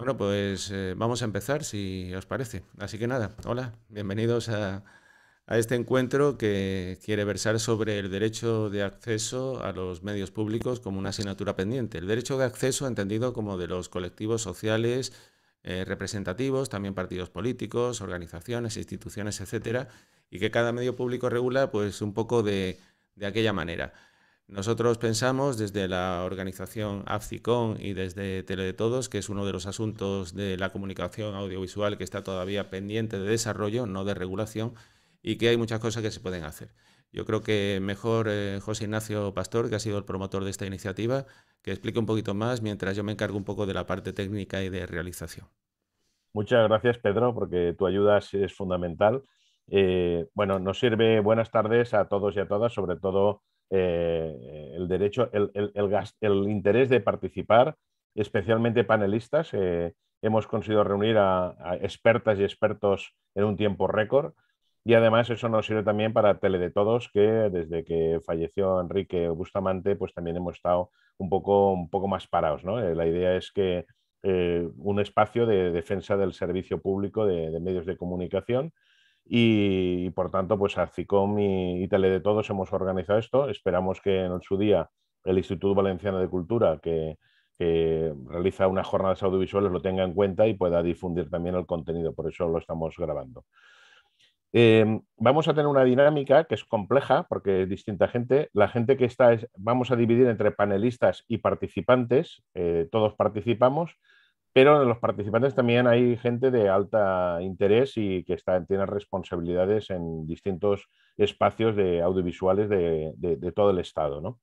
Bueno, pues eh, vamos a empezar, si os parece. Así que nada, hola, bienvenidos a, este encuentro que quiere versar sobre el derecho de acceso a los medios públicos como una asignatura pendiente. El derecho de acceso entendido como de los colectivos sociales eh, representativos, también partidos políticos, organizaciones, instituciones, etcétera, y que cada medio público regula pues un poco de aquella manera. Nosotros pensamos desde la organización AFCICON y desde Tele de Todos, que es uno de los asuntos de la comunicación audiovisual que está todavía pendiente de desarrollo, no de regulación, y que hay muchas cosas que se pueden hacer. Yo creo que mejor eh, José Ignacio Pastor, que ha sido el promotor de esta iniciativa, que explique un poquito más mientras yo me encargo un poco de la parte técnica y de realización. Muchas gracias, Pedro, porque tu ayuda es fundamental. Eh, bueno, nos sirve buenas tardes a todos y a todas, sobre todo eh, el derecho, el, interés de participar, especialmente panelistas. Eh, hemos conseguido reunir a, expertas y expertos en un tiempo récord. Y además eso nos sirve también para Tele de Todos, que desde que falleció Enrique Bustamante, pues también hemos estado un poco, un poco más parados. Eh, la idea es que un espacio de defensa del servicio público de medios de comunicación y, por tanto, pues a y, y Tele de Todos hemos organizado esto. Esperamos que en su día el Instituto Valenciano de Cultura, que, realiza unas jornadas audiovisuales, lo tenga en cuenta y pueda difundir también el contenido. Por eso lo estamos grabando. Eh, vamos a tener una dinámica que es compleja porque es distinta gente. La gente que está, es, vamos a dividir entre panelistas y participantes, eh, todos participamos pero en los participantes también hay gente de alta interés y que tiene responsabilidades en distintos espacios de audiovisuales de, todo el Estado. ¿no?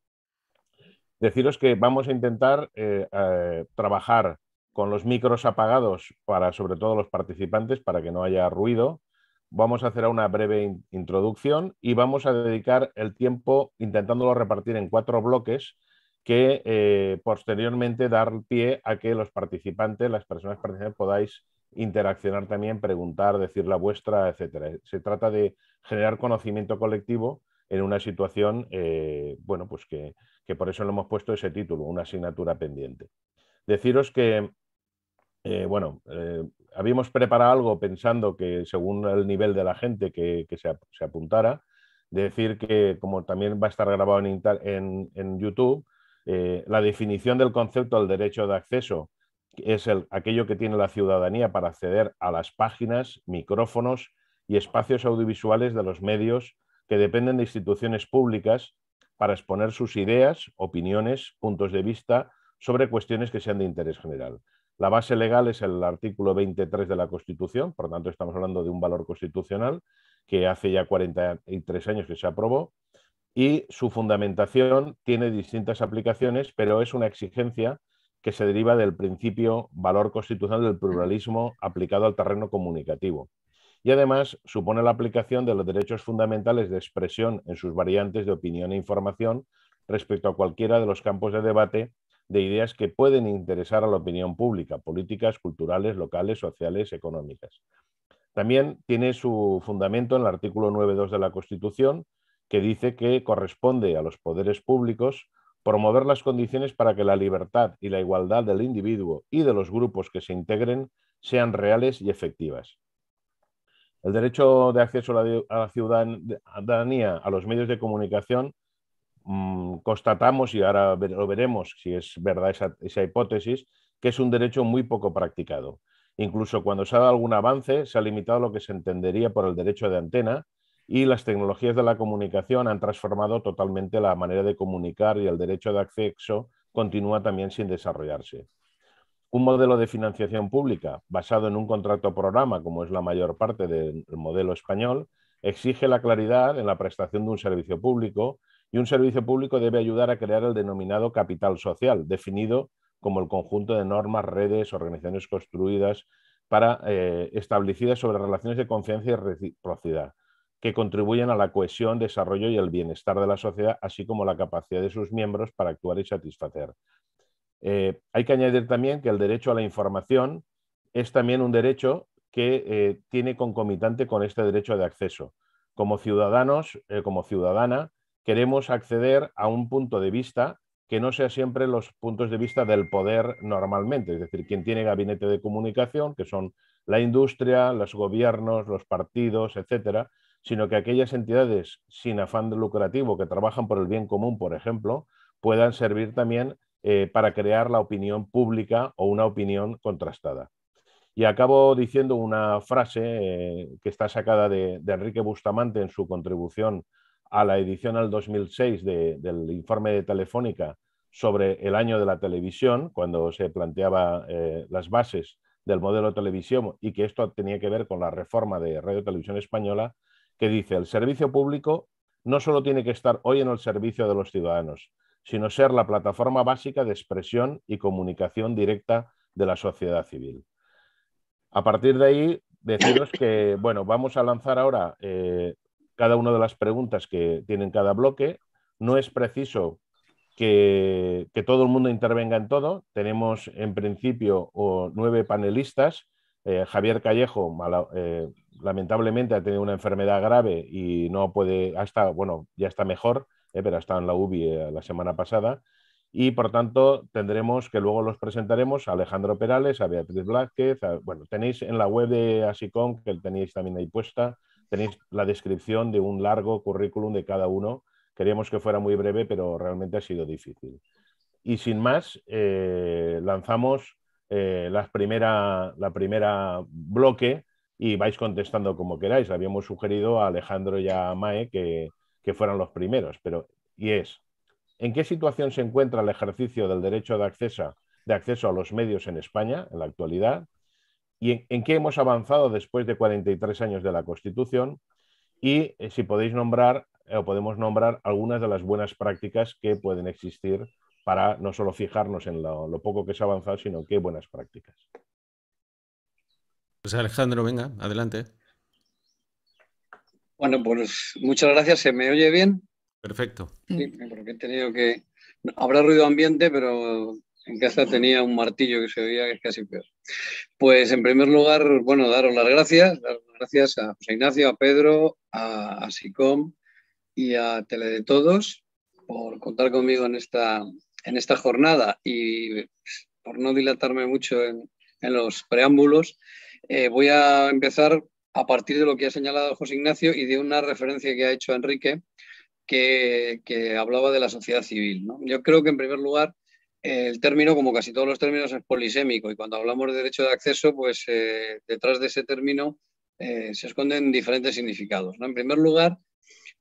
Deciros que vamos a intentar eh, trabajar con los micros apagados para sobre todo los participantes para que no haya ruido. Vamos a hacer una breve introducción y vamos a dedicar el tiempo intentándolo repartir en cuatro bloques que eh, posteriormente dar pie a que los participantes, las personas participantes, podáis interaccionar también, preguntar, decir la vuestra, etcétera. Se trata de generar conocimiento colectivo en una situación, eh, bueno, pues que, por eso le hemos puesto ese título, una asignatura pendiente. Deciros que, eh, bueno, habíamos preparado algo pensando que según el nivel de la gente que, se, apuntara, decir que como también va a estar grabado en, en YouTube, eh, la definición del concepto del derecho de acceso es el, aquello que tiene la ciudadanía para acceder a las páginas, micrófonos y espacios audiovisuales de los medios que dependen de instituciones públicas para exponer sus ideas, opiniones, puntos de vista sobre cuestiones que sean de interés general. La base legal es el artículo 23 de la Constitución, por lo tanto estamos hablando de un valor constitucional que hace ya 43 años que se aprobó y su fundamentación tiene distintas aplicaciones, pero es una exigencia que se deriva del principio valor constitucional del pluralismo aplicado al terreno comunicativo. Y además supone la aplicación de los derechos fundamentales de expresión en sus variantes de opinión e información respecto a cualquiera de los campos de debate de ideas que pueden interesar a la opinión pública, políticas, culturales, locales, sociales, económicas. También tiene su fundamento en el artículo 9.2 de la Constitución, que dice que corresponde a los poderes públicos promover las condiciones para que la libertad y la igualdad del individuo y de los grupos que se integren sean reales y efectivas. El derecho de acceso a la ciudadanía, a los medios de comunicación, mm, constatamos, y ahora lo veremos si es verdad esa, hipótesis, que es un derecho muy poco practicado. Incluso cuando se ha dado algún avance, se ha limitado a lo que se entendería por el derecho de antena, y las tecnologías de la comunicación han transformado totalmente la manera de comunicar y el derecho de acceso continúa también sin desarrollarse. Un modelo de financiación pública basado en un contrato programa, como es la mayor parte del modelo español, exige la claridad en la prestación de un servicio público y un servicio público debe ayudar a crear el denominado capital social, definido como el conjunto de normas, redes, organizaciones construidas para eh, establecidas sobre relaciones de confianza y reciprocidad que contribuyan a la cohesión, desarrollo y el bienestar de la sociedad, así como la capacidad de sus miembros para actuar y satisfacer. Eh, hay que añadir también que el derecho a la información es también un derecho que eh, tiene concomitante con este derecho de acceso. Como ciudadanos, eh, como ciudadana, queremos acceder a un punto de vista que no sea siempre los puntos de vista del poder normalmente, es decir, quien tiene gabinete de comunicación, que son la industria, los gobiernos, los partidos, etcétera, sino que aquellas entidades sin afán lucrativo que trabajan por el bien común, por ejemplo, puedan servir también eh, para crear la opinión pública o una opinión contrastada. Y acabo diciendo una frase eh, que está sacada de, Enrique Bustamante en su contribución a la edición al 2006 del informe de Telefónica sobre el año de la televisión, cuando se planteaba eh, las bases del modelo televisión y que esto tenía que ver con la reforma de Radio Televisión Española, que dice el servicio público no solo tiene que estar hoy en el servicio de los ciudadanos, sino ser la plataforma básica de expresión y comunicación directa de la sociedad civil. A partir de ahí, deciros que, bueno, vamos a lanzar ahora eh, cada una de las preguntas que tienen cada bloque. No es preciso que, todo el mundo intervenga en todo. Tenemos en principio nueve panelistas eh, Javier Callejo, eh, lamentablemente, ha tenido una enfermedad grave y no puede, hasta, bueno, ya está mejor, eh, pero ha estado en la UBI la semana pasada. Y por tanto, tendremos que luego los presentaremos a Alejandro Perales, a Beatriz Blázquez. bueno, tenéis en la web de Asicom, que tenéis también ahí puesta, tenéis la descripción de un largo currículum de cada uno. Queríamos que fuera muy breve, pero realmente ha sido difícil. Y sin más, lanzamos eh, las primera, la primera bloque y vais contestando como queráis. Habíamos sugerido a Alejandro y a Mae que, que fueran los primeros, pero y es, ¿en qué situación se encuentra el ejercicio del derecho de acceso, de acceso a los medios en España en la actualidad? ¿Y en, qué hemos avanzado después de 43 años de la Constitución? Y eh, si podéis nombrar eh, o podemos nombrar algunas de las buenas prácticas que pueden existir para no solo fijarnos en lo, poco que se ha avanzado, sino qué buenas prácticas. Pues Alejandro, venga, adelante. Bueno, pues muchas gracias. ¿Se me oye bien? Perfecto. Sí, porque he tenido que... Habrá ruido ambiente, pero en casa tenía un martillo que se oía que es casi peor. Pues en primer lugar, bueno, daros las gracias, gracias a José Ignacio, a Pedro, a, a SICOM y a Tele de Todos por contar conmigo en esta, en esta jornada y pues, por no dilatarme mucho en, los preámbulos, eh, voy a empezar a partir de lo que ha señalado José Ignacio y de una referencia que ha hecho Enrique, que, hablaba de la sociedad civil. Yo creo que, en primer lugar, el término, como casi todos los términos, es polisémico y cuando hablamos de derecho de acceso, pues eh, detrás de ese término eh, se esconden diferentes significados. En primer lugar,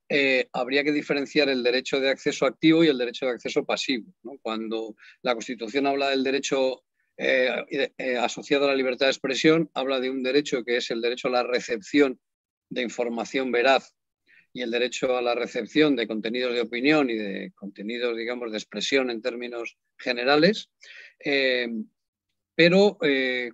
eh, habría que diferenciar el derecho de acceso activo y el derecho de acceso pasivo. Cuando la Constitución habla del derecho eh, eh, asociado a la libertad de expresión, habla de un derecho que es el derecho a la recepción de información veraz y el derecho a la recepción de contenidos de opinión y de contenidos, digamos, de expresión en términos generales. pero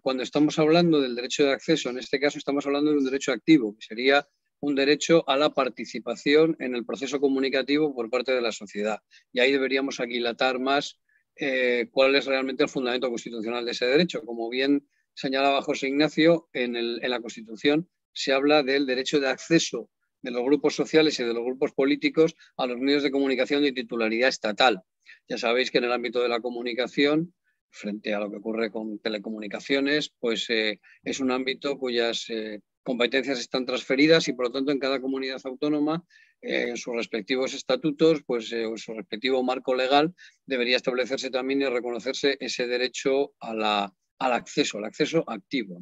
cuando estamos hablando del derecho de acceso, en este caso estamos hablando de un derecho activo, que sería un derecho a la participación en el proceso comunicativo por parte de la sociedad. Y ahí deberíamos aquilatar más eh, cuál es realmente el fundamento constitucional de ese derecho. Como bien señalaba José Ignacio, en, la Constitución se habla del derecho de acceso de los grupos sociales y de los grupos políticos a los medios de comunicación de titularidad estatal. Ya sabéis que en el ámbito de la comunicación, frente a lo que ocurre con telecomunicaciones, pues eh, es un ámbito cuyas eh, competencias están transferidas y por lo tanto en cada comunidad autónoma eh, en sus respectivos estatutos, pues eh, en su respectivo marco legal debería establecerse también y reconocerse ese derecho al acceso, al acceso activo.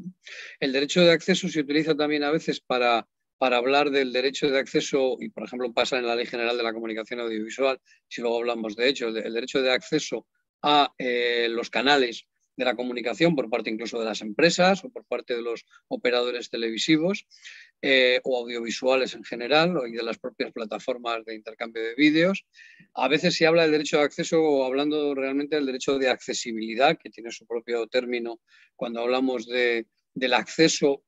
El derecho de acceso se utiliza también a veces para hablar del derecho de acceso, y por ejemplo pasa en la Ley General de la Comunicación Audiovisual, si luego hablamos de hecho, el derecho de acceso a eh, los canales de la comunicación por parte incluso de las empresas o por parte de los operadores televisivos eh, o audiovisuales en general o de las propias plataformas de intercambio de vídeos. A veces se habla del derecho de acceso o hablando realmente del derecho de accesibilidad, que tiene su propio término cuando hablamos del acceso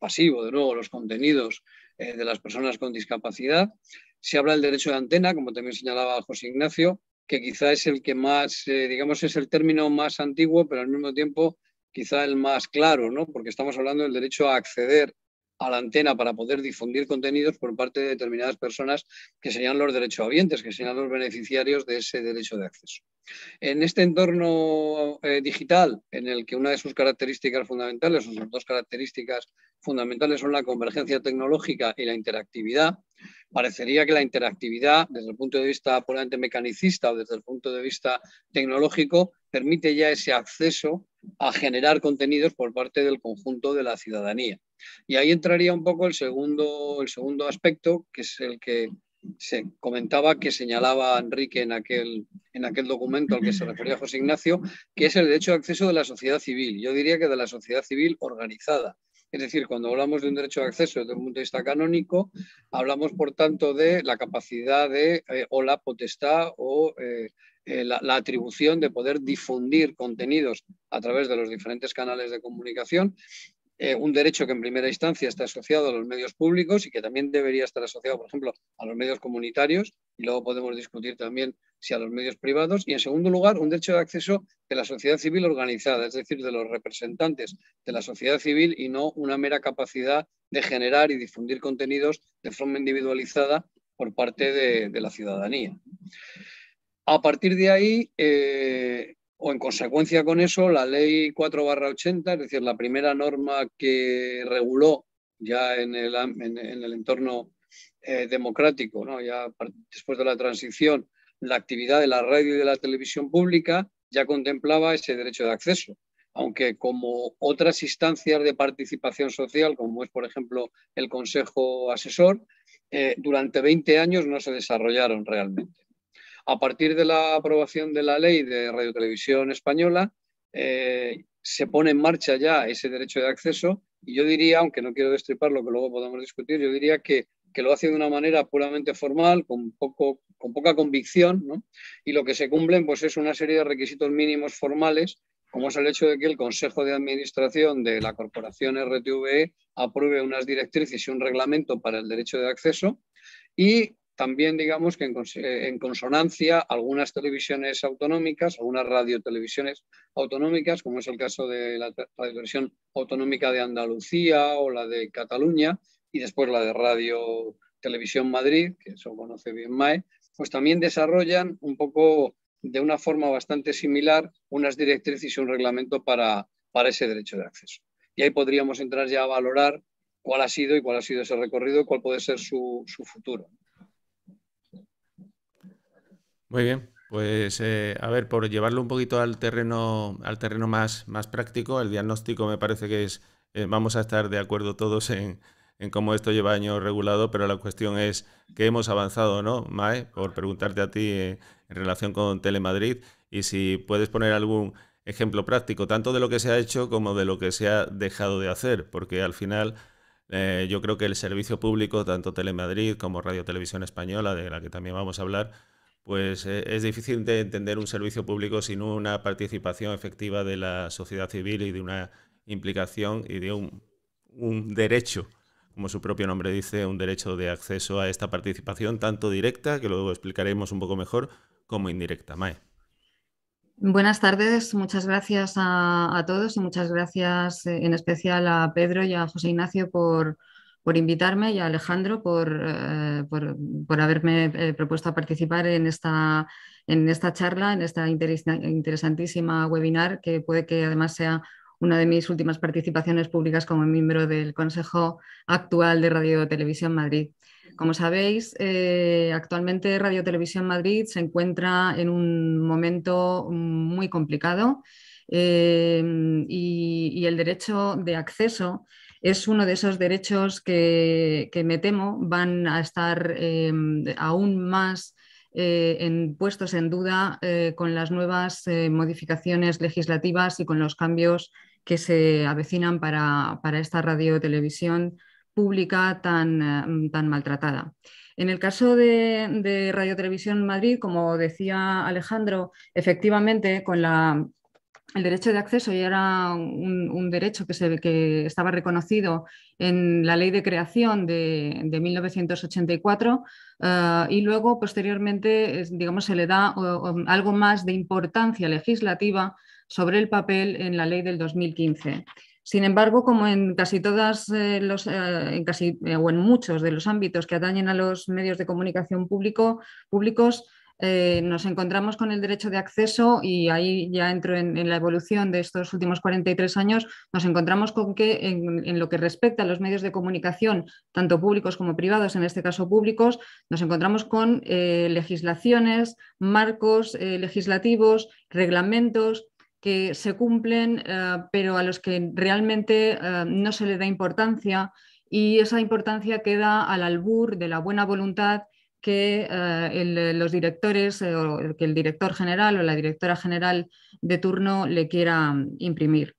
pasivo, de nuevo, los contenidos eh, de las personas con discapacidad. Se habla del derecho de antena, como también señalaba José Ignacio, que quizá es el que más, eh, digamos, es el término más antiguo, pero al mismo tiempo quizá el más claro, ¿no? porque estamos hablando del derecho a acceder a la antena para poder difundir contenidos por parte de determinadas personas que serían los derechohabientes, que serían los beneficiarios de ese derecho de acceso. En este entorno eh, digital, en el que una de sus características fundamentales, o sus dos características fundamentales, son la convergencia tecnológica y la interactividad, parecería que la interactividad, desde el punto de vista puramente mecanicista o desde el punto de vista tecnológico, permite ya ese acceso a generar contenidos por parte del conjunto de la ciudadanía. Y ahí entraría un poco el segundo, aspecto, que es el que se comentaba que señalaba Enrique en aquel, documento al que se refería José Ignacio, que es el derecho de acceso de la sociedad civil. Yo diría que de la sociedad civil organizada. Es decir, cuando hablamos de un derecho de acceso desde un punto de vista canónico, hablamos, por tanto, de la capacidad de, eh, o la potestad o eh, eh, la, atribución de poder difundir contenidos a través de los diferentes canales de comunicación eh, un derecho que en primera instancia está asociado a los medios públicos y que también debería estar asociado, por ejemplo, a los medios comunitarios, y luego podemos discutir también si a los medios privados, y en segundo lugar, un derecho de acceso de la sociedad civil organizada, es decir, de los representantes de la sociedad civil y no una mera capacidad de generar y difundir contenidos de forma individualizada por parte de, la ciudadanía. A partir de ahí, eh, o en consecuencia con eso, la ley 4 80, es decir, la primera norma que reguló ya en el, entorno eh, democrático, ya después de la transición, la actividad de la radio y de la televisión pública ya contemplaba ese derecho de acceso, aunque como otras instancias de participación social, como es por ejemplo el Consejo Asesor, eh, durante 20 años no se desarrollaron realmente. A partir de la aprobación de la ley de radiotelevisión española, eh, se pone en marcha ya ese derecho de acceso y yo diría, aunque no quiero destripar lo que luego podamos discutir, yo diría que, lo hace de una manera puramente formal, con, poco, con poca convicción, y lo que se cumplen pues, es una serie de requisitos mínimos formales como es el hecho de que el Consejo de Administración de la Corporación RTVE apruebe unas directrices y un reglamento para el derecho de acceso y también digamos que eh, en, consonancia algunas televisiones autonómicas, algunas radiotelevisiones autonómicas, como es el caso de la televisión autonómica de Andalucía o la de Cataluña, y después la de Radio Televisión Madrid, que eso conoce bien MAE, pues también desarrollan un poco de una forma bastante similar unas directrices y un reglamento para, para ese derecho de acceso. Y ahí podríamos entrar ya a valorar cuál ha sido y cuál ha sido ese recorrido, y cuál puede ser su, su futuro. Muy bien. Pues eh, a ver, por llevarlo un poquito al terreno, al terreno más, más práctico, el diagnóstico me parece que es, eh, vamos a estar de acuerdo todos en, en, cómo esto lleva años regulado, pero la cuestión es que hemos avanzado, ¿no, Mae? Por preguntarte a ti eh, en relación con Telemadrid y si puedes poner algún ejemplo práctico, tanto de lo que se ha hecho como de lo que se ha dejado de hacer, porque al final yo creo que el servicio público, tanto Telemadrid como Radio Televisión Española, de la que también vamos a hablar, pues eh, es difícil de entender un servicio público sin una participación efectiva de la sociedad civil y de una implicación y de un, derecho, como su propio nombre dice, un derecho de acceso a esta participación, tanto directa, que luego explicaremos un poco mejor, como indirecta. Mae. Buenas tardes, muchas gracias a, a, todos y muchas gracias eh, en especial a Pedro y a José Ignacio por, por invitarme y a Alejandro por, eh, haberme eh, propuesto a participar en esta, en esta charla, en esta interesantísima webinar, que puede que además sea una de mis últimas participaciones públicas como miembro del Consejo actual de Radio Televisión Madrid. Como sabéis, eh, actualmente Radio Televisión Madrid se encuentra en un momento muy complicado y, el derecho de acceso es uno de esos derechos que, me temo van a estar em, aún más eh, en, puestos en duda eh, con las nuevas eh, modificaciones legislativas y con los cambios que se avecinan para, esta radiotelevisión pública em, tan, maltratada. En el caso de, de Radio Televisión Madrid, como decía Alejandro, efectivamente con la, el derecho de acceso ya era un, derecho que, se, estaba reconocido en la ley de creación de, 1984 eh, y luego posteriormente digamos, se le da algo más de importancia legislativa sobre el papel en la ley del 2015. Sin embargo, como en casi todas eh, los, eh, en casi, o en muchos de los ámbitos que atañen a los medios de comunicación público, públicos, eh, nos encontramos con el derecho de acceso y ahí ya entro en, la evolución de estos últimos 43 años, nos encontramos con que en, lo que respecta a los medios de comunicación, tanto públicos como privados, en este caso públicos, nos encontramos con eh, legislaciones, marcos eh, legislativos, reglamentos que se cumplen, pero a los que realmente no se le da importancia y esa importancia queda al albur de la buena voluntad que ah, eh, los directores eh, o que el director general o la directora general de turno le quiera mm, imprimir.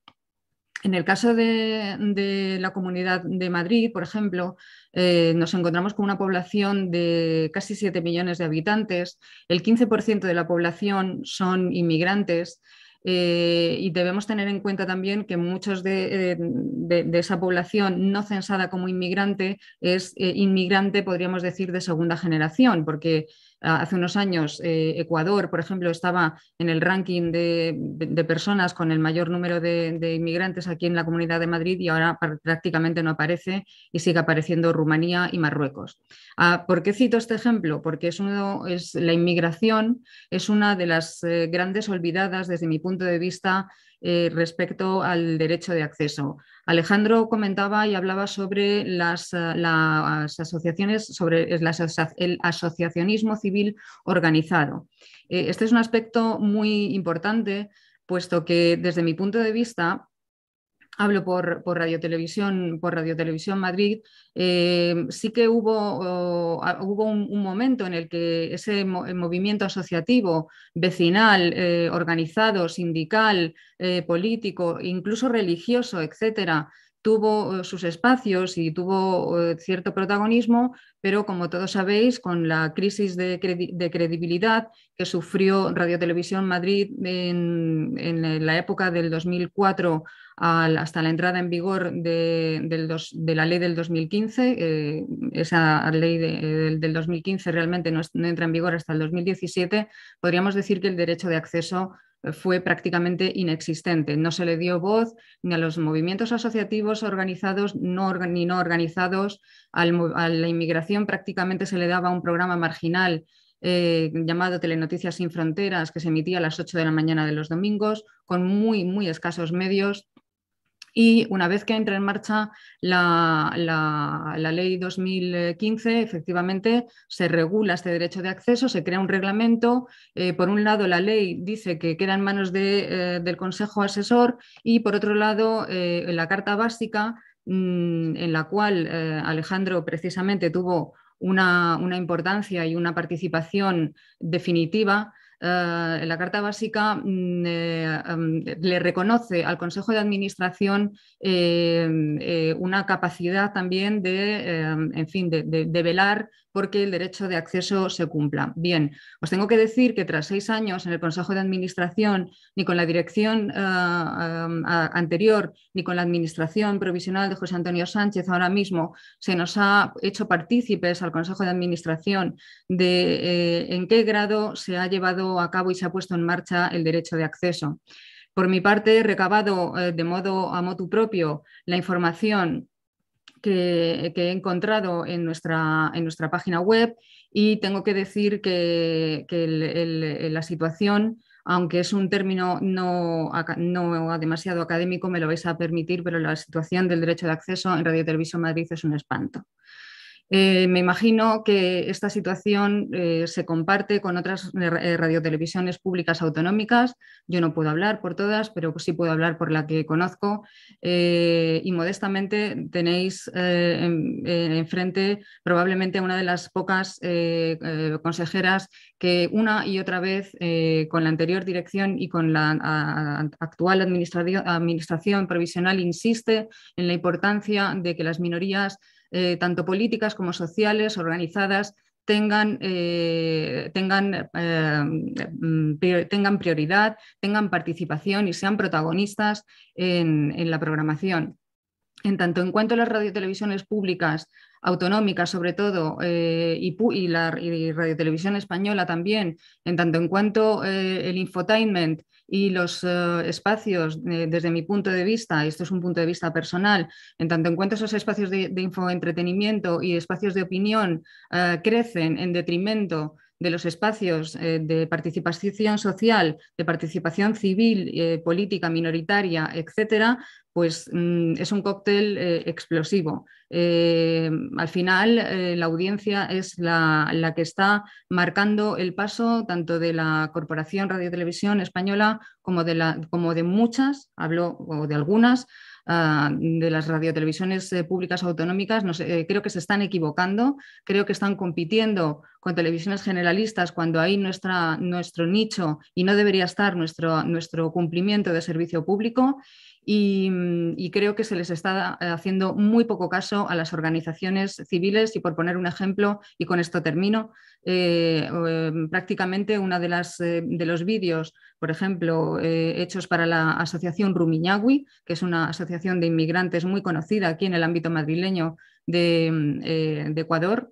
En el caso de, la Comunidad de Madrid, por ejemplo, eh, nos encontramos con una población de casi 7 millones de habitantes. El 15% de la población son inmigrantes. Eh, y debemos tener en cuenta también que muchos de, eh, esa población no censada como inmigrante es eh, inmigrante, podríamos decir, de segunda generación, porque Ah, hace unos años eh, Ecuador, por ejemplo, estaba en el ranking de, personas con el mayor número de, inmigrantes aquí en la Comunidad de Madrid y ahora prácticamente no aparece y sigue apareciendo Rumanía y Marruecos. Ah, ¿Por qué cito este ejemplo? Porque es uno, es, la inmigración es una de las eh, grandes olvidadas desde mi punto de vista eh, respecto al derecho de acceso. Alejandro comentaba y hablaba sobre las eh, asociaciones, sobre el asociacionismo civil organizado. Eh, este es un aspecto muy importante puesto que desde mi punto de vista hablo por, Radio Televisión, por Madrid, eh, sí que hubo, ah, hubo un, momento en el que ese movimiento asociativo, vecinal, eh, organizado, sindical, eh, político, incluso religioso, etcétera, tuvo eh, sus espacios y tuvo eh, cierto protagonismo, pero como todos sabéis, con la crisis de, credibilidad que sufrió Radio Televisión Madrid en, la época del 2004 hasta la entrada en vigor de, la ley del 2015, eh, esa ley del 2015 realmente no entra en vigor hasta el 2017, podríamos decir que el derecho de acceso fue prácticamente inexistente. No se le dio voz ni a los movimientos asociativos organizados ni no organizados, a la inmigración prácticamente se le daba un programa marginal eh, llamado Telenoticias sin Fronteras, que se emitía a las 8 de la mañana de los domingos, con muy, muy escasos medios, y una vez que entra en marcha la, ley 2015, efectivamente se regula este derecho de acceso, se crea un reglamento. Eh, por un lado, la ley dice que queda en manos eh, del Consejo Asesor y por otro lado, eh, la Carta Básica, mm, en la cual Alejandro precisamente tuvo una importancia y una participación definitiva. Eh, la Carta Básica mm, eh, mm, le reconoce al Consejo de Administración eh, una capacidad también de, en fin, de velar porque el derecho de acceso se cumpla. Bien, os tengo que decir que tras seis años en el Consejo de Administración, ni con la dirección eh, eh, anterior, ni con la Administración provisional de José Antonio Sánchez, ahora mismo se nos ha hecho partícipes al Consejo de Administración de eh, en qué grado se ha llevado a cabo y se ha puesto en marcha el derecho de acceso. Por mi parte, he recabado de modo a motu propio la información que, he encontrado en nuestra, página web y tengo que decir que, eh, la situación aunque es un término no, no, demasiado académico, me lo vais a permitir, pero la situación del derecho de acceso en Radio Televisión Madrid es un espanto. Eh, me imagino que esta situación eh, se comparte con otras eh, radiotelevisiones públicas autonómicas. Yo no puedo hablar por todas, pero sí puedo hablar por la que conozco. y modestamente tenéis enfrente probablemente una de las pocas consejeras que una y otra vez con la anterior dirección y con la actual administración provisional insiste en la importancia de que las minorías eh, tanto políticas como sociales, organizadas, eh, eh, tengan, prioridad, tengan participación y sean protagonistas en, la programación. En tanto en cuanto las radiotelevisiones públicas, autonómicas sobre todo, y, la radiotelevisión española también, en tanto en cuanto el infotainment y los eh, espacios, eh, desde mi punto de vista, y esto es un punto de vista personal, en tanto en cuanto esos espacios de, de infoentretenimiento y espacios de opinión eh, crecen en detrimento de los espacios de participación social, de participación civil, política, minoritaria, etcétera, pues mm, es un cóctel eh, explosivo. Eh, al final, eh, la audiencia es la, que está marcando el paso tanto de la Corporación Radiotelevisión Española como de, la, como de muchas, hablo o de algunas, ah, de las radiotelevisiones públicas autonómicas. No creo que se están equivocando, creo que están compitiendo con televisiones generalistas cuando ahí nuestra, nuestro nicho y no debería estar nuestro, nuestro cumplimiento de servicio público Mm, y, creo que se les está eh, haciendo muy poco caso a las organizaciones civiles y por poner un ejemplo, y con esto termino, eh, eh, prácticamente uno de, las, de los vídeos, por ejemplo, hechos para la asociación Rumiñahui, que es una asociación de inmigrantes muy conocida aquí en el ámbito madrileño de, mm, de Ecuador,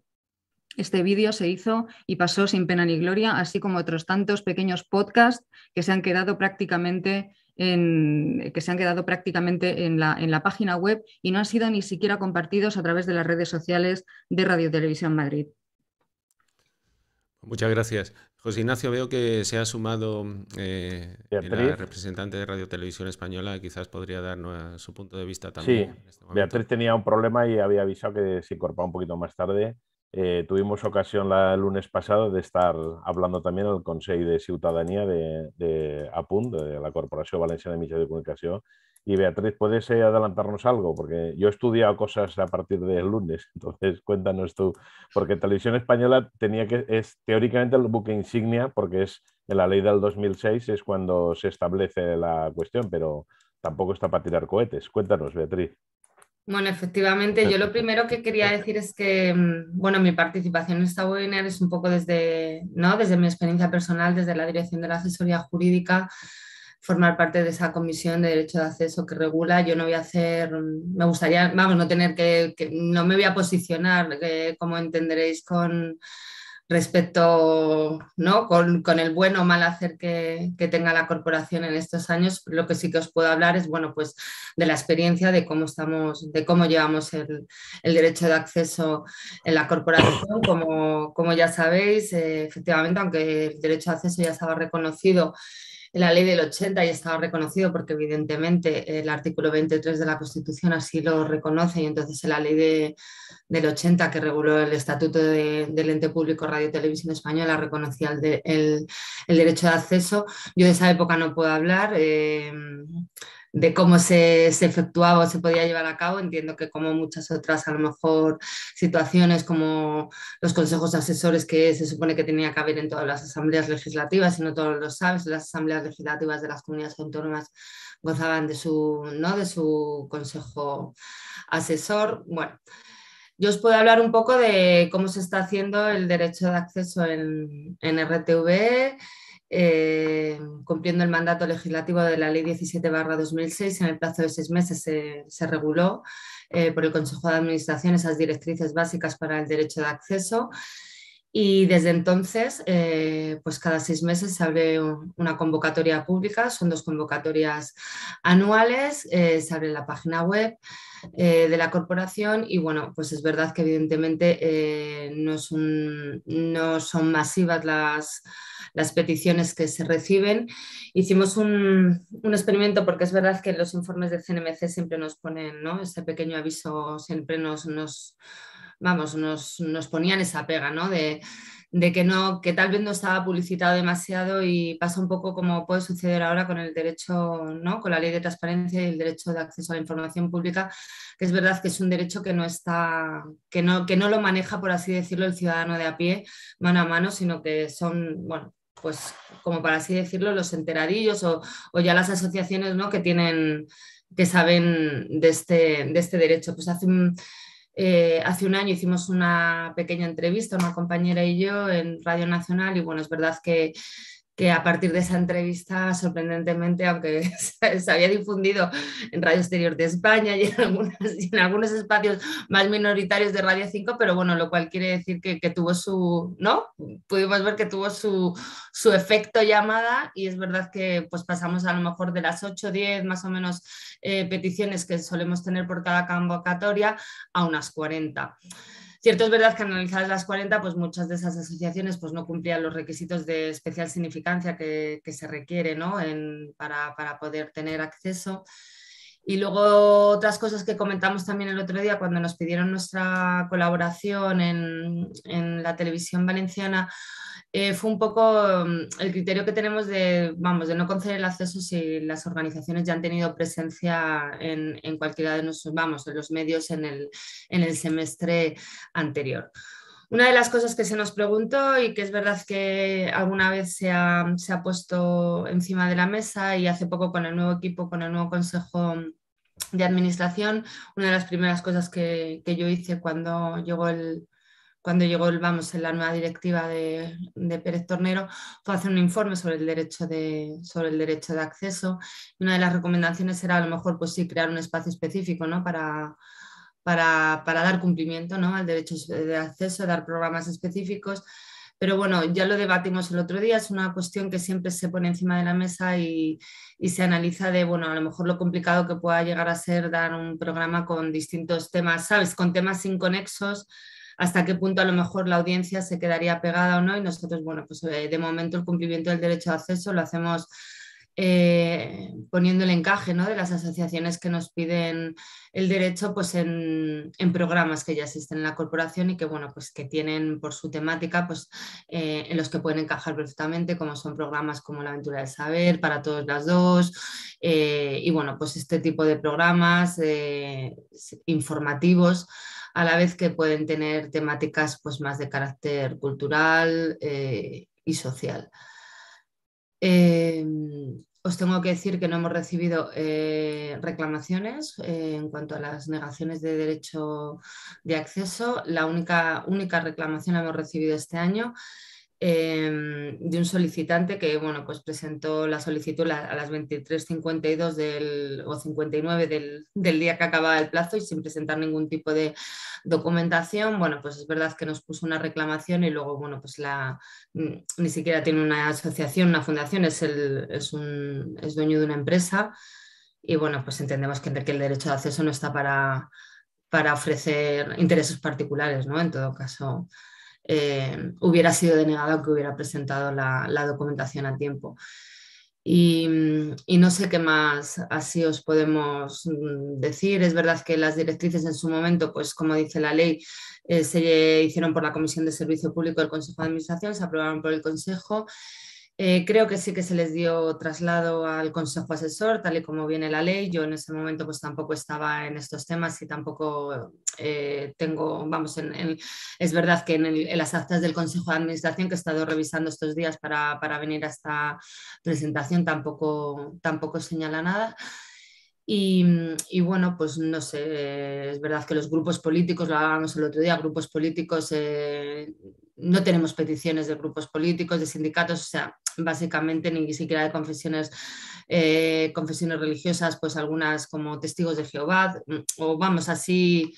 este vídeo se hizo y pasó sin pena ni gloria, así como otros tantos pequeños podcasts que se han quedado prácticamente en, eh, que se han quedado prácticamente en la, en la, página web y no han sido ni siquiera compartidos a través de las redes sociales de Radio Televisión Madrid. Muchas gracias. José Ignacio, veo que se ha sumado eh, representante de Radio Televisión Española, quizás podría darnos su punto de vista también. Sí, este Beatriz tenía un problema y había avisado que se incorporaba un poquito más tarde. Eh, tuvimos ocasión el lunes pasado de estar hablando también al Consejo de Ciudadanía de, de APUN, de la Corporación Valenciana de Mitjans de Comunicación. y Beatriz, ¿puedes eh, adelantarnos algo? Porque yo he estudiado cosas a partir del lunes, entonces cuéntanos tú. Porque Televisión Española tenía que, es teóricamente el buque insignia, porque es en la ley del 2006 es cuando se establece la cuestión, pero tampoco está para tirar cohetes. Cuéntanos, Beatriz. Bueno, efectivamente, yo lo primero que quería decir es que, mm, bueno, mi participación en esta webinar es un poco desde, ¿no? desde mi experiencia personal, desde la dirección de la asesoría jurídica, formar parte de esa comisión de derecho de acceso que regula. Yo no voy a hacer, mm, me gustaría, vamos, no tener que, no me voy a posicionar, eh, como entenderéis, con respecto, ¿no? Con, el bueno o mal hacer que, tenga la corporación en estos años, lo que sí que os puedo hablar es, bueno, pues de la experiencia de cómo estamos, de cómo llevamos el, derecho de acceso en la corporación, como, como ya sabéis, eh, efectivamente, aunque el derecho de acceso ya estaba reconocido la ley del 80 y estaba reconocido porque evidentemente el artículo 23 de la Constitución así lo reconoce y entonces en la ley del 80 que reguló el Estatuto del Ente Público Radio Televisión Española reconocía el, derecho de acceso. Yo de esa época no puedo hablar. Eh, de cómo se, efectuaba o se podía llevar a cabo. Entiendo que como muchas otras, a lo mejor, situaciones como los consejos asesores que se supone que tenía que haber en todas las asambleas legislativas, y no todos lo sabes, las asambleas legislativas de las comunidades autónomas gozaban de su, ¿no? de su consejo asesor. Bueno, yo os puedo hablar un poco de cómo se está haciendo el derecho de acceso en, en RTV eh, cumpliendo el mandato legislativo de la Ley 17-2006, en el plazo de seis meses se, reguló eh, por el Consejo de Administración esas directrices básicas para el derecho de acceso. Y desde entonces, eh, pues cada seis meses se abre una convocatoria pública, son dos convocatorias anuales, se abre la página web de la corporación y bueno, pues es verdad que evidentemente no, no son masivas las las peticiones que se reciben. Hicimos un, experimento porque es verdad que los informes del CNMC siempre nos ponen, ¿no? Ese pequeño aviso siempre nos, nos vamos, nos, ponían esa pega, ¿no? De, que no, que tal vez no estaba publicitado demasiado y pasa un poco como puede suceder ahora con el derecho, ¿no? Con la ley de transparencia y el derecho de acceso a la información pública, que es verdad que es un derecho que no está, que no, que no lo maneja, por así decirlo, el ciudadano de a pie, mano a mano, sino que son, bueno, pues como para así decirlo, los enteradillos o, ya las asociaciones ¿no? que tienen, que saben de este, de este derecho. Pues eh, hace un año hicimos una pequeña entrevista, una compañera y yo, en Radio Nacional, y bueno, es verdad que que a partir de esa entrevista, sorprendentemente, aunque se había difundido en Radio Exterior de España y en, algunos espacios más minoritarios de Radio 5, pero bueno, lo cual quiere decir que, tuvo su, ¿no? Pudimos ver que tuvo su, efecto llamada y es verdad que pues pasamos a lo mejor de las 8, 10 más o menos eh, peticiones que solemos tener por cada convocatoria a unas 40. Cierto es verdad que analizadas las 40, pues muchas de esas asociaciones pues no cumplían los requisitos de especial significancia que, se requiere para, poder tener acceso. Y luego otras cosas que comentamos también el otro día cuando nos pidieron nuestra colaboración en, en la televisión valenciana eh, fue un poco mm, el criterio que tenemos de, vamos, de no conceder el acceso si las organizaciones ya han tenido presencia en, en cualquiera de nuestros, vamos, los medios en el, en el semestre anterior. Una de las cosas que se nos preguntó y que es verdad que alguna vez se ha, puesto encima de la mesa y hace poco con el nuevo equipo, con el nuevo consejo de administración, una de las primeras cosas que, que yo hice cuando llegó el, cuando llegó el vamos en la nueva directiva de, Pérez Tornero, fue hacer un informe sobre el derecho de, sobre el derecho de acceso. Una de las recomendaciones era a lo mejor pues sí crear un espacio específico ¿no? para, para, para dar cumplimiento ¿no? al derecho de acceso, dar programas específicos. Pero bueno, ya lo debatimos el otro día, es una cuestión que siempre se pone encima de la mesa y, y, se analiza de, bueno, a lo mejor lo complicado que pueda llegar a ser dar un programa con distintos temas, ¿sabes? Con temas inconexos hasta qué punto a lo mejor la audiencia se quedaría pegada o no. Y nosotros, bueno, pues eh, de momento el cumplimiento del derecho de acceso lo hacemos eh, poniendo el encaje ¿no? de las asociaciones que nos piden el derecho pues en, programas que ya existen en la corporación y que bueno pues que tienen por su temática pues eh, en los que pueden encajar perfectamente como son programas como la aventura del saber para todas las dos y bueno pues este tipo de programas informativos a la vez que pueden tener temáticas pues, más de carácter cultural eh, y social. Em, os tengo que decir que no hemos recibido eh, reclamaciones eh, en cuanto a las negaciones de derecho de acceso. La única, única reclamación que hemos recibido este año Em, de un solicitante que bueno, pues presentó la solicitud a las 23.52 del, o 59 del, día que acababa el plazo y sin presentar ningún tipo de documentación. Bueno, pues es verdad que nos puso una reclamación y luego, bueno, pues la, ni siquiera tiene una asociación, una fundación, es, el, es, es dueño de una empresa. Y bueno, pues entendemos que, el derecho de acceso no está para, para ofrecer intereses particulares, ¿no? En todo caso, eh, hubiera sido denegado que hubiera presentado la, documentación a tiempo. Mm, y, no sé qué más así os podemos mm, decir. Es verdad que las directrices en su momento, pues como dice la ley, eh, se hicieron por la Comisión de Servicio Público del Consejo de Administración, se aprobaron por el Consejo eh, creo que sí que se les dio traslado al Consejo Asesor, tal y como viene la ley. Yo en ese momento pues tampoco estaba en estos temas y tampoco eh, tengo, vamos, es verdad que en, las actas del Consejo de Administración que he estado revisando estos días para, venir a esta presentación tampoco, tampoco señala nada. Y, bueno, pues no sé, es verdad que los grupos políticos, lo hablábamos el otro día, grupos políticos eh, no tenemos peticiones de grupos políticos, de sindicatos, o sea, básicamente ni siquiera de confesiones, eh, confesiones religiosas, pues algunas como testigos de Jehová, mm, o vamos, así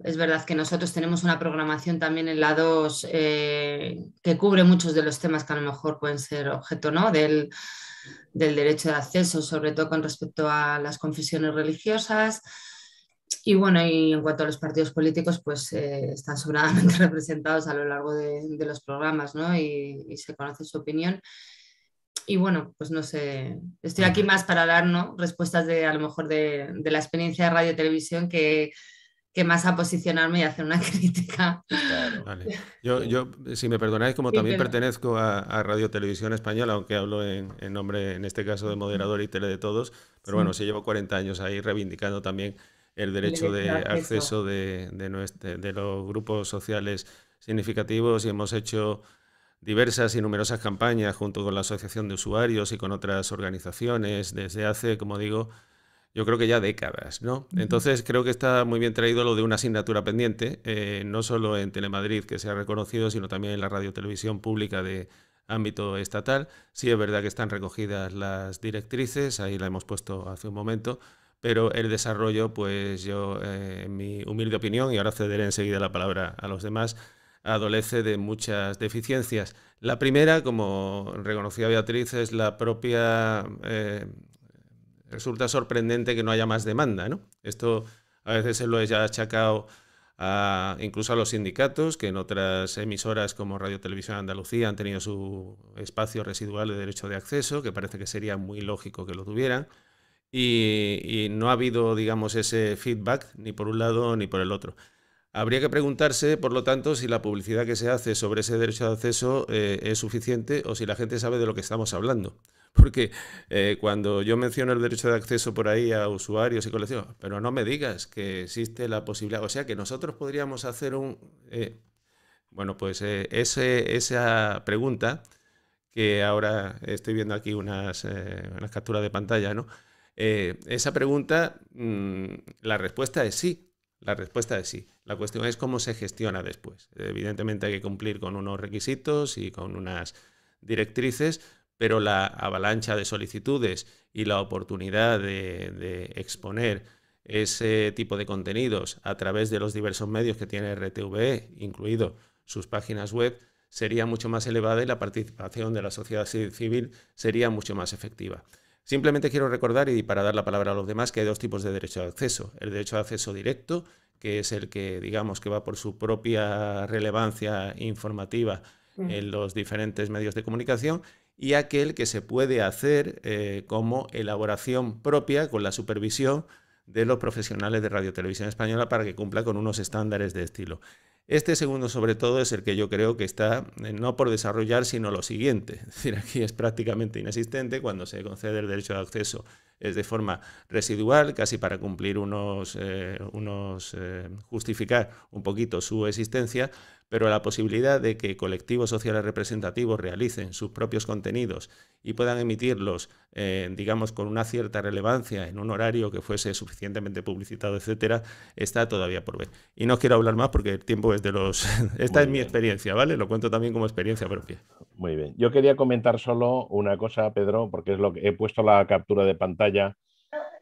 es verdad que nosotros tenemos una programación también en la 2 eh, que cubre muchos de los temas que a lo mejor pueden ser objeto ¿no? del, del derecho de acceso, sobre todo con respecto a las confesiones religiosas y bueno, y en cuanto a los partidos políticos, pues eh, están sobradamente representados a lo largo de, los programas, ¿no? Y, se conoce su opinión. Y bueno, pues no sé, estoy aquí más para dar ¿no? respuestas de a lo mejor de, la experiencia de radio televisión que, que más a posicionarme y hacer una crítica. Yo, yo, si me perdonáis, como también pertenezco a, Radio Televisión Española, aunque hablo en, nombre, en este caso, de moderador y tele de todos, pero bueno, sí llevo 40 años ahí reivindicando también el derecho de acceso de, de, los grupos sociales significativos y hemos hecho diversas y numerosas campañas junto con la Asociación de Usuarios y con otras organizaciones desde hace, como digo, yo creo que ya décadas, ¿no? Entonces creo que está muy bien traído lo de una asignatura pendiente, eh, no solo en Telemadrid, que se ha reconocido, sino también en la radiotelevisión pública de ámbito estatal. Sí es verdad que están recogidas las directrices, ahí la hemos puesto hace un momento, pero el desarrollo, pues yo, eh, en mi humilde opinión, y ahora cederé enseguida la palabra a los demás, adolece de muchas deficiencias. La primera, como reconocía Beatriz, es la propia... Eh, resulta sorprendente que no haya más demanda, ¿no? Esto a veces se lo he ya achacado incluso a los sindicatos, que en otras emisoras como Radio Televisión Andalucía han tenido su espacio residual de derecho de acceso, que parece que sería muy lógico que lo tuvieran y, no ha habido, digamos, ese feedback ni por un lado ni por el otro. Habría que preguntarse, por lo tanto, si la publicidad que se hace sobre ese derecho de acceso eh, es suficiente o si la gente sabe de lo que estamos hablando. Porque eh, cuando yo menciono el derecho de acceso por ahí a usuarios y colecciones pero no me digas que existe la posibilidad, o sea que nosotros podríamos hacer un... Eh, bueno, pues ese, esa pregunta, que ahora estoy viendo aquí unas, unas capturas de pantalla, ¿no? Eh, esa pregunta, mm, la respuesta es sí. La respuesta es sí. La cuestión es cómo se gestiona después. Evidentemente hay que cumplir con unos requisitos y con unas directrices, pero la avalancha de solicitudes y la oportunidad de, de exponer ese tipo de contenidos a través de los diversos medios que tiene RTVE, incluido sus páginas web, sería mucho más elevada y la participación de la sociedad civil sería mucho más efectiva. Simplemente quiero recordar, y para dar la palabra a los demás, que hay dos tipos de derecho de acceso. El derecho de acceso directo, que es el que, digamos, que va por su propia relevancia informativa en los diferentes medios de comunicación, y aquel que se puede hacer eh, como elaboración propia con la supervisión de los profesionales de Radio Televisión Española para que cumpla con unos estándares de estilo. Este segundo, sobre todo, es el que yo creo que está eh, no por desarrollar, sino lo siguiente. Es decir, aquí es prácticamente inexistente cuando se concede el derecho de acceso. Es de forma residual, casi para cumplir unos, eh, unos eh, justificar un poquito su existencia, pero la posibilidad de que colectivos sociales representativos realicen sus propios contenidos y puedan emitirlos, eh, digamos, con una cierta relevancia en un horario que fuese suficientemente publicitado, etcétera, está todavía por ver. Y no quiero hablar más porque el tiempo es de los. Esta es mi experiencia, ¿vale? Lo cuento también como experiencia propia. Muy bien. Yo quería comentar solo una cosa, Pedro, porque es lo que he puesto la captura de pantalla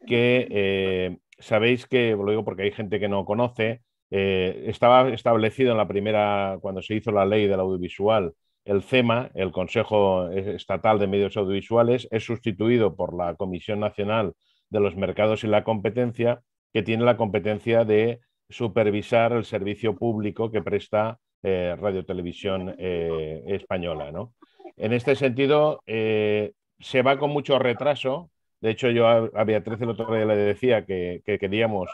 que eh, sabéis que, lo digo porque hay gente que no conoce, eh, estaba establecido en la primera, cuando se hizo la ley del audiovisual, el CEMA, el Consejo Estatal de Medios Audiovisuales, es sustituido por la Comisión Nacional de los Mercados y la Competencia, que tiene la competencia de supervisar el servicio público que presta eh, Radio Televisión eh, Española. En este sentido, se va con mucho retraso. De hecho, yo a, Beatriz el otro día le decía que, que queríamos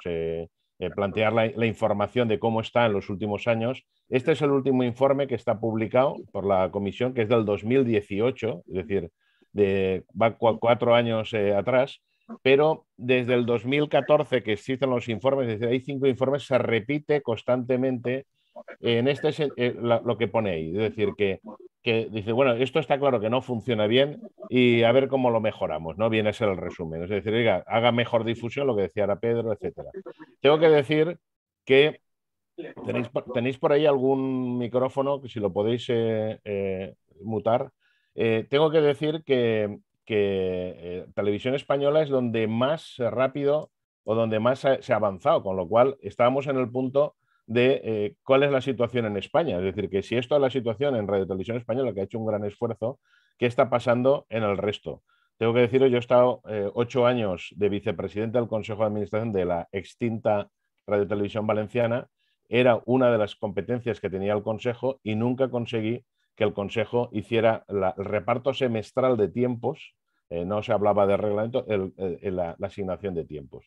eh, plantear la, información de cómo está en los últimos años. Este es el último informe que está publicado por la comisión, que es del 2018, es decir, de, va cuatro años eh, atrás, pero desde el 2014 que existen los informes, desde hay cinco informes, se repite constantemente en este es eh, lo que pone ahí, es decir, que, dice, bueno, esto está claro que no funciona bien y a ver cómo lo mejoramos, ¿no? Viene a ser el resumen, es decir, haga mejor difusión, lo que decía ahora Pedro, etcétera. Tengo que decir que tenéis, por ahí algún micrófono, que si lo podéis eh, eh, mutar. tengo que decir que, que Televisión Española es donde más rápido o donde más se ha avanzado, con lo cual estábamos en el punto de eh, cuál es la situación en España. Es decir, que si esto es la situación en Radio Televisión Española, que ha hecho un gran esfuerzo, ¿qué está pasando en el resto? Tengo que deciros, yo he estado eh, ocho años de vicepresidente del Consejo de Administración de la extinta Radio Valenciana. Era una de las competencias que tenía el Consejo y nunca conseguí que el Consejo hiciera el reparto semestral de tiempos. Eh, no se hablaba de reglamento, la asignación de tiempos.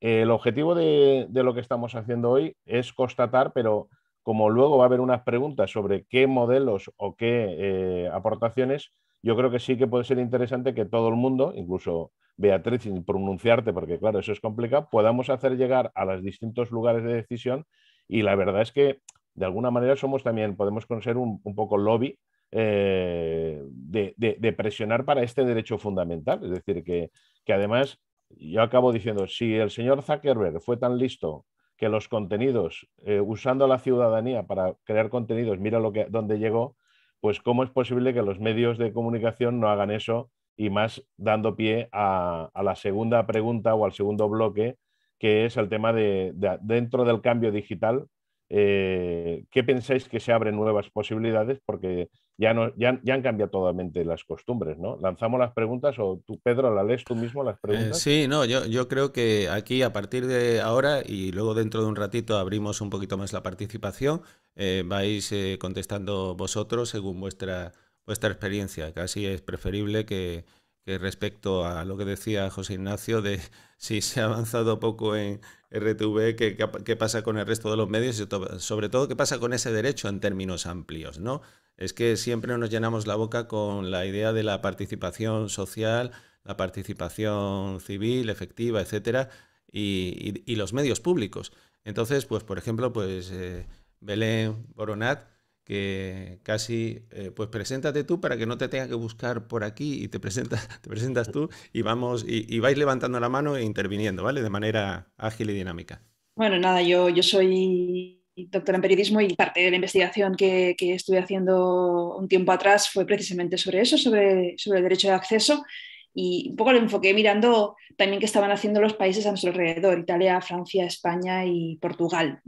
El objetivo de, lo que estamos haciendo hoy es constatar, pero como luego va a haber unas preguntas sobre qué modelos o qué eh, aportaciones, yo creo que sí que puede ser interesante que todo el mundo, incluso Beatriz, sin pronunciarte, porque claro, eso es complicado, podamos hacer llegar a los distintos lugares de decisión y la verdad es que de alguna manera somos también, podemos conocer un, un poco lobby eh, de, presionar para este derecho fundamental. Es decir, que, que además yo acabo diciendo, si el señor Zuckerberg fue tan listo que los contenidos, eh, usando la ciudadanía para crear contenidos, mira lo que, dónde llegó, pues cómo es posible que los medios de comunicación no hagan eso y más dando pie a, la segunda pregunta o al segundo bloque, que es el tema de dentro del cambio digital, eh, ¿qué pensáis que se abren nuevas posibilidades? Porque ya, no, ya, han cambiado totalmente las costumbres, ¿no? ¿Lanzamos las preguntas o tú, Pedro, la lees tú mismo las eh, preguntas? sí, no, yo, creo que aquí a partir de ahora y luego dentro de un ratito abrimos un poquito más la participación, eh, vais contestando vosotros según vuestra, vuestra experiencia. Casi es preferible que, que respecto a lo que decía José Ignacio de si se ha avanzado poco en RTV, qué, pasa con el resto de los medios y sobre todo qué pasa con ese derecho en términos amplios, ¿no? Es que siempre nos llenamos la boca con la idea de la participación social, la participación civil, efectiva, etcétera, y, los medios públicos. Entonces, pues por ejemplo, pues eh, Belén Boronat que casi, eh, pues preséntate tú para que no te tenga que buscar por aquí y te presentas, te presentas tú y vamos, y, vais levantando la mano e interviniendo, ¿vale? De manera ágil y dinámica. Bueno, nada, yo, yo soy doctora en periodismo y parte de la investigación que, estuve haciendo un tiempo atrás fue precisamente sobre eso, sobre, sobre el derecho de acceso y un poco lo enfoqué mirando también qué estaban haciendo los países a nuestro alrededor, Italia, Francia, España y Portugal,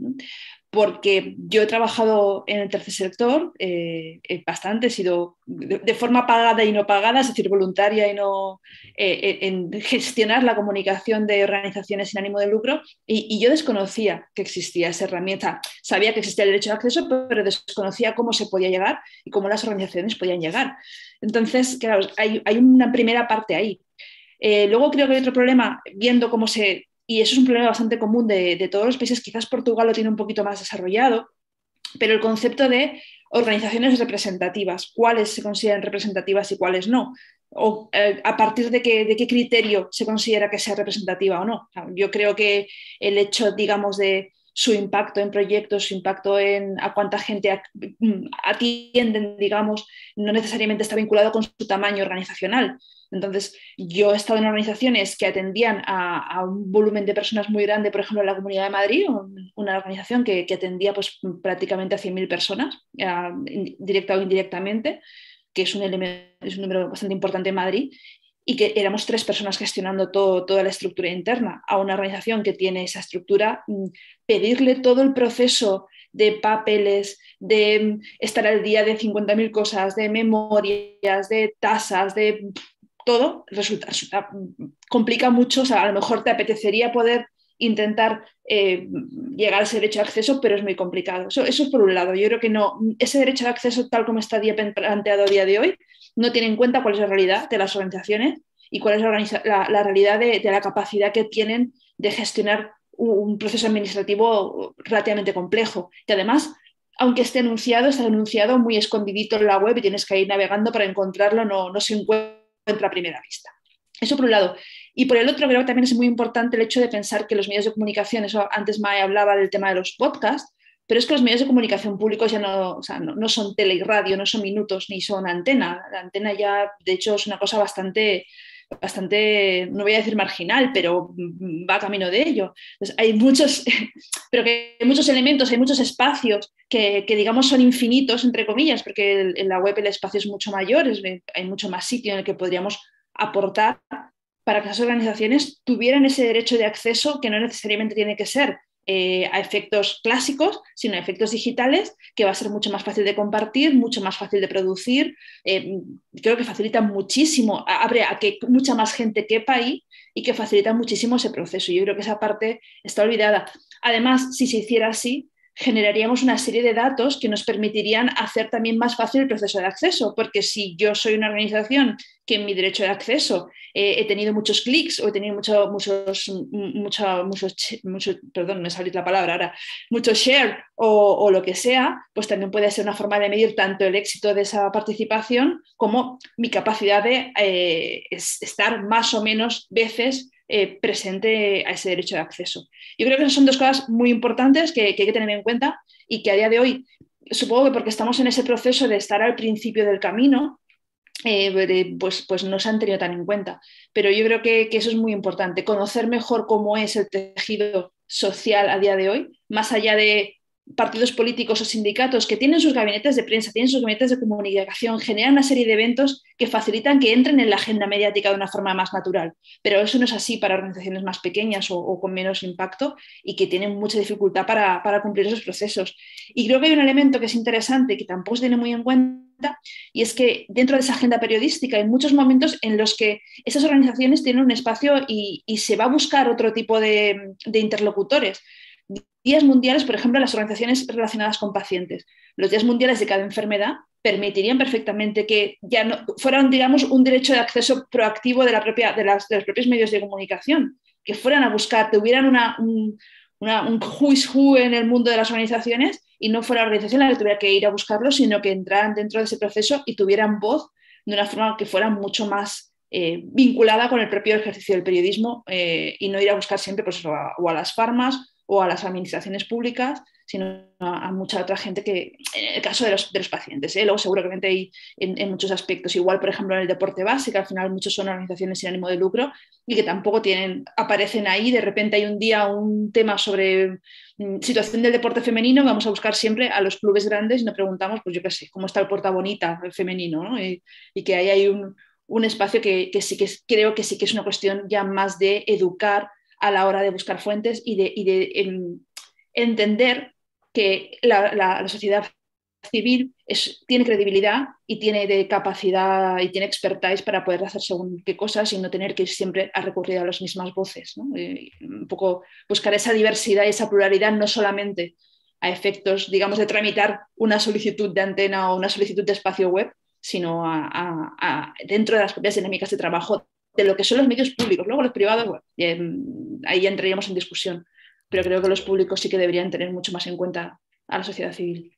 porque yo he trabajado en el tercer sector eh, eh, bastante, he sido de, forma pagada y no pagada, es decir, voluntaria y no eh, en gestionar la comunicación de organizaciones sin ánimo de lucro, y, yo desconocía que existía esa herramienta. Sabía que existía el derecho de acceso, pero desconocía cómo se podía llegar y cómo las organizaciones podían llegar. Entonces, claro, hay, una primera parte ahí. luego creo que hay otro problema, viendo cómo se y eso es un problema bastante común de, todos los países, quizás Portugal lo tiene un poquito más desarrollado, pero el concepto de organizaciones representativas, cuáles se consideran representativas y cuáles no, o eh, a partir de, de qué, criterio se considera que sea representativa o no. yo creo que el hecho, digamos, de su impacto en proyectos, su impacto en a cuánta gente mm, atienden, digamos, no necesariamente está vinculado con su tamaño organizacional. Entonces, yo he estado en organizaciones que atendían a, un volumen de personas muy grande, por ejemplo, en la Comunidad de Madrid, una organización que, atendía pues, prácticamente a 100.000 personas, eh, directa o indirectamente que es un, elemento, es un número bastante importante en Madrid, y que éramos tres personas gestionando toda la estructura interna. A una organización que tiene esa estructura, mm, pedirle todo el proceso de papeles, de mm, estar al día de 50.000 cosas, de memorias, de tasas, de mm, todo, resulta, complica mucho. O a lo mejor te apetecería poder intentar eh, llegar a ese derecho de acceso, pero es muy complicado. Eso, es por un lado. Yo creo que no, ese derecho de acceso tal como está planteado a día de hoy no tiene en cuenta cuál es la realidad de las organizaciones y cuál es la, realidad de, la capacidad que tienen de gestionar un proceso administrativo relativamente complejo, que además, aunque esté enunciado, está enunciado muy escondidito en la web y tienes que ir navegando para encontrarlo, no, no se encuentra a primera vista. Eso por un lado. Y por el otro, creo que también es muy importante el hecho de pensar que los medios de comunicación, eso antes Mae hablaba del tema de los podcasts, pero es que los medios de comunicación públicos ya no, no, son tele y radio, no son minutos ni son antena. La antena ya, de hecho, es una cosa bastante, bastante no voy a decir marginal, pero va camino de ello. hay muchos, pero que hay muchos elementos, hay muchos espacios que, que, digamos son infinitos, entre comillas, porque en la web el espacio es mucho mayor, es, hay mucho más sitio en el que podríamos aportar para que esas organizaciones tuvieran ese derecho de acceso que no necesariamente tiene que ser eh, a efectos clásicos, sino a efectos digitales, que va a ser mucho más fácil de compartir, mucho más fácil de producir. Eh, creo que facilita muchísimo, abre a que mucha más gente quepa ahí y que facilita muchísimo ese proceso. Yo creo que esa parte está olvidada. Además, si se hiciera así, generaríamos una serie de datos que nos permitirían hacer también más fácil el proceso de acceso, porque si yo soy una organización que en mi derecho de acceso eh, he tenido muchos clics o he tenido mucho, muchos, mm, perdón, me salir la palabra ahora, mucho share o, lo que sea, pues también puede ser una forma de medir tanto el éxito de esa participación como mi capacidad de eh, estar más o menos veces eh, presente a ese derecho de acceso. Yo creo que son dos cosas muy importantes que, hay que tener en cuenta y que a día de hoy, supongo que porque estamos en ese proceso de estar al principio del camino, eh, pues, pues, no se han tenido tan en cuenta. Pero yo creo que, eso es muy importante, conocer mejor cómo es el tejido social a día de hoy, más allá de partidos políticos o sindicatos que tienen sus gabinetes de prensa, tienen sus gabinetes de comunicación, generan una serie de eventos que facilitan que entren en la agenda mediática de una forma más natural. Pero eso no es así para organizaciones más pequeñas o, con menos impacto y que tienen mucha dificultad para, cumplir esos procesos. Y creo que hay un elemento que es interesante que tampoco se tiene muy en cuenta y es que dentro de esa agenda periodística hay muchos momentos en los que esas organizaciones tienen un espacio y, se va a buscar otro tipo de interlocutores días mundiales, por ejemplo, las organizaciones relacionadas con pacientes. Los días mundiales de cada enfermedad permitirían perfectamente que ya no, fueran, digamos, un derecho de acceso proactivo de, de, los propios medios de comunicación, que fueran a buscar, tuvieran una, un, una, un who en el mundo de las organizaciones y no fuera la organización la que tuviera que ir a buscarlo, sino que entraran dentro de ese proceso y tuvieran voz de una forma que fuera mucho más eh, vinculada con el propio ejercicio del periodismo eh, y no ir a buscar siempre pues, o a las farmas o a las administraciones públicas, sino a, mucha otra gente que, en el caso de los, pacientes, ¿eh? luego seguramente hay en, muchos aspectos, igual por ejemplo en el deporte básico al final muchos son organizaciones sin ánimo de lucro y que tampoco tienen, aparecen ahí, de repente hay un día un tema sobre mm, situación del deporte femenino, vamos a buscar siempre a los clubes grandes y nos preguntamos, pues yo qué sé, cómo está el bonita el femenino, y, que ahí hay un, espacio que, sí que creo que sí que es una cuestión ya más de educar a la hora de buscar fuentes y de, em, entender que la, sociedad civil tiene credibilidad y tiene capacidad y tiene expertise para poder hacer según qué cosas y no tener que siempre a recurrir a las mismas voces. un poco buscar esa diversidad y esa pluralidad no solamente a efectos, digamos, de tramitar una solicitud de antena o una solicitud de espacio web, sino dentro de las propias dinámicas de trabajo de lo que son los medios públicos. Luego los privados, bueno, eh, ahí entraríamos en discusión, pero creo que los públicos sí que deberían tener mucho más en cuenta a la sociedad civil.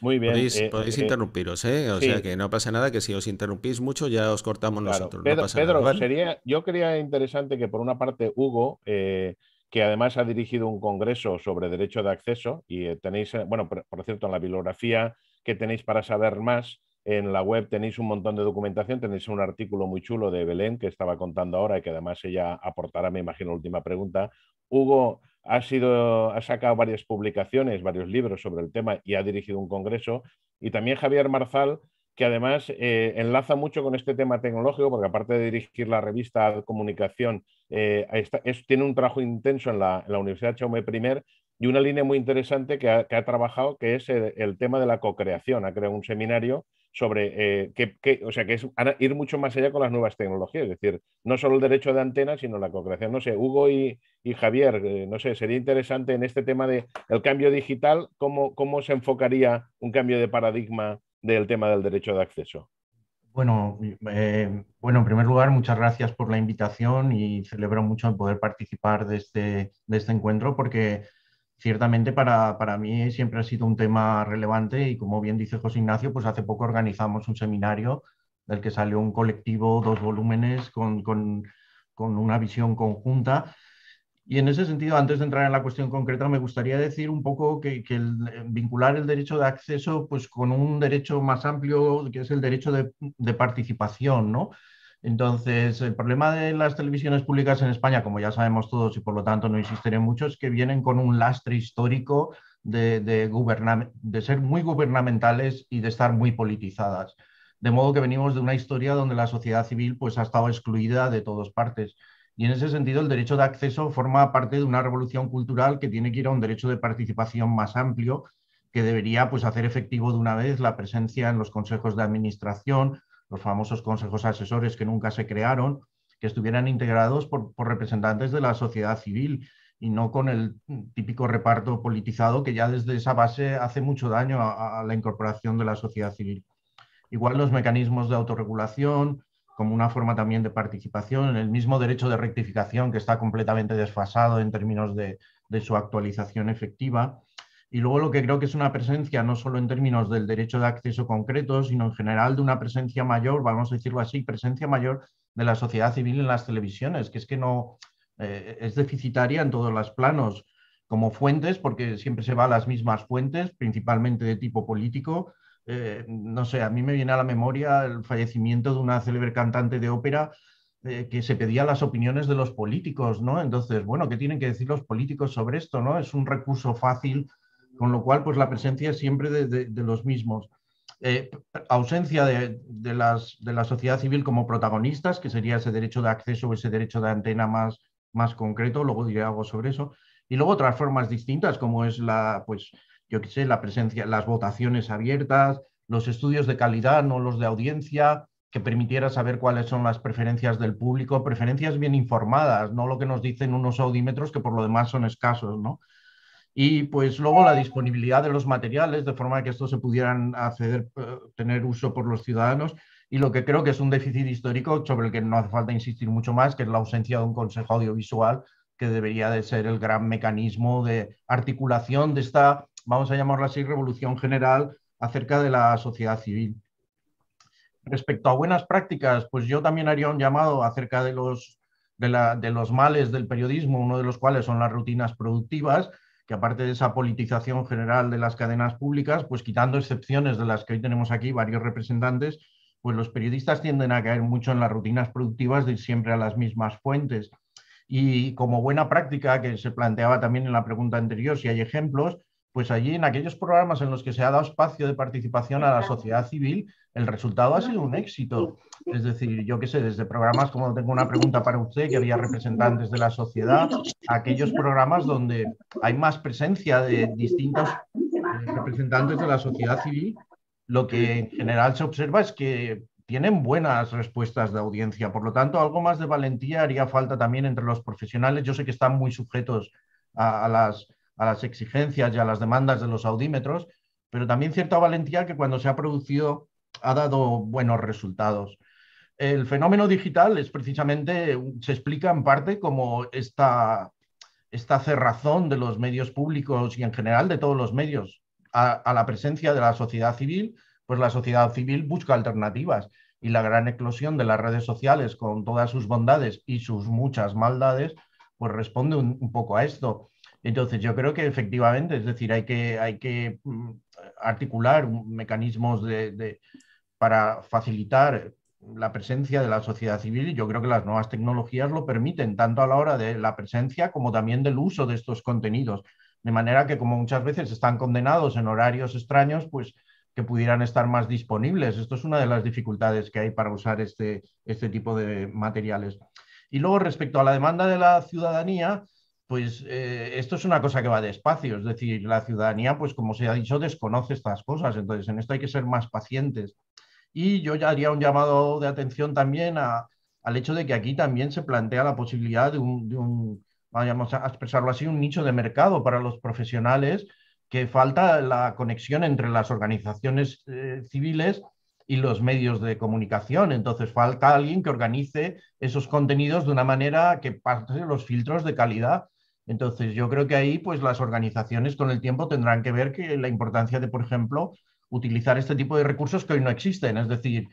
Muy bien. Podéis, eh, eh, interrumpiros, O sea que no pasa nada, que si os interrumpís mucho ya os cortamos nosotros. Pedro, sería, yo creía interesante que por una parte Hugo, que además ha dirigido un congreso sobre derecho de acceso, y tenéis, bueno, por cierto, en la bibliografía que tenéis para saber más, en la web tenéis un montón de documentación, tenéis un artículo muy chulo de Belén que estaba contando ahora y que además ella aportará, me imagino, la última pregunta. Hugo ha, sido, ha sacado varias publicaciones, varios libros sobre el tema y ha dirigido un congreso. Y también Javier Marzal, que además eh, enlaza mucho con este tema tecnológico, porque aparte de dirigir la revista Comunicación, eh, tiene un trabajo intenso en la, Universidad Chaume I y una línea muy interesante que ha, trabajado, que es el, el tema de la co-creación. Ha creado un seminario sobre eh, o sea, que es ir mucho más allá con las nuevas tecnologías, es decir, no solo el derecho de antena, sino la cooperación. No sé, Hugo y, Javier, eh, no sé, sería interesante en este tema del el cambio digital, ¿cómo, ¿cómo se enfocaría un cambio de paradigma del tema del derecho de acceso? Bueno, eh, bueno, en primer lugar, muchas gracias por la invitación y celebro mucho poder participar de este, este encuentro porque ciertamente para, mí siempre ha sido un tema relevante y como bien dice José Ignacio, pues hace poco organizamos un seminario del que salió un colectivo, dos volúmenes, con, una visión conjunta. Y en ese sentido, antes de entrar en la cuestión concreta, me gustaría decir un poco que, eh, vincular el derecho de acceso pues, con un derecho más amplio, que es el derecho de, de participación, ¿no? Entonces, el problema de las televisiones públicas en España, como ya sabemos todos y por lo tanto no insistiré mucho, es que vienen con un lastre histórico de, ser muy gubernamentales y de estar muy politizadas. De modo que venimos de una historia donde la sociedad civil pues, ha estado excluida de todas partes. Y en ese sentido, el derecho de acceso forma parte de una revolución cultural que tiene que ir a un derecho de participación más amplio que debería pues, hacer efectivo de una vez la presencia en los consejos de administración, los famosos consejos asesores que nunca se crearon, que estuvieran integrados por, representantes de la sociedad civil y no con el típico reparto politizado que ya desde esa base hace mucho daño a, la incorporación de la sociedad civil. Igual los mecanismos de autorregulación, como una forma también de participación, el mismo derecho de rectificación que está completamente desfasado en términos de su actualización efectiva. Y luego lo que creo que es una presencia, no solo en términos del derecho de acceso concreto, sino en general de una presencia mayor, vamos a decirlo así, presencia mayor de la sociedad civil en las televisiones, que es que no eh, es deficitaria en todos los planos, como fuentes, porque siempre se va a las mismas fuentes, principalmente de tipo político. Eh, no sé, a mí me viene a la memoria el fallecimiento de una célebre cantante de ópera eh, que se pedía las opiniones de los políticos, ¿no? Entonces, bueno, ¿qué tienen que decir los políticos sobre esto, no? Es un recurso fácil con lo cual, pues la presencia siempre de, los mismos. Eh, ausencia de, las, de la sociedad civil como protagonistas, que sería ese derecho de acceso o ese derecho de antena más, más concreto, luego diré algo sobre eso. Y luego otras formas distintas, como es la, pues, yo qué sé, la presencia, las votaciones abiertas, los estudios de calidad, no los de audiencia, que permitiera saber cuáles son las preferencias del público, preferencias bien informadas, no lo que nos dicen unos audímetros que por lo demás son escasos, ¿no? y pues luego la disponibilidad de los materiales de forma que estos se pudieran acceder, eh, tener uso por los ciudadanos y lo que creo que es un déficit histórico sobre el que no hace falta insistir mucho más, que es la ausencia de un consejo audiovisual que debería de ser el gran mecanismo de articulación de esta, vamos a llamarla así, revolución general acerca de la sociedad civil. Respecto a buenas prácticas, pues yo también haría un llamado acerca de los, de, de los males del periodismo, uno de los cuales son las rutinas productivas, que aparte de esa politización general de las cadenas públicas, pues quitando excepciones de las que hoy tenemos aquí varios representantes, pues los periodistas tienden a caer mucho en las rutinas productivas de ir siempre a las mismas fuentes. Y como buena práctica que se planteaba también en la pregunta anterior, si hay ejemplos, pues allí en aquellos programas en los que se ha dado espacio de participación a la sociedad civil, el resultado ha sido un éxito. Es decir, yo qué sé, desde programas como Tengo una pregunta para usted, que había representantes de la sociedad, aquellos programas donde hay más presencia de distintos eh, representantes de la sociedad civil, lo que en general se observa es que tienen buenas respuestas de audiencia. Por lo tanto, algo más de valentía haría falta también entre los profesionales. Yo sé que están muy sujetos a, a las exigencias y a las demandas de los audímetros, pero también cierta valentía que cuando se ha producido ha dado buenos resultados. El fenómeno digital es precisamente, se explica en parte como esta, esta cerrazón de los medios públicos y en general de todos los medios a, la presencia de la sociedad civil, pues la sociedad civil busca alternativas y la gran eclosión de las redes sociales con todas sus bondades y sus muchas maldades, pues responde un, poco a esto. Entonces, yo creo que efectivamente, es decir, hay que, hay que mm, articular mecanismos de, para facilitar la presencia de la sociedad civil y yo creo que las nuevas tecnologías lo permiten, tanto a la hora de la presencia como también del uso de estos contenidos. De manera que como muchas veces están condenados en horarios extraños, pues que pudieran estar más disponibles. Esto es una de las dificultades que hay para usar este, este tipo de materiales. Y luego respecto a la demanda de la ciudadanía, pues eh, esto es una cosa que va despacio, es decir, la ciudadanía, pues como se ha dicho, desconoce estas cosas, entonces en esto hay que ser más pacientes. Y yo ya haría un llamado de atención también al hecho de que aquí también se plantea la posibilidad de un, vayamos a expresarlo así, un nicho de mercado para los profesionales, que falta la conexión entre las organizaciones eh, civiles y los medios de comunicación. Entonces falta alguien que organice esos contenidos de una manera que pase los filtros de calidad. Entonces yo creo que ahí pues las organizaciones con el tiempo tendrán que ver que la importancia de, por ejemplo, utilizar este tipo de recursos que hoy no existen. Es decir,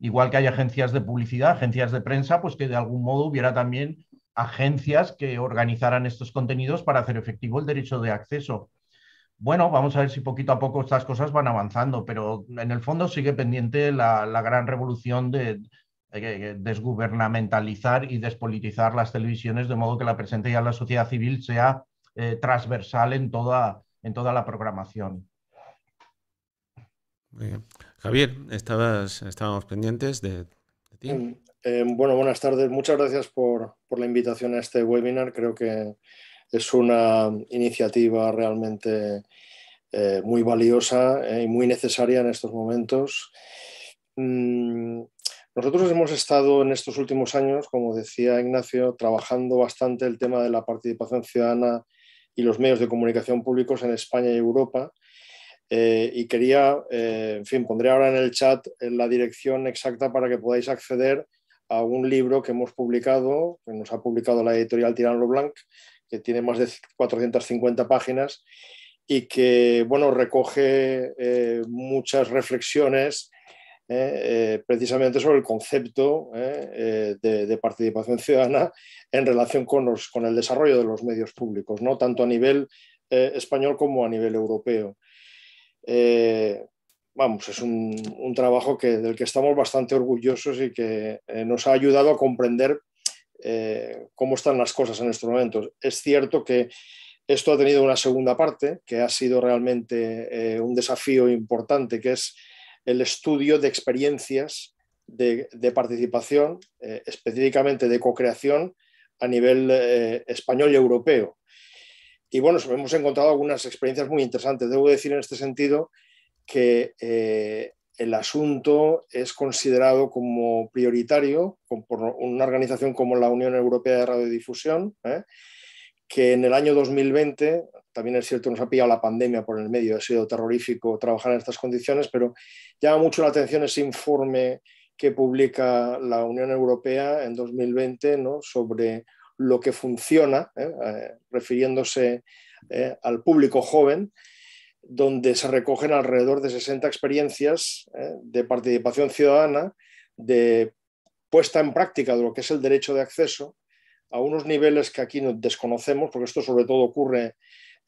igual que hay agencias de publicidad, agencias de prensa, pues que de algún modo hubiera también agencias que organizaran estos contenidos para hacer efectivo el derecho de acceso. Bueno, vamos a ver si poquito a poco estas cosas van avanzando, pero en el fondo sigue pendiente la, gran revolución de, desgubernamentalizar y despolitizar las televisiones de modo que la presencia de la sociedad civil sea eh, transversal en toda, en toda la programación. Eh, Javier, estábamos pendientes de, ti. Mm, em, bueno, buenas tardes. Muchas gracias por, la invitación a este webinar. Creo que es una iniciativa realmente eh, muy valiosa eh, y muy necesaria en estos momentos. Mm, nosotros hemos estado en estos últimos años, como decía Ignacio, trabajando bastante el tema de la participación ciudadana y los medios de comunicación públicos en España y Europa eh, y quería, eh, en fin, pondré ahora en el chat eh, la dirección exacta para que podáis acceder a un libro que hemos publicado, que nos ha publicado la editorial Tirano Blanc, que tiene más de 450 páginas y que, bueno, recoge muchas reflexiones precisamente sobre el concepto de, participación ciudadana en relación con, el desarrollo de los medios públicos, ¿no? tanto a nivel español como a nivel europeo. Eh, vamos, es un, trabajo que, del que estamos bastante orgullosos y que eh, nos ha ayudado a comprender eh, cómo están las cosas en estos momentos. Es cierto que esto ha tenido una segunda parte, que ha sido realmente un desafío importante, que es el estudio de experiencias de, de participación, específicamente de co-creación a nivel español y europeo. Y bueno, hemos encontrado algunas experiencias muy interesantes. Debo decir en este sentido que eh, el asunto es considerado como prioritario por una organización como la Unión Europea de Radiodifusión, ¿eh? que en el año 2020, también es cierto, nos ha pillado la pandemia por el medio, ha sido terrorífico trabajar en estas condiciones, pero llama mucho la atención ese informe que publica la Unión Europea en 2020 sobre lo que funciona, ¿eh? Eh, refiriéndose ¿eh? al público joven, donde se recogen alrededor de 60 experiencias de participación ciudadana, de puesta en práctica de lo que es el derecho de acceso a unos niveles que aquí desconocemos, porque esto sobre todo ocurre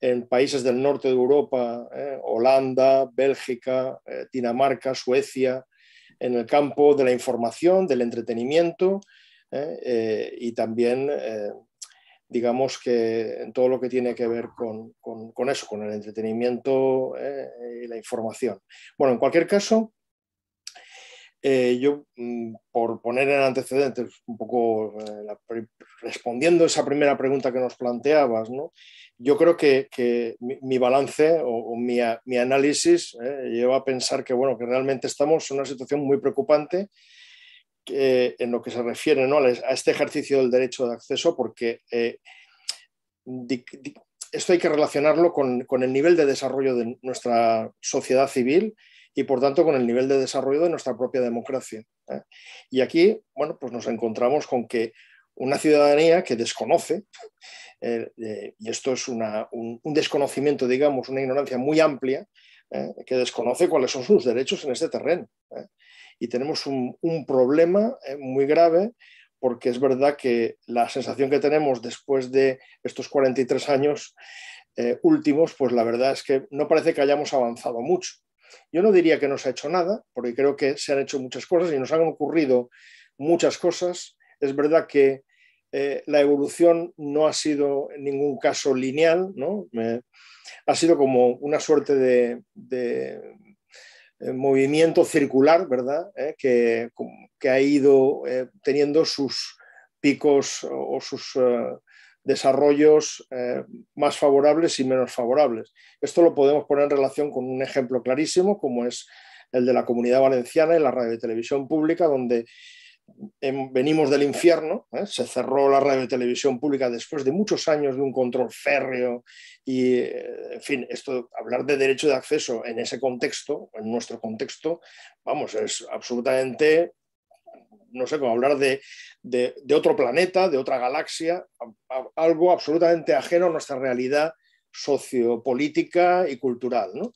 en países del norte de Europa, Holanda, Bélgica, Dinamarca, Suecia, en el campo de la información, del entretenimiento, ¿eh? Eh, y también eh, digamos que en todo lo que tiene que ver con, eso, con el entretenimiento y la información. Bueno, en cualquier caso, yo mm, por poner en antecedentes un poco respondiendo esa primera pregunta que nos planteabas, yo creo que, mi, balance o, mi, análisis lleva a pensar que, bueno, que realmente estamos en una situación muy preocupante en lo que se refiere a este ejercicio del derecho de acceso, porque eh, esto hay que relacionarlo con, el nivel de desarrollo de nuestra sociedad civil y, por tanto, con el nivel de desarrollo de nuestra propia democracia. ¿eh? Y aquí, bueno, pues nos encontramos con que una ciudadanía que desconoce, eh, y esto es un, desconocimiento, digamos, una ignorancia muy amplia, que desconoce cuáles son sus derechos en este terreno y tenemos un, problema eh, muy grave porque es verdad que la sensación que tenemos después de estos 43 años eh, últimos, pues la verdad es que no parece que hayamos avanzado mucho. Yo no diría que no se ha hecho nada, porque creo que se han hecho muchas cosas y nos han ocurrido muchas cosas. Es verdad que eh, la evolución no ha sido en ningún caso lineal, ¿no? ha sido como una suerte de, eh, movimiento circular, ¿verdad? Eh, que, ha ido eh, teniendo sus picos o, sus desarrollos más favorables y menos favorables. Esto lo podemos poner en relación con un ejemplo clarísimo, como es el de la Comunidad Valenciana y la radio televisión pública, donde Em, venimos del infierno, ¿eh? se cerró la radio y televisión pública después de muchos años de un control férreo y, eh, en fin, esto, hablar de derecho de acceso en ese contexto, en nuestro contexto, vamos, es absolutamente, no sé cómo hablar de, otro planeta, de otra galaxia, algo absolutamente ajeno a nuestra realidad sociopolítica y cultural, ¿no?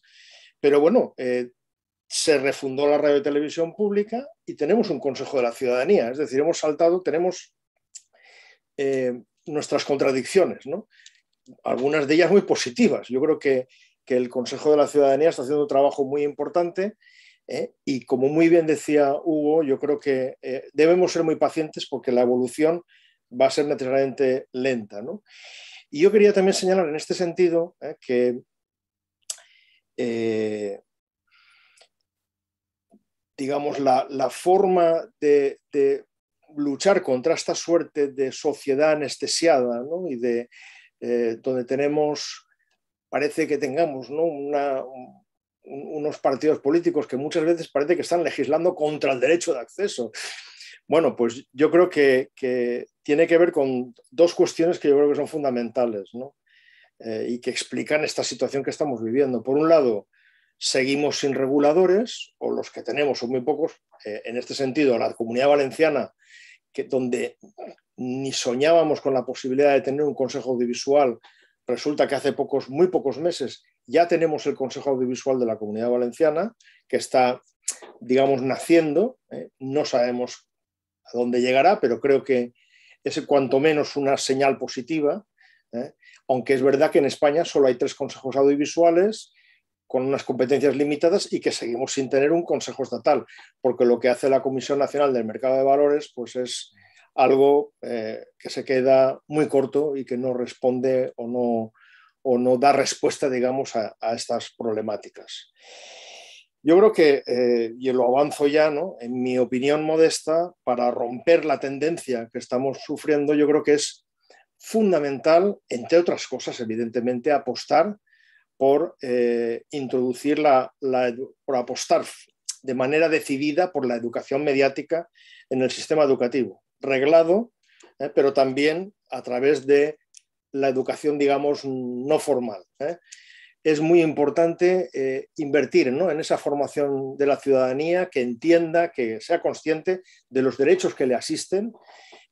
Pero bueno, eh, se refundó la radio y televisión pública y tenemos un Consejo de la Ciudadanía, es decir, hemos saltado, tenemos eh, nuestras contradicciones, algunas de ellas muy positivas. Yo creo que, el Consejo de la Ciudadanía está haciendo un trabajo muy importante ¿eh? y como muy bien decía Hugo, yo creo que eh, debemos ser muy pacientes porque la evolución va a ser necesariamente lenta. Y yo quería también señalar en este sentido que digamos, la, forma de, luchar contra esta suerte de sociedad anestesiada, ¿no? Y de eh, donde tenemos, parece que tengamos, ¿no? unos partidos políticos que muchas veces parece que están legislando contra el derecho de acceso. Bueno, pues yo creo que, tiene que ver con dos cuestiones que yo creo que son fundamentales, ¿no? Eh, y que explican esta situación que estamos viviendo. Por un lado, seguimos sin reguladores o los que tenemos son muy pocos. Eh, en este sentido, la comunidad valenciana, que, donde ni soñábamos con la posibilidad de tener un consejo audiovisual, resulta que hace pocos, muy pocos meses ya tenemos el consejo audiovisual de la comunidad valenciana, que está, digamos, naciendo. Eh, no sabemos a dónde llegará, pero creo que es cuanto menos una señal positiva. Eh, aunque es verdad que en España solo hay tres consejos audiovisuales, con unas competencias limitadas y que seguimos sin tener un Consejo Estatal, porque lo que hace la Comisión Nacional del Mercado de Valores pues es algo eh, que se queda muy corto y que no responde o no, o no da respuesta, digamos, a, estas problemáticas. Yo creo que, eh, y lo avanzo ya, ¿no? en mi opinión modesta, para romper la tendencia que estamos sufriendo, yo creo que es fundamental, entre otras cosas, evidentemente, apostar por eh, introducir por apostar de manera decidida por la educación mediática en el sistema educativo, reglado, eh, pero también a través de la educación, digamos, no formal. Eh. Es muy importante invertir en esa formación de la ciudadanía, que entienda, que sea consciente de los derechos que le asisten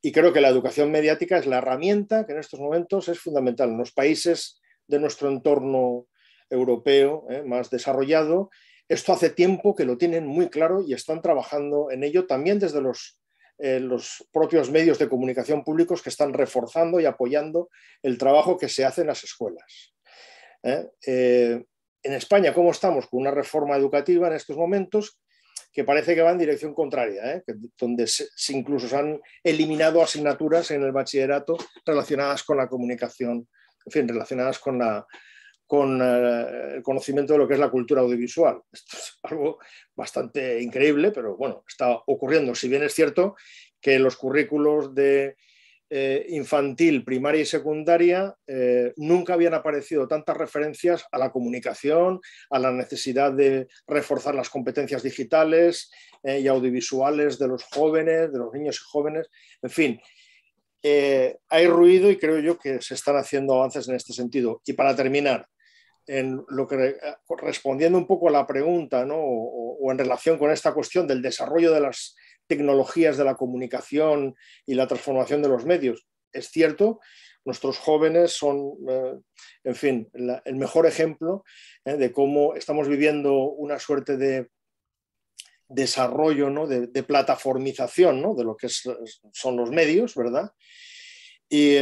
y creo que la educación mediática es la herramienta que en estos momentos es fundamental en los países de nuestro entorno europeo ¿eh? más desarrollado. Esto hace tiempo que lo tienen muy claro y están trabajando en ello también desde los, eh, los propios medios de comunicación públicos que están reforzando y apoyando el trabajo que se hace en las escuelas. ¿eh? en España, ¿cómo estamos? Con una reforma educativa en estos momentos que parece que va en dirección contraria, donde incluso se han eliminado asignaturas en el bachillerato relacionadas con la comunicación, en fin, relacionadas con la, con eh, el conocimiento de lo que es la cultura audiovisual. Esto es algo bastante increíble, pero bueno, está ocurriendo. Si bien es cierto que los currículos de eh, infantil, primaria y secundaria, eh, nunca habían aparecido tantas referencias a la comunicación, a la necesidad de reforzar las competencias digitales y audiovisuales de los jóvenes, de los niños y jóvenes. En fin, hay ruido y creo yo que se están haciendo avances en este sentido. Y para terminar, eh, respondiendo un poco a la pregunta, o, en relación con esta cuestión del desarrollo de las tecnologías de la comunicación y la transformación de los medios, es cierto, nuestros jóvenes son, eh, en fin, el mejor ejemplo eh, de cómo estamos viviendo una suerte de desarrollo, de, plataformización de lo que son los medios, ¿verdad? Y,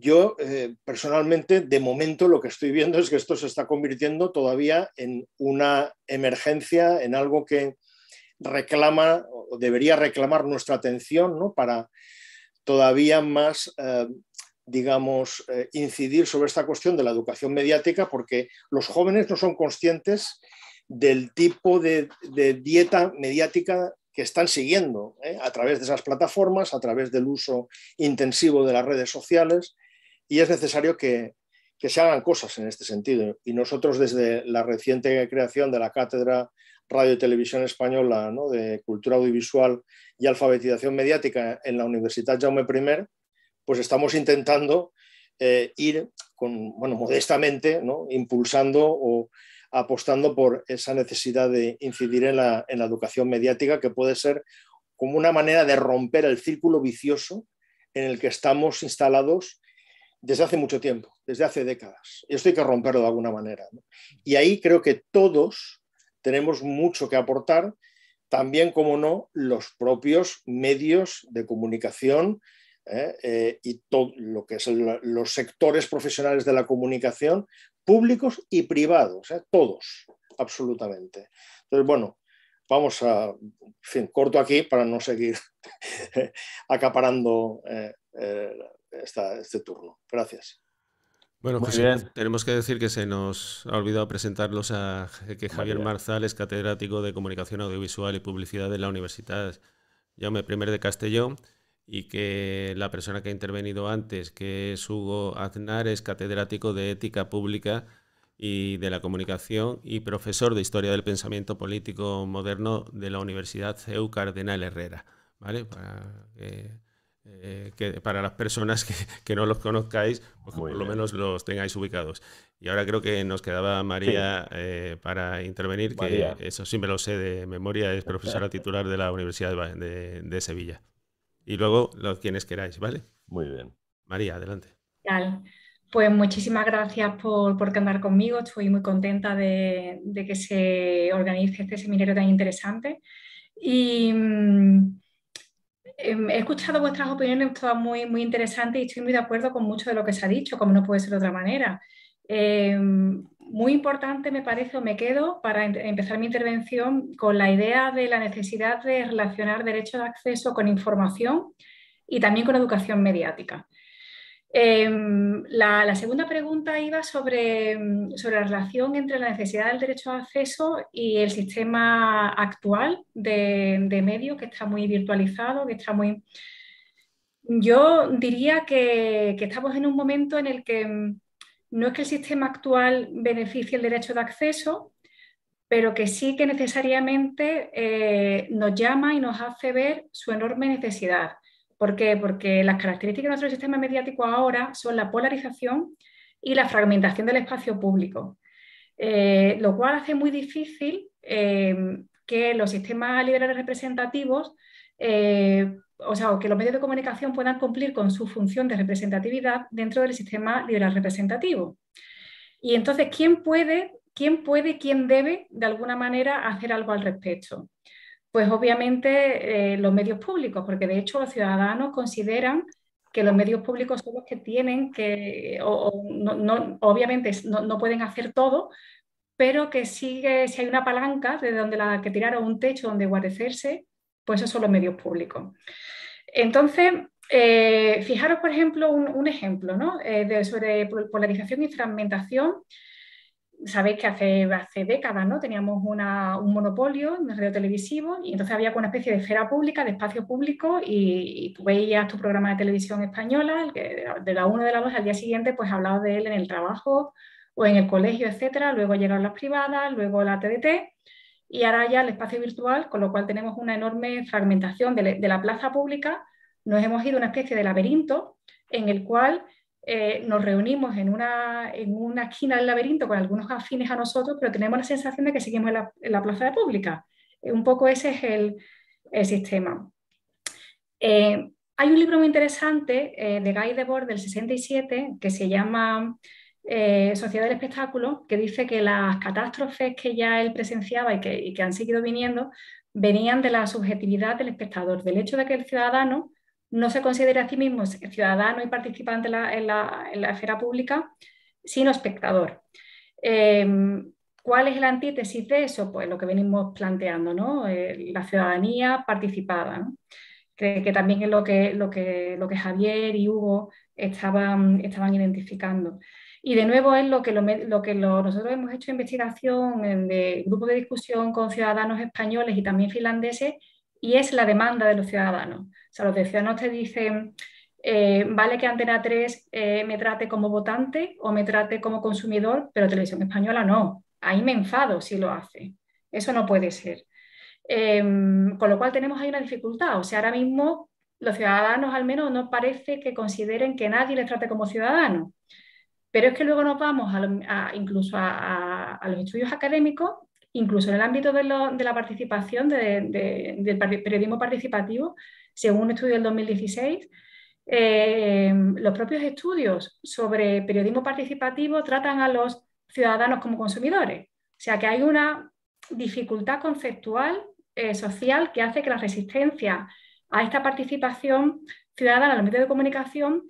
yo eh, personalmente, de momento, lo que estoy viendo es que esto se está convirtiendo todavía en una emergencia, en algo que reclama o debería reclamar nuestra atención para todavía más, eh, digamos, eh, incidir sobre esta cuestión de la educación mediática, porque los jóvenes no son conscientes del tipo de, dieta mediática que están siguiendo a través de esas plataformas, a través del uso intensivo de las redes sociales y es necesario que, se hagan cosas en este sentido. Y nosotros desde la reciente creación de la Cátedra Radio y Televisión Española de Cultura Audiovisual y Alfabetización Mediática en la Universidad Jaume I, pues estamos intentando eh, ir con, bueno, modestamente impulsando o apostando por esa necesidad de incidir en la, en la educación mediática que puede ser como una manera de romper el círculo vicioso en el que estamos instalados desde hace mucho tiempo, desde hace décadas. Y esto hay que romperlo de alguna manera. Y ahí creo que todos tenemos mucho que aportar, también, como no, los propios medios de comunicación ¿eh? Eh, y todo lo que son los sectores profesionales de la comunicación, públicos y privados, ¿eh? todos, absolutamente. Entonces, bueno, vamos a, en fin, corto aquí para no seguir acaparando este turno. Gracias. Bueno, tenemos que decir que se nos ha olvidado presentarlos a que Javier Marzal es catedrático de Comunicación Audiovisual y Publicidad de la Universidad Jaume I de Castellón y que la persona que ha intervenido antes, que es Hugo Aznar, es catedrático de Ética Pública y de la Comunicación y profesor de Historia del Pensamiento Político Moderno de la Universidad CEU Cardenal Herrera. ¿Vale? Para que eh, que para las personas que, que no los conozcáis, pues por lo menos los tengáis ubicados. Y ahora creo que nos quedaba María eh, para intervenir, que eso sí me lo sé de memoria, es profesora titular de la Universidad de, Sevilla. Y luego los quienes queráis, ¿vale? Muy bien. María, adelante. Pues muchísimas gracias por, por conmigo. Estoy muy contenta de, de, que se organice este seminario tan interesante. Y mm, Em, he escuchado vuestras opiniones, todas muy, muy interesantes y estoy muy de acuerdo con mucho de lo que se ha dicho, como no puede ser de otra manera. Em, muy importante me parece o me quedo para em, empezar mi intervención con la idea de la necesidad de relacionar derechos de acceso con información y también con educación mediática. Em, la, segunda pregunta iba sobre, la relación entre la necesidad del derecho de acceso y el sistema actual de, medios que está muy virtualizado, que está muy... Yo diría que, estamos en un momento en el que mm, no es que el sistema actual beneficie el derecho de acceso, pero que sí que necesariamente eh, nos llama y nos hace ver su enorme necesidad. ¿Por qué? Porque las características de nuestro sistema mediático ahora son la polarización y la fragmentación del espacio público, eh, lo cual hace muy difícil eh, que los sistemas liberales representativos, eh, o sea, que los medios de comunicación puedan cumplir con su función de representatividad dentro del sistema liberal representativo. Y entonces, ¿quién puede, quién puede, quién debe, de alguna manera, hacer algo al respecto? Pues obviamente eh, los medios públicos, porque de hecho los ciudadanos consideran que los medios públicos son los que tienen que, o, no, obviamente no, pueden hacer todo, pero que sigue, si hay una palanca de donde la que tirar un techo donde guarecerse, pues esos son los medios públicos. Entonces, eh, fijaros, por ejemplo, un, ejemplo eh, de, sobre polarización y fragmentación sabéis que hace, hace décadas ¿no? teníamos un monopolio en el radio televisivo y entonces había una especie de esfera pública, de espacio público y, tú veías tu programa de televisión española, que de la 1 de la 2 al día siguiente pues hablabas de él en el trabajo o en el colegio, etcétera, luego llegaron las privadas, luego la TDT y ahora ya el espacio virtual, con lo cual tenemos una enorme fragmentación de la plaza pública, nos hemos ido a una especie de laberinto en el cual eh, nos reunimos en una, en una esquina del laberinto con algunos afines a nosotros, pero tenemos la sensación de que seguimos en la, plaza de pública. Eh, un poco ese es el, el sistema. Eh, hay un libro muy interesante de Guy Debord del 67 que se llama Sociedad del Espectáculo, que dice que las catástrofes que ya él presenciaba y que han seguido viniendo venían de la subjetividad del espectador, del hecho de que el ciudadano no se considera a sí mismo ciudadano y participante en la, esfera pública, sino espectador. Em, ¿Cuál es la antítesis de eso? Pues lo que venimos planteando, ¿no? Eh, la ciudadanía participada, que, también es lo que, lo lo que Javier y Hugo estaban, estaban identificando. Y de nuevo es lo que, que nosotros hemos hecho investigación en de, grupo de discusión con ciudadanos españoles y también finlandeses y es la demanda de los ciudadanos. O sea, los ciudadanos te dicen, eh, vale que Antena 3 eh, me trate como votante o me trate como consumidor, pero televisión española no. Ahí me enfado si lo hace. Eso no puede ser. Em, con lo cual tenemos ahí una dificultad. O sea, ahora mismo los ciudadanos al menos no parece que consideren que nadie les trate como ciudadano. Pero es que luego nos vamos incluso a, los estudios académicos Incluso en el ámbito de, la participación, del periodismo participativo, según un estudio del 2016, eh, los propios estudios sobre periodismo participativo tratan a los ciudadanos como consumidores. O sea que hay una dificultad conceptual, eh, social, que hace que la resistencia a esta participación ciudadana en los medios de comunicación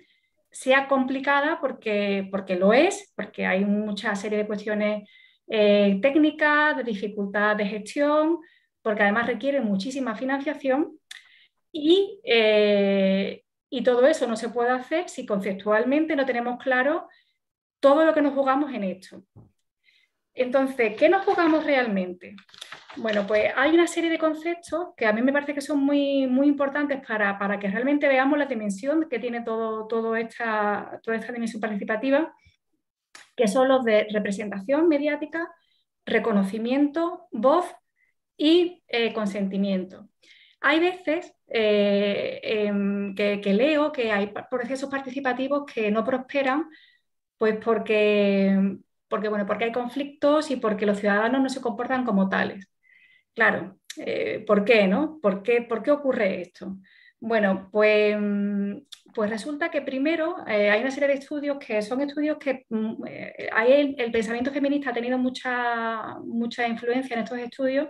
sea complicada porque, porque lo es, porque hay mucha serie de cuestiones técnicas, eh, técnica, de dificultad de gestión, porque además requiere muchísima financiación eh, y, todo eso no se puede hacer si conceptualmente no tenemos claro todo lo que nos jugamos en esto. Entonces, ¿qué nos jugamos realmente? Bueno, pues hay una serie de conceptos que a mí me parece que son muy, muy importantes para, para que realmente veamos la dimensión que tiene todo, todo esta, toda esta dimensión participativa que son los de representación mediática, reconocimiento, voz y eh, consentimiento. Hay veces eh, em, que, leo que hay procesos participativos que no prosperan, pues porque, hay conflictos y porque los ciudadanos no se comportan como tales. Claro, eh, ¿por qué? No? ¿Por qué, ¿Por qué ocurre esto? Bueno, pues, mm, pues resulta que primero eh, hay una serie de estudios que son estudios que mm, hay eh, el, pensamiento feminista ha tenido mucha, mucha influencia en estos estudios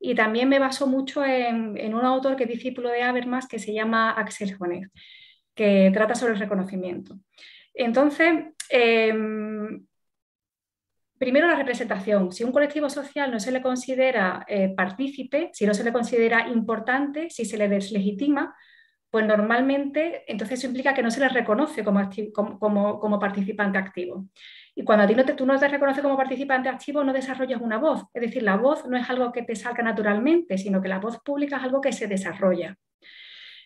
y también me baso mucho en, un autor que es discípulo de Habermas que se llama Axel Jones, que trata sobre el reconocimiento. Entonces, em, Primero, la representación. Si un colectivo social no se le considera eh, partícipe, si no se le considera importante, si se le deslegitima, pues normalmente entonces eso implica que no se le reconoce como, participante activo. Y cuando a ti no te, tú no te reconoces como participante activo, no desarrollas una voz. Es decir, la voz no es algo que te salga naturalmente, sino que la voz pública es algo que se desarrolla.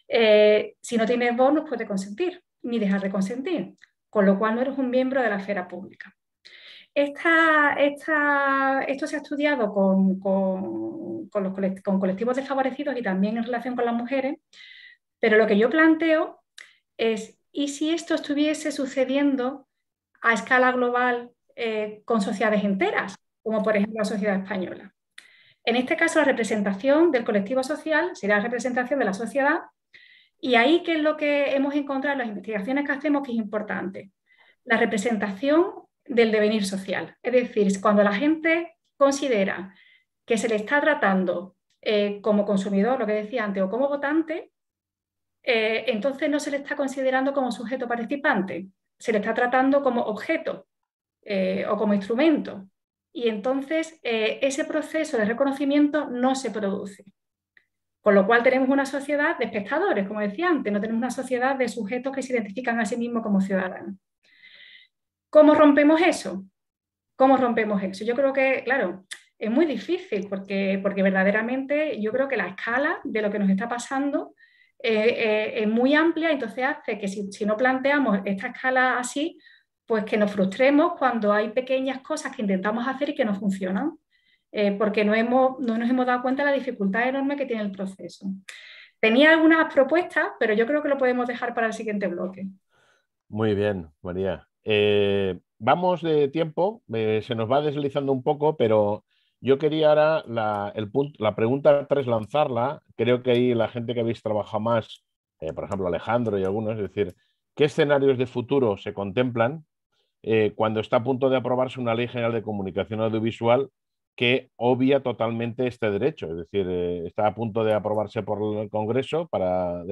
Eh, si no tienes voz, no puedes consentir, ni dejar de consentir, con lo cual no eres un miembro de la esfera pública esto se ha estudiado con, colectivos desfavorecidos y también en relación con las mujeres, pero lo que yo planteo es, ¿y si esto estuviese sucediendo a escala global eh, con sociedades enteras, como por ejemplo la sociedad española? En este caso, la representación del colectivo social sería la representación de la sociedad y ahí que es lo que hemos encontrado en las investigaciones que hacemos que es importante. La representación del devenir social. Es decir, cuando la gente considera que se le está tratando eh, como consumidor, lo que decía antes, o como votante, eh, entonces no se le está considerando como sujeto participante, se le está tratando como objeto eh, o como instrumento. Y entonces ese proceso de reconocimiento no se produce. Con lo cual tenemos una sociedad de espectadores, como decía antes, no tenemos una sociedad de sujetos que se identifican a sí mismos como ciudadanos. ¿Cómo rompemos eso? ¿Cómo rompemos eso? Yo creo que, claro, es muy difícil porque, porque verdaderamente yo creo que la escala de lo que nos está pasando eh, eh, es muy amplia, y entonces hace que si, no planteamos esta escala así, pues que nos frustremos cuando hay pequeñas cosas que intentamos hacer y que no funcionan, eh, porque no, hemos, no nos hemos dado cuenta de la dificultad enorme que tiene el proceso. Tenía algunas propuestas, pero yo creo que lo podemos dejar para el siguiente bloque. Muy bien, María. Eh, vamos de tiempo, eh, se nos va deslizando un poco, pero yo quería ahora la, pregunta 3 lanzarla. Creo que ahí la gente que habéis trabajado más, eh, por ejemplo Alejandro y algunos, es decir, ¿qué escenarios de futuro se contemplan cuando está a punto de aprobarse una ley general de comunicación audiovisual que obvia totalmente este derecho? Es decir, está a punto de aprobarse por el Congreso para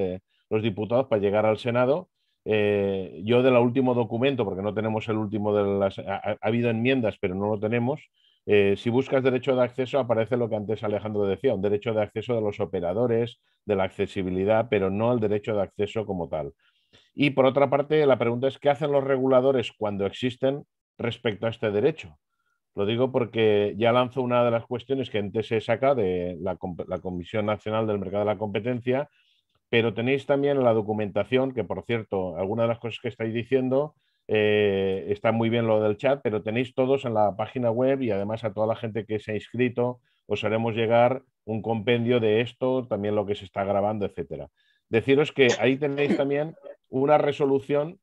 los diputados para llegar al Senado eh, yo del último documento, porque no tenemos el último de las... Ha, habido enmiendas, pero no lo tenemos. Eh, si buscas derecho de acceso, aparece lo que antes Alejandro decía, un derecho de acceso de los operadores, de la accesibilidad, pero no el derecho de acceso como tal. Y por otra parte, la pregunta es, ¿qué hacen los reguladores cuando existen respecto a este derecho? Lo digo porque ya lanzo una de las cuestiones que antes se saca de la Comisión Nacional del Mercado de la Competencia, pero tenéis también la documentación, que por cierto, alguna de las cosas que estáis diciendo eh, está muy bien lo del chat, pero tenéis todos en la página web y además a toda la gente que se ha inscrito os haremos llegar un compendio de esto, también lo que se está grabando, etcétera. Deciros que ahí tenéis también una resolución,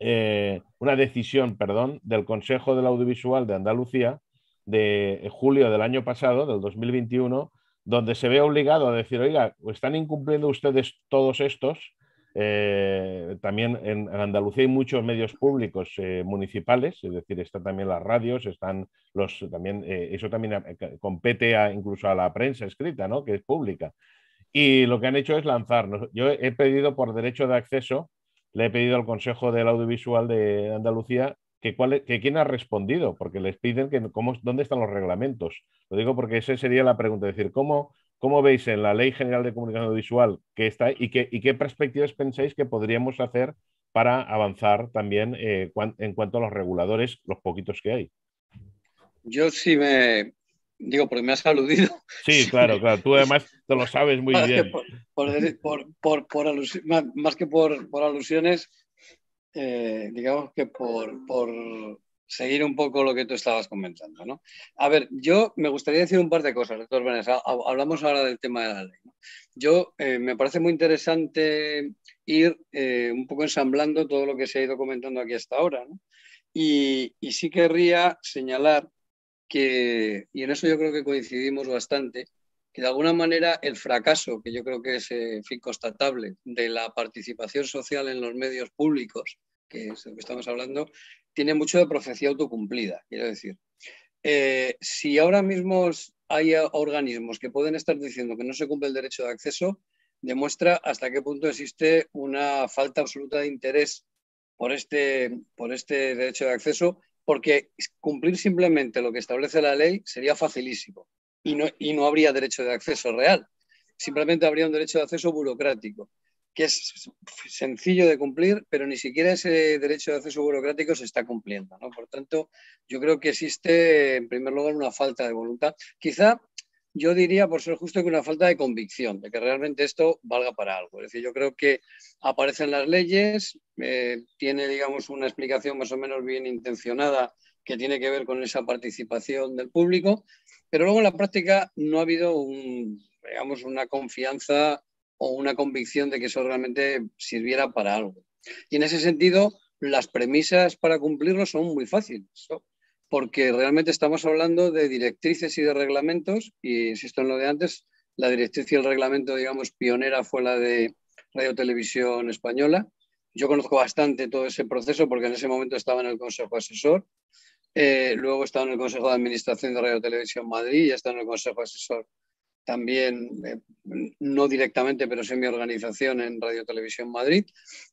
eh, una decisión, perdón, del Consejo del Audiovisual de Andalucía de julio del año pasado, del 2021, donde se ve obligado a decir, oiga, están incumpliendo ustedes todos estos. Eh, también en, Andalucía hay muchos medios públicos eh, municipales, es decir, están también las radios, están los también, eh, eso también compete incluso a la prensa escrita, ¿no? Que es pública. Y lo que han hecho es lanzarnos. Yo he pedido por derecho de acceso, le he pedido al Consejo del Audiovisual de Andalucía e, que, quién ha respondido, porque les piden que dónde están los reglamentos. Lo digo porque esa sería la pregunta, es decir, ¿cómo, ¿cómo veis en la Ley General de Comunicación visual que está y, y qué perspectivas pensáis que podríamos hacer para avanzar también eh, en cuanto a los reguladores, los poquitos que hay? Yo sí me, digo, porque me has aludido. Sí, claro, claro. Tú además te lo sabes muy bien. Por, más, más, que por, alusiones, eh, digamos que por, seguir un poco lo que tú estabas comentando. A ver, yo me gustaría decir un par de cosas, doctor Vanessa. Hablamos ahora del tema de la ley. Yo eh, me parece muy interesante ir eh, un poco ensamblando todo lo que se ha ido comentando aquí hasta ahora. Y, sí querría señalar que, y en eso yo creo que coincidimos bastante, que de alguna manera el fracaso, que yo creo que es constatable, de la participación social en los medios públicos que es que estamos hablando, tiene mucho de profecía autocumplida, quiero decir. Eh, si ahora mismo hay organismos que pueden estar diciendo que no se cumple el derecho de acceso, demuestra hasta qué punto existe una falta absoluta de interés por este, por este derecho de acceso, porque cumplir simplemente lo que establece la ley sería facilísimo y y no habría derecho de acceso real. Simplemente habría un derecho de acceso burocrático que es sencillo de cumplir, pero ni siquiera ese derecho de acceso burocrático se está cumpliendo. Por tanto, yo creo que existe, en primer lugar, una falta de voluntad. Quizá yo diría, por ser justo, que una falta de convicción, de que realmente esto valga para algo. Es decir, yo creo que aparecen las leyes, eh, tiene, digamos, una explicación más o menos bien intencionada que tiene que ver con esa participación del público, pero luego en la práctica no ha habido digamos, una confianza o una convicción de que eso realmente sirviera para algo. Y en ese sentido, las premisas para cumplirlo son muy fáciles, porque realmente estamos hablando de directrices y de reglamentos, y insisto en lo de antes, la directriz y el reglamento, digamos, pionera fue la de Radio Televisión Española. Yo conozco bastante todo ese proceso porque en ese momento estaba en el Consejo Asesor, eh, luego estaba en el Consejo de Administración de Radio Televisión Madrid y está en el Consejo Asesor también, eh, no directamente, pero en mi organización en Radio Televisión Madrid,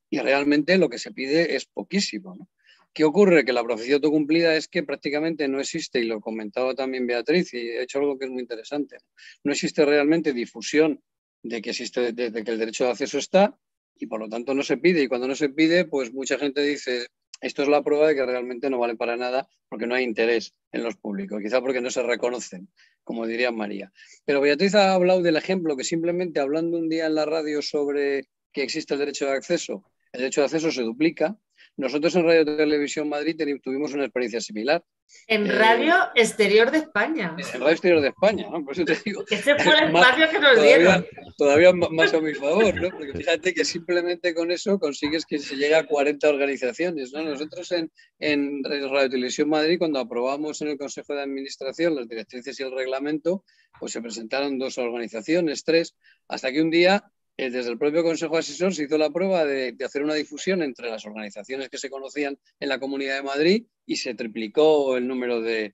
y realmente lo que se pide es poquísimo. ¿Qué ocurre? Que la profecía autocumplida es que prácticamente no existe, y lo comentaba también Beatriz, y he hecho algo que es muy interesante, no existe realmente difusión de que existe, desde que el derecho de acceso está, y por lo tanto no se pide, y cuando no se pide, pues mucha gente dice, esto es la prueba de que realmente no vale para nada porque no hay interés en los públicos, quizá porque no se reconocen como diría María. Pero Beatriz ha hablado del ejemplo que simplemente hablando un día en la radio sobre que existe el derecho de acceso, el derecho de acceso se duplica nosotros en Radio Televisión Madrid tuvimos una experiencia similar. En eh, Radio Exterior de España. En Radio Exterior de España, ¿no? Por eso te digo. Ese fue el espacio que nos dieron. Todavía más a mi favor, ¿no? Porque fíjate que simplemente con eso consigues que se llegue a 40 organizaciones, Nosotros en, en Radio Televisión Madrid, cuando aprobamos en el Consejo de Administración las directrices y el reglamento, pues se presentaron dos organizaciones, tres, hasta que un día eh, desde el propio Consejo Asesor se hizo la prueba de, hacer una difusión entre las organizaciones que se conocían en la Comunidad de Madrid y se triplicó el número de,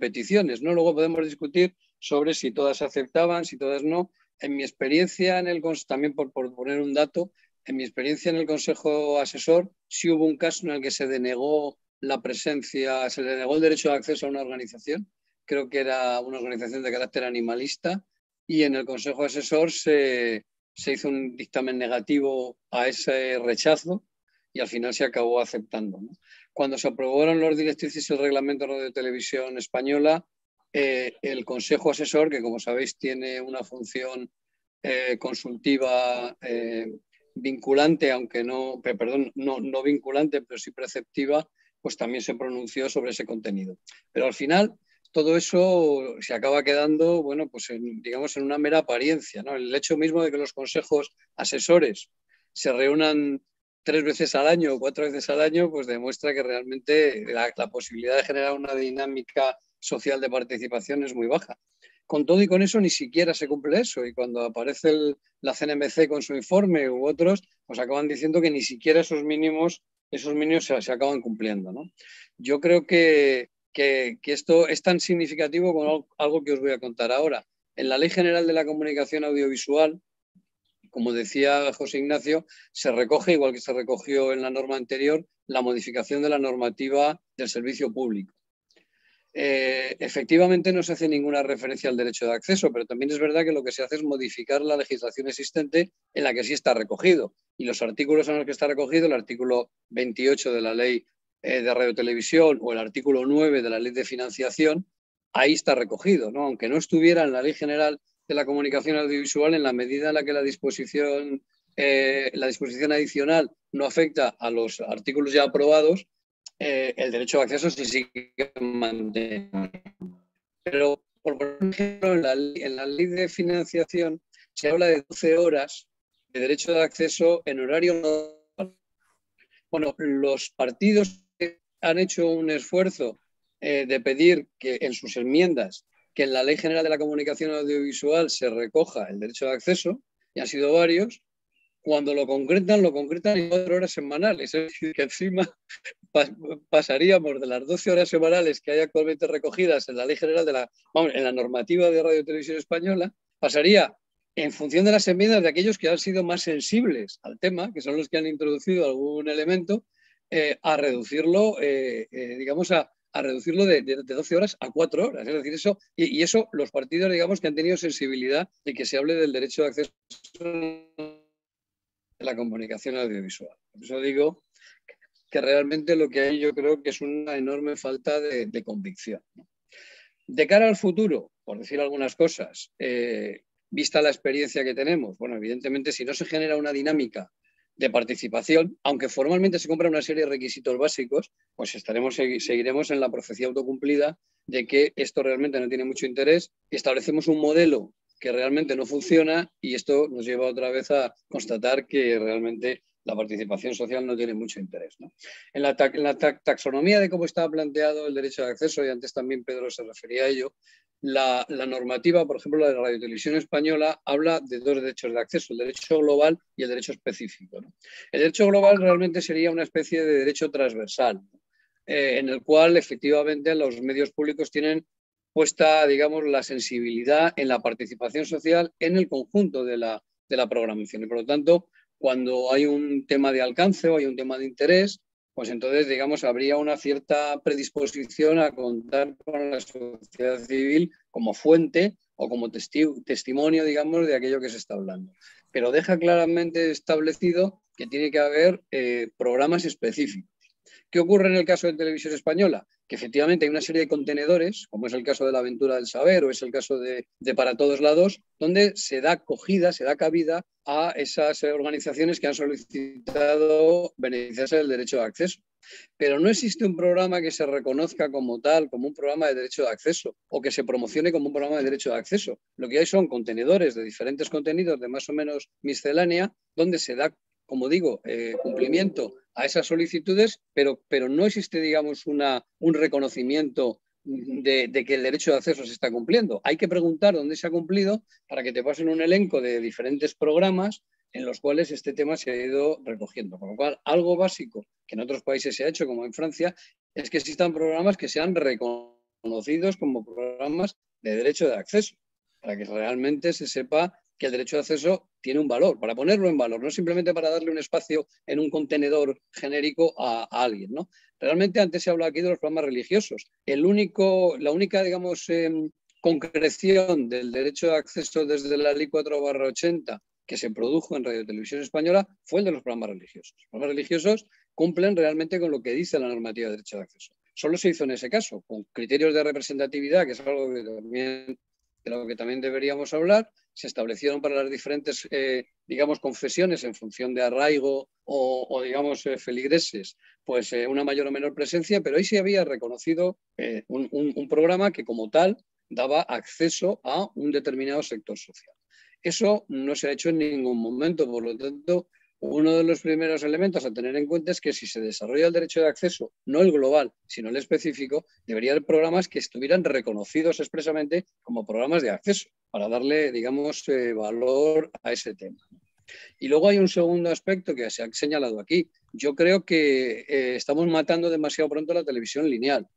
peticiones. ¿no? Luego podemos discutir sobre si todas aceptaban, si todas no. En mi experiencia en el también por, poner un dato, en mi experiencia en el Consejo Asesor sí hubo un caso en el que se denegó la presencia, se le denegó el derecho de acceso a una organización. Creo que era una organización de carácter animalista y en el Consejo Asesor se, se hizo un dictamen negativo a ese rechazo y al final se acabó aceptando. Cuando se aprobaron los directrices y el reglamento de radio televisión española, eh, el Consejo Asesor, que como sabéis tiene una función eh, consultiva eh, vinculante, aunque no, perdón, no, no vinculante, pero sí preceptiva, pues también se pronunció sobre ese contenido. Pero al final todo eso se acaba quedando, bueno, pues en, digamos en una mera apariencia, ¿no? El hecho mismo de que los consejos asesores se reúnan tres veces al año o cuatro veces al año, pues demuestra que realmente la, posibilidad de generar una dinámica social de participación es muy baja. Con todo y con eso ni siquiera se cumple eso y cuando aparece la CNMC con su informe u otros, pues acaban diciendo que ni siquiera esos mínimos, esos mínimos se, se acaban cumpliendo. ¿no? Yo creo que que, esto es tan significativo como algo que os voy a contar ahora. En la Ley General de la Comunicación Audiovisual, como decía José Ignacio, se recoge, igual que se recogió en la norma anterior, la modificación de la normativa del servicio público. Eh, efectivamente no se hace ninguna referencia al derecho de acceso, pero también es verdad que lo que se hace es modificar la legislación existente en la que sí está recogido. Y los artículos en los que está recogido, el artículo 28 de la ley eh, de televisión o el artículo 9 de la ley de financiación, ahí está recogido, ¿no? aunque no estuviera en la ley general de la comunicación audiovisual en la medida en la que la disposición, eh, la disposición adicional no afecta a los artículos ya aprobados, eh, el derecho de acceso se sigue manteniendo. Pero, por ejemplo, en la, en la ley de financiación se habla de 12 horas de derecho de acceso en horario bueno, los partidos han hecho un esfuerzo eh, de pedir que en sus enmiendas que en la Ley General de la Comunicación Audiovisual se recoja el derecho de acceso, y han sido varios, cuando lo concretan, lo concretan en cuatro horas semanales. Es decir, que encima pasaríamos de las 12 horas semanales que hay actualmente recogidas en la Ley General de la, vamos, en la normativa de Radio Televisión Española, pasaría en función de las enmiendas de aquellos que han sido más sensibles al tema, que son los que han introducido algún elemento, eh, a reducirlo, eh, eh, digamos, a, reducirlo de, 12 horas a 4 horas. Es decir, eso, y, eso los partidos, digamos, que han tenido sensibilidad de que se hable del derecho de acceso a la comunicación audiovisual. Por eso digo que realmente lo que hay yo creo que es una enorme falta de, convicción. De cara al futuro, por decir algunas cosas, vista la experiencia que tenemos, bueno, evidentemente si no se genera una dinámica de participación, aunque formalmente se cumplan una serie de requisitos básicos, pues estaremos, seguiremos en la profecía autocumplida de que esto realmente no tiene mucho interés. Establecemos un modelo que realmente no funciona y esto nos lleva otra vez a constatar que realmente la participación social no tiene mucho interés. En la, taxonomía de cómo está planteado el derecho de acceso, y antes también Pedro se refería a ello, la, normativa, por ejemplo, la de la televisión española, habla de dos derechos de acceso, el derecho global y el derecho específico. El derecho global realmente sería una especie de derecho transversal, eh, en el cual efectivamente los medios públicos tienen puesta, digamos, la sensibilidad en la participación social en el conjunto de la, de la programación. Y por lo tanto, cuando hay un tema de alcance o hay un tema de interés, pues entonces, digamos, habría una cierta predisposición a contar con la sociedad civil como fuente o como testimonio, digamos, de aquello que se está hablando. Pero deja claramente establecido que tiene que haber eh, programas específicos. ¿Qué ocurre en el caso de Televisión Española? Que efectivamente hay una serie de contenedores, como es el caso de la aventura del saber o es el caso de, Para Todos Lados, donde se da acogida, se da cabida a esas eh, organizaciones que han solicitado beneficiarse del derecho de acceso. Pero no existe un programa que se reconozca como tal, como un programa de derecho de acceso, o que se promocione como un programa de derecho de acceso. Lo que hay son contenedores de diferentes contenidos de más o menos miscelánea, donde se da, como digo, eh, cumplimiento a esas solicitudes, pero, pero no existe, digamos, una, un reconocimiento de, de, que el derecho de acceso se está cumpliendo. Hay que preguntar dónde se ha cumplido para que te pasen un elenco de diferentes programas en los cuales este tema se ha ido recogiendo. Con lo cual, algo básico que en otros países se ha hecho, como en Francia, es que existan programas que sean reconocidos como programas de derecho de acceso, para que realmente se sepa que el derecho de acceso tiene un valor, para ponerlo en valor, no simplemente para darle un espacio en un contenedor genérico a, alguien. ¿no? Realmente antes se hablaba aquí de los programas religiosos. El único, la única, digamos, em, concreción del derecho de acceso desde la ley 4 80 que se produjo en Radio Televisión Española fue el de los programas religiosos. Los programas religiosos cumplen realmente con lo que dice la normativa de derecho de acceso. Solo se hizo en ese caso, con criterios de representatividad, que es algo que también de lo que también deberíamos hablar, se establecieron para las diferentes, eh, digamos, confesiones en función de arraigo o, digamos, eh, feligreses, pues eh, una mayor o menor presencia, pero ahí se había reconocido un programa que como tal daba acceso a un determinado sector social. Eso no se ha hecho en ningún momento, por lo tanto, uno de los primeros elementos a tener en cuenta es que si se desarrolla el derecho de acceso, no el global, sino el específico, debería haber programas que estuvieran reconocidos expresamente como programas de acceso para darle, digamos, eh, valor a ese tema. Y luego hay un segundo aspecto que se ha señalado aquí. Yo creo que eh, estamos matando demasiado pronto la televisión lineal.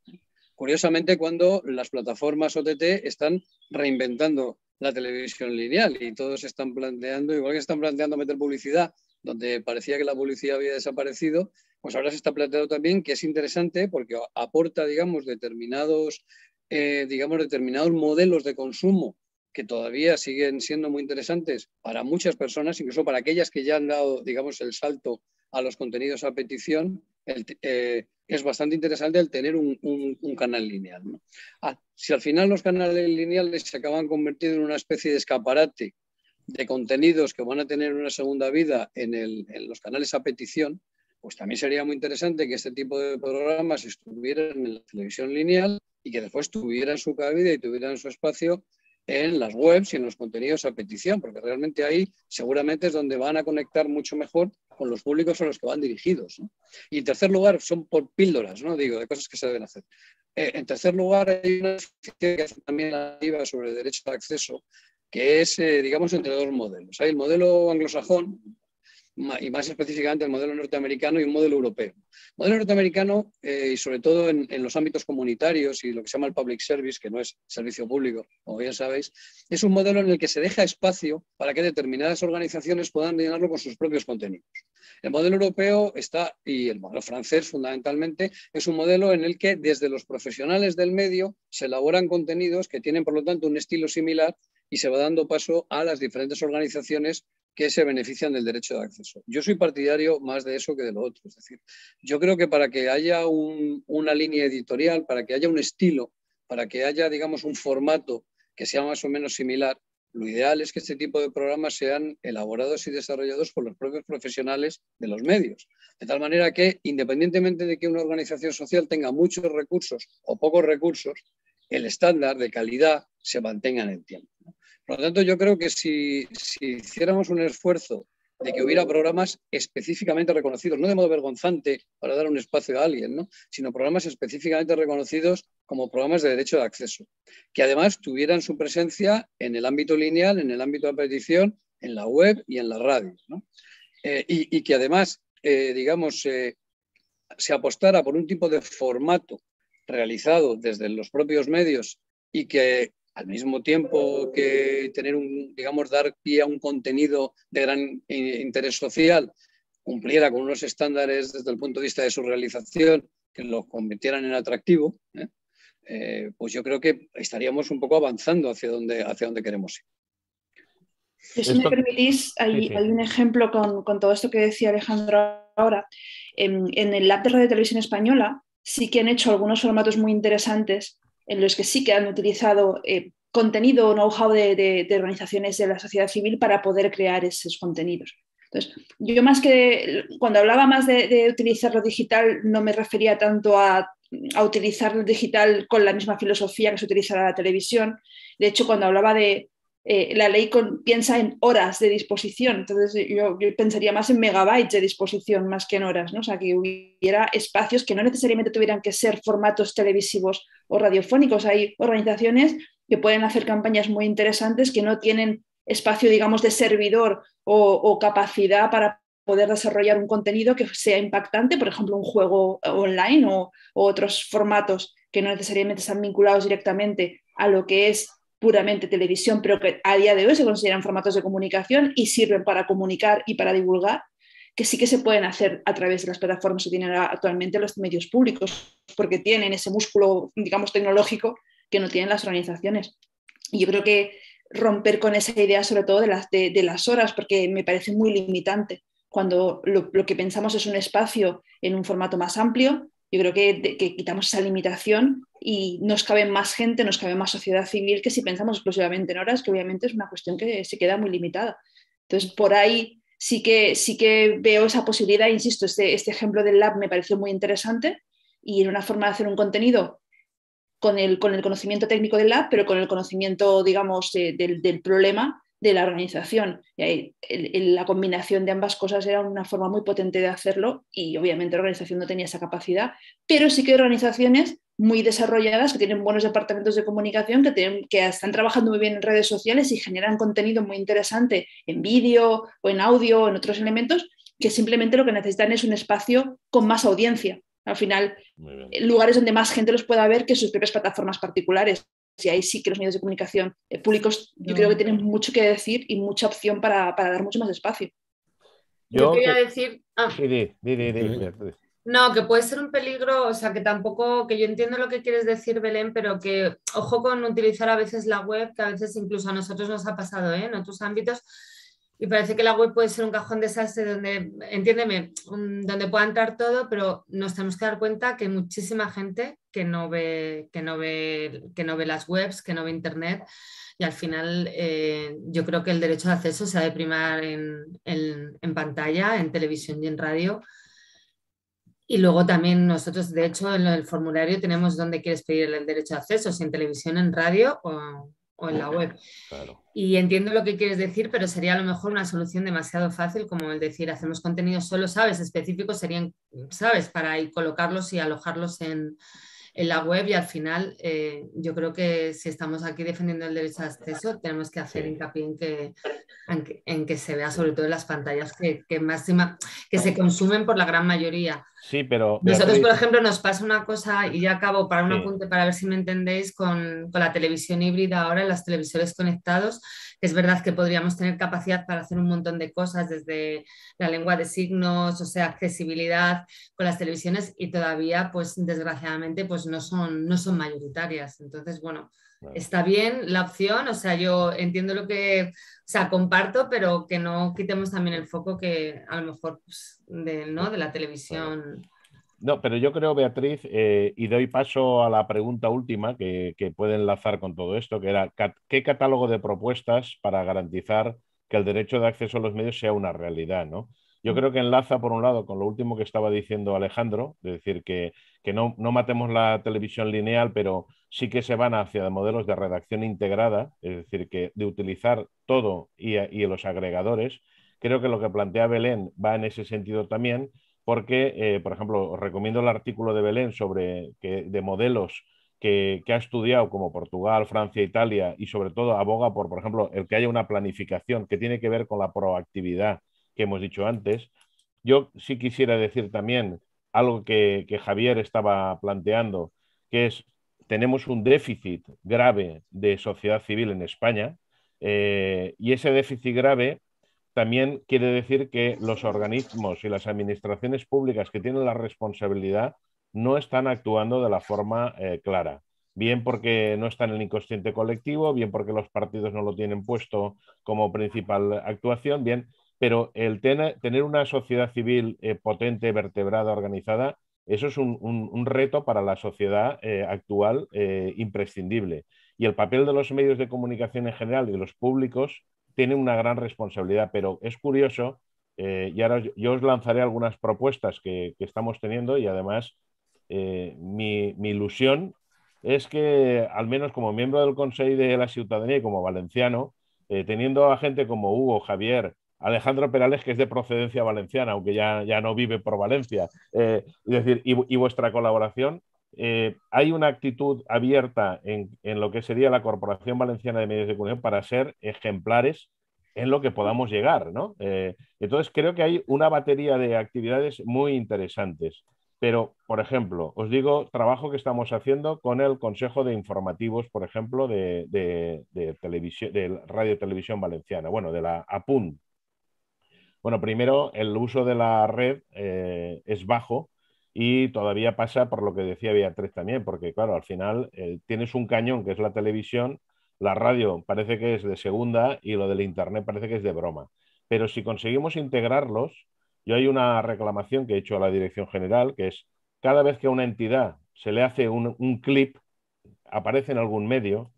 Curiosamente, cuando las plataformas OTT están reinventando la televisión lineal y todos están planteando, igual que están planteando meter publicidad donde parecía que la publicidad había desaparecido, pues ahora se está planteando también que es interesante porque aporta, digamos, determinados, eh, digamos, determinados modelos de consumo que todavía siguen siendo muy interesantes para muchas personas, incluso para aquellas que ya han dado, digamos, el salto a los contenidos a petición, eh, es bastante interesante el tener un, canal lineal. Ah, si al final los canales lineales se acaban convirtiendo en una especie de escaparate de contenidos que van a tener una segunda vida en, los canales a petición, pues también sería muy interesante que este tipo de programas estuvieran en la televisión lineal y que después tuvieran su cabida y tuvieran su espacio en las webs y en los contenidos a petición, porque realmente ahí seguramente es donde van a conectar mucho mejor con los públicos a los que van dirigidos. Y en tercer lugar, son por píldoras, ¿no? Digo, de cosas que se deben hacer. Eh, en tercer lugar, hay una que también activa sobre derecho de acceso que es, eh, digamos, entre dos modelos. Hay el modelo anglosajón y más específicamente el modelo norteamericano y un modelo europeo. El modelo norteamericano, eh, y sobre todo en, en, los ámbitos comunitarios y lo que se llama el public service, que no es servicio público, como bien sabéis, es un modelo en el que se deja espacio para que determinadas organizaciones puedan llenarlo con sus propios contenidos. El modelo europeo está, y el modelo francés fundamentalmente, es un modelo en el que desde los profesionales del medio se elaboran contenidos que tienen, por lo tanto, un estilo similar y se va dando paso a las diferentes organizaciones que se benefician del derecho de acceso. Yo soy partidario más de eso que de lo otro. Es decir, yo creo que para que haya una línea editorial, para que haya un estilo, para que haya, digamos, un formato que sea más o menos similar, lo ideal es que este tipo de programas sean elaborados y desarrollados por los propios profesionales de los medios. De tal manera que, independientemente de que una organización social tenga muchos recursos o pocos recursos, el estándar de calidad se mantenga en el tiempo. Por lo tanto, yo creo que si, hiciéramos un esfuerzo de que hubiera programas específicamente reconocidos, no de modo vergonzante para dar un espacio a alguien, sino programas específicamente reconocidos como programas de derecho de acceso, que además tuvieran su presencia en el ámbito lineal, en el ámbito de petición, en la web y en la radio. Eh, y, que además, eh, digamos, eh, se apostara por un tipo de formato realizado desde los propios medios y que al mismo tiempo que tener un, digamos, dar pie a un contenido de gran interés social, cumpliera con unos estándares desde el punto de vista de su realización que lo convirtieran en atractivo, ¿eh? Eh, pues yo creo que estaríamos un poco avanzando hacia donde, hacia donde queremos ir. Si me permitís, hay, un ejemplo con, todo esto que decía Alejandro ahora. En, el Lab de Televisión Española sí que han hecho algunos formatos muy interesantes en los que sí que han utilizado eh, contenido o know-how de, organizaciones de la sociedad civil para poder crear esos contenidos. Entonces, yo más que cuando hablaba más de, de utilizar lo digital, no me refería tanto a, a, utilizar lo digital con la misma filosofía que se utiliza la televisión. De hecho, cuando hablaba de eh, la ley piensa en horas de disposición, entonces eh, yo, pensaría más en megabytes de disposición más que en horas, ¿no? o sea, que hubiera espacios que no necesariamente tuvieran que ser formatos televisivos o radiofónicos. Hay organizaciones que pueden hacer campañas muy interesantes que no tienen espacio, digamos, de servidor o, capacidad para poder desarrollar un contenido que sea impactante, por ejemplo, un juego online o, o otros formatos que no necesariamente están vinculados directamente a lo que es puramente televisión, pero que a día de hoy se consideran formatos de comunicación y sirven para comunicar y para divulgar, que sí que se pueden hacer a través de las plataformas que tienen actualmente los medios públicos, porque tienen ese músculo, digamos, tecnológico que no tienen las organizaciones. Y yo creo que romper con esa idea, sobre todo de las, horas, porque me parece muy limitante cuando lo, que pensamos es un espacio en un formato más amplio, yo creo que, quitamos esa limitación y nos cabe más gente, nos cabe más sociedad civil que si pensamos exclusivamente en horas, que obviamente es una cuestión que se queda muy limitada. Entonces, por ahí sí que, sí que veo esa posibilidad, insisto, este, este ejemplo del lab me pareció muy interesante y era una forma de hacer un contenido con el, con el conocimiento técnico del lab, pero con el conocimiento, digamos, del, del problema de la organización. Y la combinación de ambas cosas era una forma muy potente de hacerlo y obviamente la organización no tenía esa capacidad, pero sí que hay organizaciones muy desarrolladas que tienen buenos departamentos de comunicación, que, tienen, que están trabajando muy bien en redes sociales y generan contenido muy interesante en vídeo o en audio o en otros elementos, que simplemente lo que necesitan es un espacio con más audiencia. Al final, eh, lugares donde más gente los pueda ver que sus propias plataformas particulares y ahí sí que los medios de comunicación eh, públicos yo creo que mm. tienen mucho que decir y mucha opción para, dar mucho más espacio. Yo, quería decir... no, que puede ser un peligro, o sea, que tampoco, que yo entiendo lo que quieres decir, Belén, pero que ojo con utilizar a veces la web, que a veces incluso a nosotros nos ha pasado, ¿eh? en otros ámbitos, y parece que la web puede ser un cajón desastre donde, entiéndeme, mm, donde pueda entrar todo, pero nos tenemos que dar cuenta que hay muchísima gente que no ve, que no ve, que no ve las webs, que no ve internet, y al final eh, yo creo que el derecho de acceso se ha de primar en, pantalla, en televisión y en radio. Y luego también nosotros, de hecho, en el formulario tenemos dónde quieres pedir el derecho de acceso, si en televisión, en radio o, o en la web. Y entiendo lo que quieres decir, pero sería a lo mejor una solución demasiado fácil como el decir, hacemos contenidos solo, ¿sabes? Específicos serían, ¿sabes? Para ir colocarlos y alojarlos en, en la web y al final eh, yo creo que si estamos aquí defendiendo el derecho a acceso tenemos que hacer hincapié en que, en que, se vea sobre todo en las pantallas que, que, máxima, que se consumen por la gran mayoría. Sí, pero. Nosotros, por ejemplo, nos pasa una cosa, y ya acabo para un apunte para ver si me entendéis, con, con la televisión híbrida ahora, en las televisores conectados. Es verdad que podríamos tener capacidad para hacer un montón de cosas, desde la lengua de signos, o sea, accesibilidad con las televisiones, y todavía, pues desgraciadamente, pues no son, no son mayoritarias. Entonces, bueno, Está bien la opción, o sea, yo entiendo lo que, o sea, comparto, pero que no quitemos también el foco que a lo mejor pues, de, la televisión. No, pero yo creo, Beatriz, eh, y doy paso a la pregunta última que, que, puede enlazar con todo esto, que era, ¿qué catálogo de propuestas para garantizar que el derecho de acceso a los medios sea una realidad? ¿no? Yo creo que enlaza, por un lado, con lo último que estaba diciendo Alejandro, es decir que, no, matemos la televisión lineal, pero sí que se van hacia modelos de redacción integrada, es decir, que de utilizar todo y, los agregadores. Creo que lo que plantea Belén va en ese sentido también, porque, eh, por ejemplo, os recomiendo el artículo de Belén sobre que, de modelos que, que, ha estudiado como Portugal, Francia, Italia y sobre todo aboga por, por ejemplo, el que haya una planificación que tiene que ver con la proactividad que hemos dicho antes. Yo sí quisiera decir también algo que, Javier estaba planteando, que es, tenemos un déficit grave de sociedad civil en España eh, y ese déficit grave también quiere decir que los organismos y las administraciones públicas que tienen la responsabilidad no están actuando de la forma eh, clara. Bien porque no está en el inconsciente colectivo, bien porque los partidos no lo tienen puesto como principal actuación, bien pero el tener una sociedad civil eh, potente, vertebrada, organizada, eso es un, reto para la sociedad eh, actual eh, imprescindible. Y el papel de los medios de comunicación en general y de los públicos tiene una gran responsabilidad, pero es curioso, y ahora yo os lanzaré algunas propuestas que, estamos teniendo y además mi, ilusión es que, al menos como miembro del Consejo de la Ciudadanía y como valenciano, teniendo a gente como Hugo, Javier, Alejandro Perales, que es de procedencia valenciana, aunque ya, ya no vive por Valencia. Eh, es decir, y, vuestra colaboración, eh, hay una actitud abierta en, lo que sería la Corporación Valenciana de Medios de Comunicación para ser ejemplares en lo que podamos llegar, eh, entonces creo que hay una batería de actividades muy interesantes. Pero, por ejemplo, os digo, trabajo que estamos haciendo con el Consejo de Informativos, por ejemplo, de, de, de, televisión, de Radio Televisión Valenciana, bueno, de la APUN, bueno, primero, el uso de la red eh, es bajo y todavía pasa por lo que decía Beatriz también, porque claro, al final eh, tienes un cañón que es la televisión, la radio parece que es de segunda y lo del Internet parece que es de broma. Pero si conseguimos integrarlos, yo hay una reclamación que he hecho a la Dirección General, que es cada vez que a una entidad se le hace un clip, aparece en algún medio,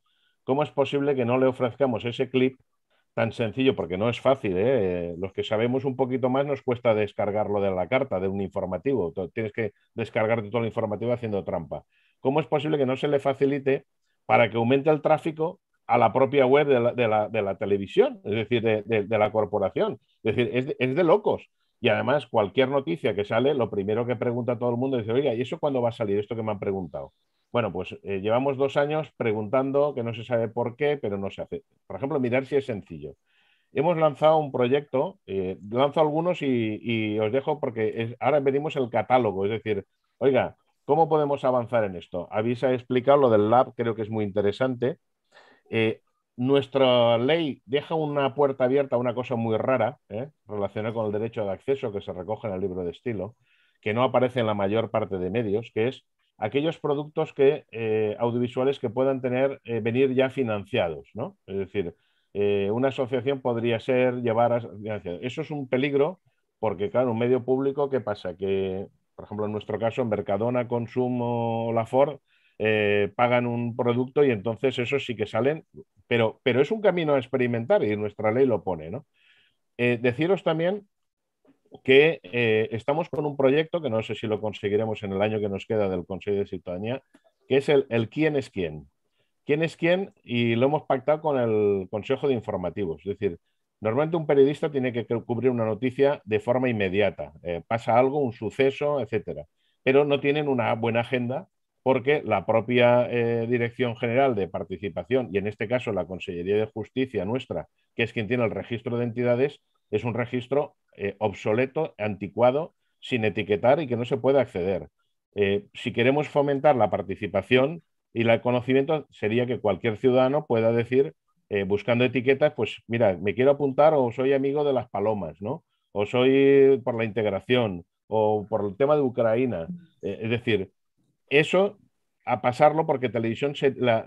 ¿cómo es posible que no le ofrezcamos ese clip tan sencillo, porque no es fácil. ¿eh? Los que sabemos un poquito más nos cuesta descargarlo de la carta, de un informativo. Tienes que descargarte todo el informativo haciendo trampa. ¿Cómo es posible que no se le facilite para que aumente el tráfico a la propia web de la, televisión, es decir, de, la corporación? Es decir, es de locos. Y además, cualquier noticia que sale, lo primero que pregunta todo el mundo es, oiga, ¿y eso cuándo va a salir? Esto que me han preguntado. Bueno, pues eh, llevamos dos años preguntando que no se sabe por qué, pero no se hace. Por ejemplo, mirar si es sencillo. Hemos lanzado un proyecto, eh, lanzo algunos y, os dejo porque ahora pedimos el catálogo, es decir, oiga, ¿cómo podemos avanzar en esto? Habéis explicado lo del lab, creo que es muy interesante. Eh, nuestra ley deja una puerta abierta a una cosa muy rara relacionada con el derecho de acceso que se recoge en el libro de estilo, que no aparece en la mayor parte de medios, que es aquellos productos que, eh, audiovisuales que puedan tener, eh, venir ya financiados, ¿no? Es decir, eh, una asociación podría ser llevar a Eso es un peligro porque, claro, un medio público, ¿qué pasa? Que, por ejemplo, en nuestro caso, Mercadona, Consumo o la Ford pagan un producto y entonces eso sí que salen, pero, pero es un camino a experimentar y nuestra ley lo pone, ¿no? deciros también que eh, estamos con un proyecto que no sé si lo conseguiremos en el año que nos queda del Consejo de Ciudadanía, que es el, quién es quién. ¿Quién es quién? Y lo hemos pactado con el Consejo de Informativos. Es decir, normalmente un periodista tiene que cubrir una noticia de forma inmediata. Eh, pasa algo, un suceso, etcétera. Pero no tienen una buena agenda porque la propia eh, Dirección General de Participación y en este caso la Consellería de Justicia nuestra, que es quien tiene el registro de entidades, es un registro eh, obsoleto, anticuado, sin etiquetar y que no se puede acceder. Eh, si queremos fomentar la participación y el conocimiento, sería que cualquier ciudadano pueda decir, eh, buscando etiquetas, pues mira, me quiero apuntar o soy amigo de las palomas, ¿no? O soy por la integración o por el tema de Ucrania. es decir, eso a pasarlo porque televisión,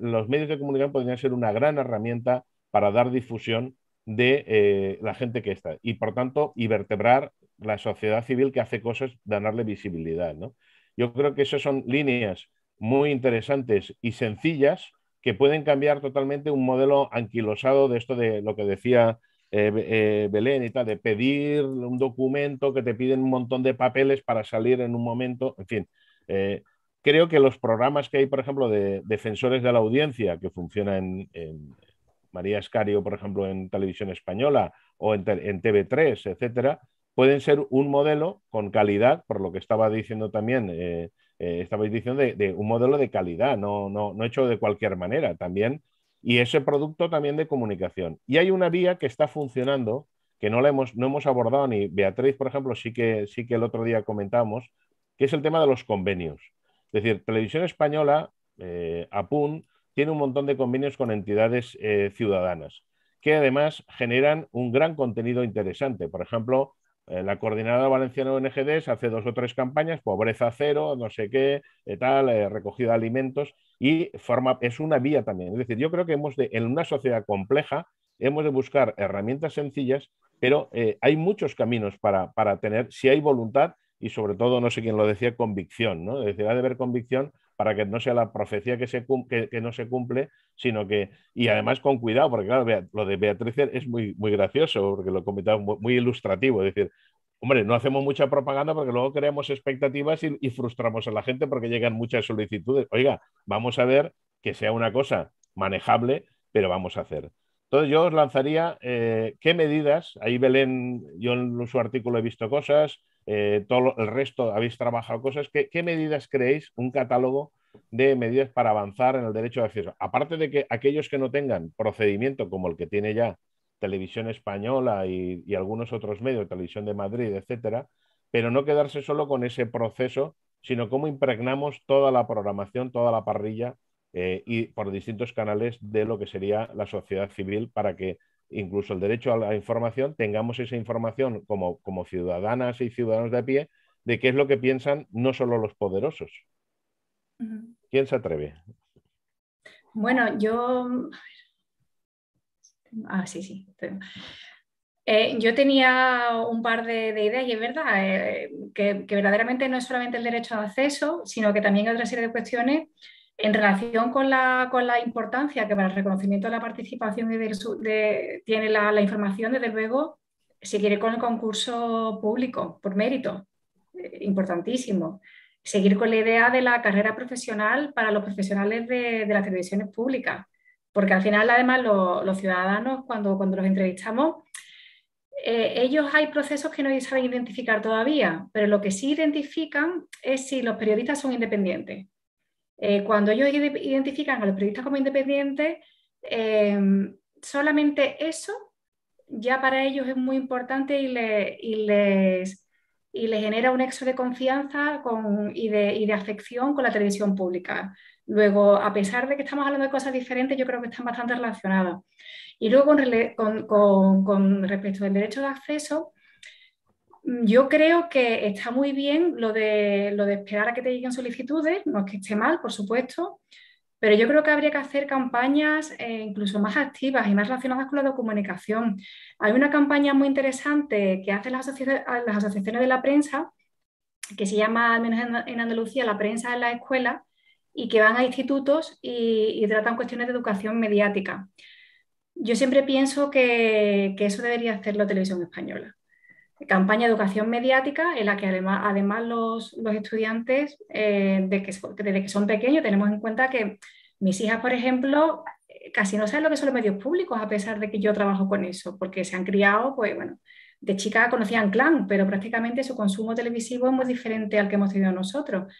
los medios de comunicación podrían ser una gran herramienta para dar difusión de eh, la gente que está. Y por tanto, y vertebrar la sociedad civil que hace cosas, darle visibilidad. ¿no? Yo creo que esas son líneas muy interesantes y sencillas que pueden cambiar totalmente un modelo anquilosado de esto de lo que decía eh, eh, Belén y tal, de pedir un documento que te piden un montón de papeles para salir en un momento, en fin. creo que los programas que hay, por ejemplo, de defensores de la audiencia, que funcionan en, María Escario, por ejemplo, en Televisión Española o en, TV3, etcétera, pueden ser un modelo con calidad, por lo que estaba diciendo también, eh, eh diciendo de, un modelo de calidad, no, no, hecho de cualquier manera también, y ese producto también de comunicación. Y hay una vía que está funcionando, que no, la hemos, no hemos abordado ni Beatriz, por ejemplo, sí que, sí que el otro día comentamos, que es el tema de los convenios. Es decir, Televisión Española, eh, APUN, tiene un montón de convenios con entidades eh, ciudadanas, que además generan un gran contenido interesante. Por ejemplo, eh, la Coordinadora Valenciana ONGDs hace dos o tres campañas, pobreza cero, no sé qué, eh, tal, recogida de alimentos, y forma, es una vía también. Es decir, yo creo que hemos de, en una sociedad compleja, hemos de buscar herramientas sencillas, pero hay muchos caminos para, para tener, si hay voluntad, y sobre todo, no sé quién lo decía, convicción, ¿no? Es decir, ha de haber convicción para que no sea la profecía que, se que, no se cumple, sino que, y además con cuidado, porque claro, lo de Beatriz es muy, muy gracioso, porque lo comentaba muy, ilustrativo, es decir, hombre, no hacemos mucha propaganda porque luego creamos expectativas y, y, frustramos a la gente porque llegan muchas solicitudes. Oiga, vamos a ver que sea una cosa manejable, pero vamos a hacer. Entonces yo os lanzaría eh, qué medidas, ahí Belén, yo en su artículo he visto cosas, eh, todo el resto habéis trabajado cosas, ¿qué, medidas creéis un catálogo de medidas para avanzar en el derecho de acceso? Aparte de que aquellos que no tengan procedimiento como el que tiene ya Televisión Española y, y algunos otros medios, Televisión de Madrid, etcétera, pero no quedarse solo con ese proceso, sino cómo impregnamos toda la programación, toda la parrilla eh, y por distintos canales de lo que sería la sociedad civil para que incluso el derecho a la información tengamos esa información como, ciudadanas y ciudadanos de a pie de qué es lo que piensan no solo los poderosos. ¿Quién se atreve? Bueno, yo... Ah, sí, sí. Eh, yo tenía un par de, ideas y es verdad eh, que, verdaderamente no es solamente el derecho a acceso, sino que también hay otra serie de cuestiones en relación con la, importancia que para el reconocimiento de la participación tiene la, información, desde luego, seguiré con el concurso público, por mérito, eh, importantísimo. Seguir con la idea de la carrera profesional para los profesionales de, las televisiones públicas, porque al final, además, los ciudadanos, cuando, los entrevistamos, eh, ellos hay procesos que no saben identificar todavía, pero lo que sí identifican es si los periodistas son independientes eh, cuando ellos identifican a los periodistas como independientes, em, solamente eso ya para ellos es muy importante y, le, y, les, y genera un nexo de confianza con, y, de, y de afección con la televisión pública. Luego, a pesar de que estamos hablando de cosas diferentes, yo creo que están bastante relacionadas. Y luego, con, con, respecto del derecho de acceso, Mm, yo creo que está muy bien lo de, esperar a que te lleguen solicitudes, no es que esté mal, por supuesto, pero yo creo que habría que hacer campañas eh, incluso más activas y más relacionadas con la comunicación. Hay una campaña muy interesante que hacen las, asociaciones de la prensa, que se llama, al menos en, Andalucía, la prensa en la escuela, y que van a institutos y, tratan cuestiones de educación mediática. Yo siempre pienso que, que eso debería hacer la televisión española campaña de educación mediática en la que además, los, estudiantes, eh, desde que son pequeños, tenemos en cuenta que mis hijas, por ejemplo, casi no saben lo que son los medios públicos, a pesar de que yo trabajo con eso, porque se han criado, pues bueno, de chica conocían clan, pero prácticamente su consumo televisivo es muy diferente al que hemos tenido nosotros.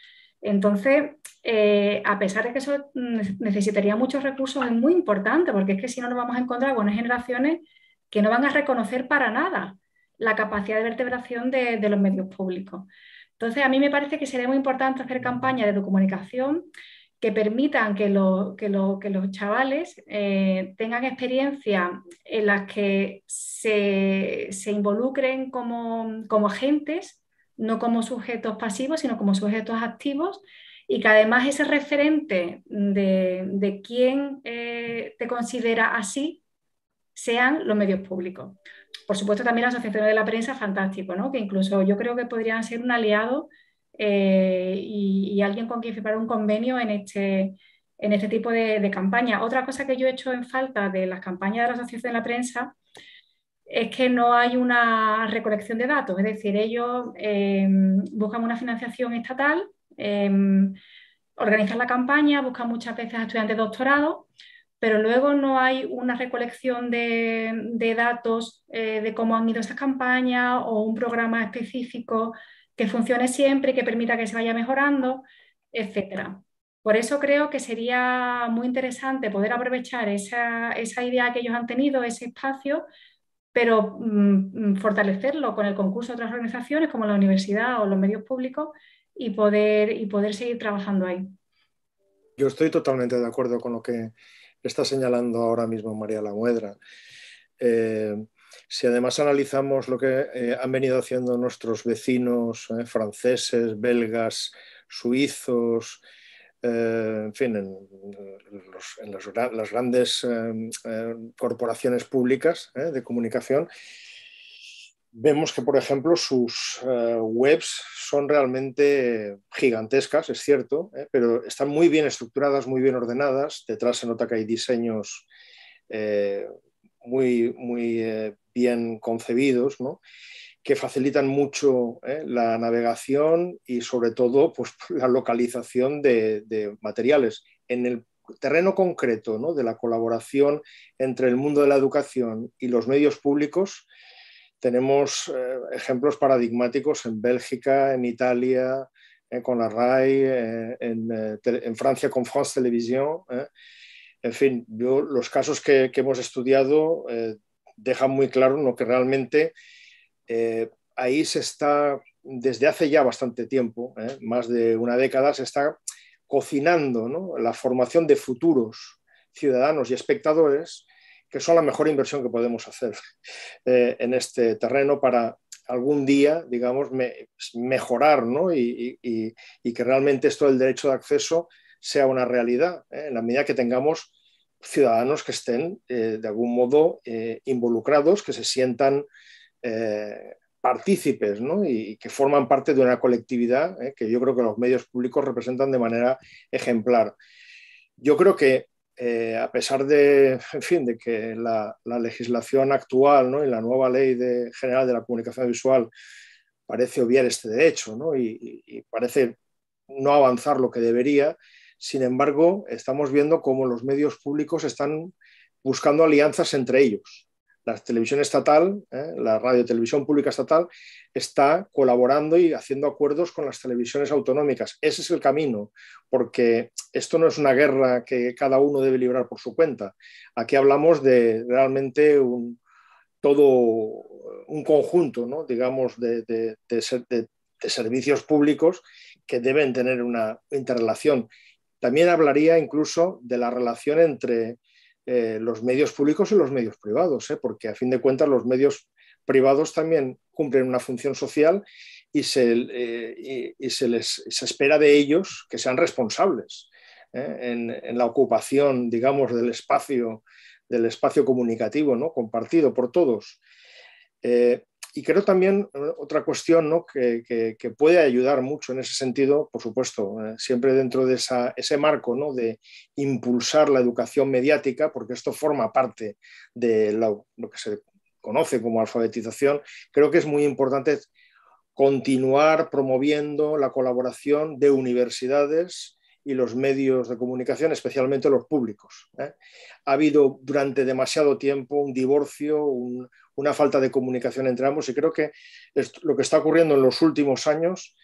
Entonces, eh, a pesar de que eso necesitaría muchos recursos, es muy importante, porque es que si no nos vamos a encontrar con generaciones que no van a reconocer para nada la capacidad de vertebración de, los medios públicos. Entonces, a mí me parece que sería muy importante hacer campañas de comunicación que permitan que, los chavales eh, tengan experiencia en las que se, involucren como, agentes, no como sujetos pasivos, sino como sujetos activos, y que además ese referente de, de quién eh, te considera así sean los medios públicos. Por supuesto, también la Asociación de la Prensa, fantástico, ¿no? que incluso yo creo que podrían ser un aliado eh, y, alguien con quien firmar un convenio en este, en este tipo de, campaña. Otra cosa que yo he hecho en falta de las campañas de la Asociación de la Prensa es que no hay una recolección de datos, es decir, ellos em, buscan una financiación estatal, em, organizan la campaña, buscan muchas veces a estudiantes de doctorado, pero luego no hay una recolección de, datos eh, de cómo han ido esas campañas o un programa específico que funcione siempre, que permita que se vaya mejorando, etc. Por eso creo que sería muy interesante poder aprovechar esa, idea que ellos han tenido, ese espacio, pero mm, mm, fortalecerlo con el concurso de otras organizaciones como la universidad o los medios públicos y poder, y poder seguir trabajando ahí. Yo estoy totalmente de acuerdo con lo que está señalando ahora mismo María La eh, si además analizamos lo que eh, han venido haciendo nuestros vecinos eh, franceses, belgas, suizos, en fin, en, las grandes corporaciones públicas de comunicación, vemos que, por ejemplo, sus eh, webs son realmente gigantescas, es cierto, eh, pero están muy bien estructuradas, muy bien ordenadas. Detrás se nota que hay diseños eh, muy, muy bien concebidos, que facilitan mucho la navegación y sobre todo pues, la localización de, de materiales. En el terreno concreto ¿no? de la colaboración entre el mundo de la educación y los medios públicos, tenemos eh, ejemplos paradigmáticos en Bélgica, en Italia, eh, con la RAI, eh, en, Francia con France Televisión. En fin, los casos que, hemos estudiado dejan muy claro lo que realmente ahí se está, desde hace ya bastante tiempo, más de una década, se está cocinando la formación de futuros ciudadanos y espectadores que son la mejor inversión que podemos hacer eh, en este terreno para algún día, digamos, mejorar y, que realmente esto del derecho de acceso sea una realidad, ¿eh? en la medida que tengamos ciudadanos que estén eh, de algún modo involucrados, que se sientan partícipes y, que forman parte de una colectividad que yo creo que los medios públicos representan de manera ejemplar. Yo creo que eh, a pesar de, en fin, de que la, legislación actual y la nueva ley general de la comunicación visual parece obviar este derecho y, y, parece no avanzar lo que debería, sin embargo, estamos viendo cómo los medios públicos están buscando alianzas entre ellos la televisión estatal, ¿eh? la radio televisión pública estatal, está colaborando y haciendo acuerdos con las televisiones autonómicas. Ese es el camino, porque esto no es una guerra que cada uno debe librar por su cuenta. Aquí hablamos de realmente un, todo un conjunto, ¿no? digamos, de servicios públicos que deben tener una interrelación. También hablaría incluso de la relación entre eh, los medios públicos y los medios privados, ¿eh? porque a fin de cuentas los medios privados también cumplen una función social y se, eh, les se espera de ellos que sean responsables en, la ocupación, digamos, del espacio, del espacio comunicativo, ¿no? compartido por todos. Y creo también eh, otra cuestión que, puede ayudar mucho en ese sentido, por supuesto, eh, siempre dentro de ese marco ¿no? de impulsar la educación mediática, porque esto forma parte de lo que se conoce como alfabetización, creo que es muy importante continuar promoviendo la colaboración de universidades, y los medios de comunicación, especialmente los públicos. ¿eh? Ha habido durante demasiado tiempo un divorcio, una falta de comunicación entre ambos y creo que lo que está ocurriendo en los últimos años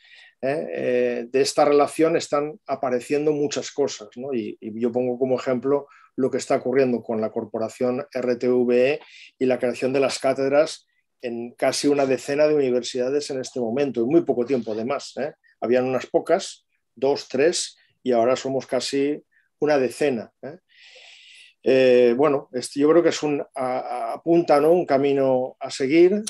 ¿eh? Eh, de esta relación están apareciendo muchas cosas. Y, y, yo pongo como ejemplo lo que está ocurriendo con la corporación RTVE y la creación de las cátedras en casi una decena de universidades en este momento, en muy poco tiempo además. Habían unas pocas, dos, tres, y ahora somos casi una decena. ¿eh? Eh, bueno, yo creo que es un apunta ¿no? un camino a seguir ¿eh?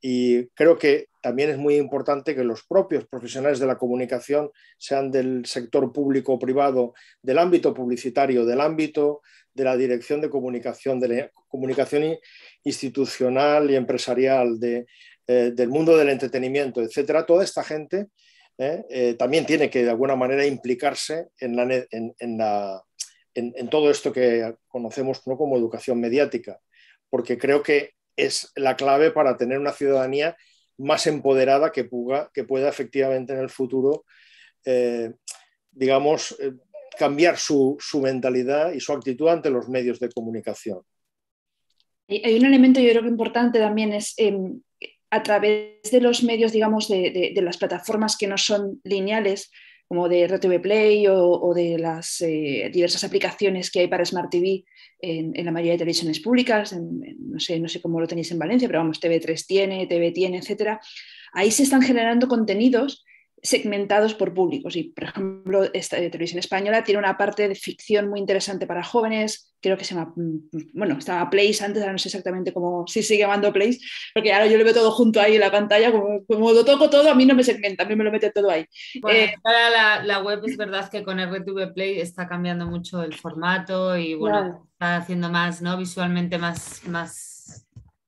y creo que también es muy importante que los propios profesionales de la comunicación, sean del sector público o privado, del ámbito publicitario, del ámbito de la dirección de comunicación, de la comunicación institucional y empresarial, del mundo del entretenimiento, etcétera, toda esta gente ¿eh? Eh, también tiene que de alguna manera implicarse en, la, la, en, todo esto que conocemos como educación mediática, porque creo que es la clave para tener una ciudadanía más empoderada que, que pueda efectivamente en el futuro, eh, digamos, cambiar su, mentalidad y su actitud ante los medios de comunicación. Hay un elemento yo creo que importante también es em, a través de los medios, digamos, de, las plataformas que no son lineales, como de RTV Play o, de las eh, diversas aplicaciones que hay para Smart TV en, la mayoría de televisiones públicas, no, sé, no sé cómo lo tenéis en Valencia, pero vamos, TV3 tiene, TV tiene, etcétera, ahí se están generando contenidos segmentados por públicos. Y, por ejemplo, esta de Televisión Española tiene una parte de ficción muy interesante para jóvenes, creo que se llama, mm, pues, bueno, estaba Place antes, ahora no sé exactamente cómo, si sigue llamando Place, porque ahora yo lo veo todo junto ahí en la pantalla, como, como lo toco todo, a mí no me segmenta, a mí me lo mete todo ahí. Eh, la, web es verdad que con RTV Play está cambiando mucho el formato y, bueno, está haciendo más, ¿no? Visualmente más... más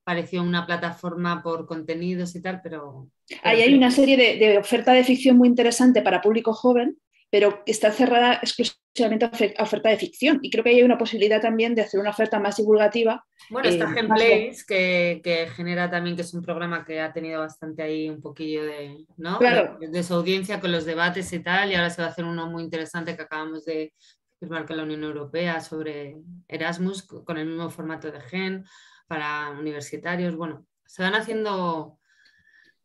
pareció una plataforma por contenidos y tal, pero... Ahí hay una serie de, de, oferta de ficción muy interesante para público joven, pero que está cerrada exclusivamente a oferta de ficción. Y creo que hay una posibilidad también de hacer una oferta más divulgativa. Bueno, está eh, que, que, genera también, que es un programa que ha tenido bastante ahí un poquillo de, ¿no? de, su audiencia con los debates y tal, y ahora se va a hacer uno muy interesante que acabamos de firmar con la Unión Europea sobre Erasmus con el mismo formato de GEN para universitarios. Bueno, se van haciendo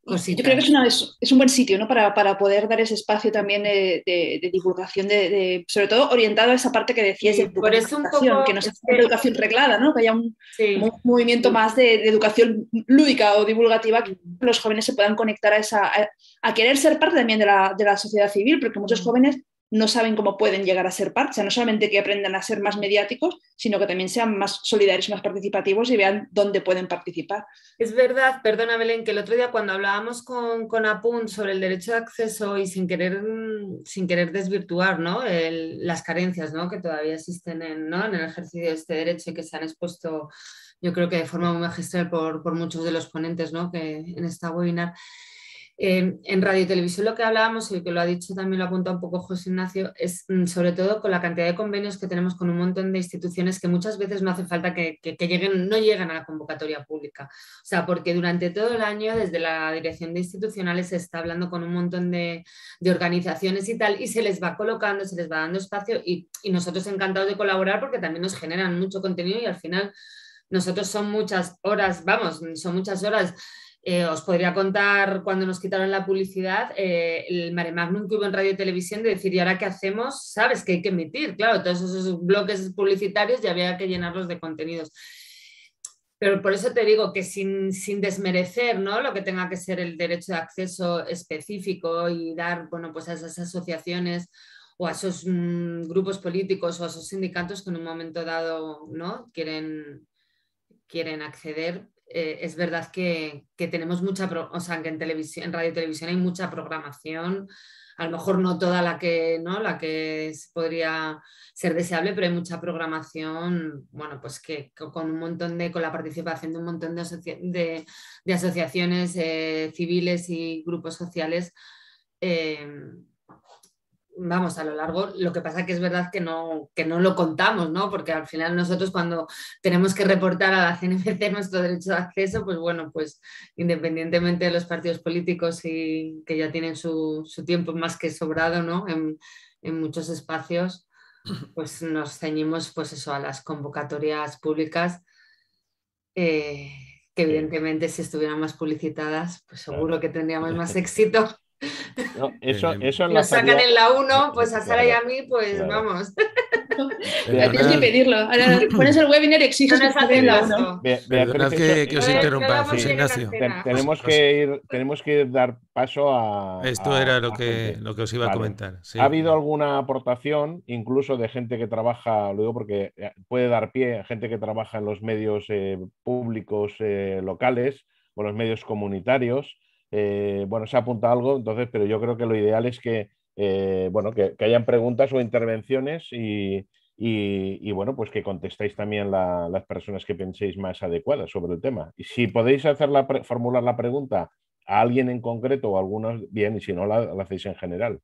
cositas. Yo creo que es, una, es, un buen sitio ¿no? para, poder dar ese espacio también de, divulgación, de, sobre todo orientado a esa parte que decías de por que no sea una educación reglada, ¿no? que haya un, movimiento más de, educación lúdica o divulgativa, que mm. los jóvenes se puedan conectar a, esa, a, querer ser parte también la, de la, sociedad civil, porque muchos mm. jóvenes no saben cómo pueden llegar a ser parte, no solamente que aprendan a ser más mediáticos, sino que también sean más solidarios, más participativos y vean dónde pueden participar. Es verdad, perdona Belén, que el otro día cuando hablábamos con, con sobre el derecho de acceso y sin querer, mm, sin querer desvirtuar ¿no? las carencias ¿no? que todavía existen en, el ejercicio de este derecho y que se han expuesto, yo creo que de forma muy magistral por, muchos de los ponentes que en esta webinar en radio y televisión lo que hablábamos y que lo ha dicho también lo apunta un poco José Ignacio es mm, sobre todo con la cantidad de convenios que tenemos con un montón de instituciones que muchas veces no hace falta que, lleguen, no llegan a la convocatoria pública. O sea, porque durante todo el año desde la dirección de institucionales se está hablando con un montón de, organizaciones y tal y se les va colocando, se les va dando espacio y nosotros encantados de colaborar porque también nos generan mucho contenido y al final nosotros son muchas horas, vamos, son muchas horas eh, os podría contar cuando nos quitaron la publicidad, eh, el mare magnum que hubo en radio y televisión de decir, ¿y ahora qué hacemos? Sabes que hay que emitir, claro, todos esos bloques publicitarios ya había que llenarlos de contenidos. Pero por eso te digo que sin, desmerecer ¿no? lo que tenga que ser el derecho de acceso específico y dar bueno, pues a esas asociaciones o a esos mm, grupos políticos o a esos sindicatos que en un momento dado ¿no? quieren, quieren acceder, eh, es verdad que, tenemos mucha, o sea, que en, televisión, en radio y televisión hay mucha programación, a lo mejor no toda la que, ¿no? la que podría ser deseable, pero hay mucha programación, bueno, pues que con un montón de, con la participación de un montón de, de, asociaciones eh, civiles y grupos sociales, eh, vamos, a lo largo, lo que pasa que es verdad que no, lo contamos, ¿no? Porque al final nosotros cuando tenemos que reportar a la CNPC nuestro derecho de acceso, pues bueno, pues independientemente de los partidos políticos y que ya tienen su, tiempo más que sobrado, En, muchos espacios, pues nos ceñimos, pues eso, a las convocatorias públicas. Eh, que evidentemente si estuvieran más publicitadas, pues seguro que tendríamos más éxito. No, eso, Nos sacan en la 1, pues a Sara y a mí, pues vamos. Tienes que pedirlo. Ahora pones el webinar y exiges que que, os interrumpa, José Tenemos que, tenemos que dar paso a... Esto era lo que, lo que os iba a comentar. ¿Ha habido alguna aportación, incluso de gente que trabaja, lo digo porque eh, puede dar pie a gente que trabaja en los medios eh, públicos eh, locales o los medios comunitarios? Eh, bueno, se apunta algo, entonces, pero yo creo que lo ideal es que, eh, bueno, que, hayan preguntas o intervenciones y, bueno, pues que contestéis también las personas que penséis más adecuadas sobre el tema. Y si podéis hacer formular la pregunta a alguien en concreto o a algunos, bien, y si no, la, hacéis en general.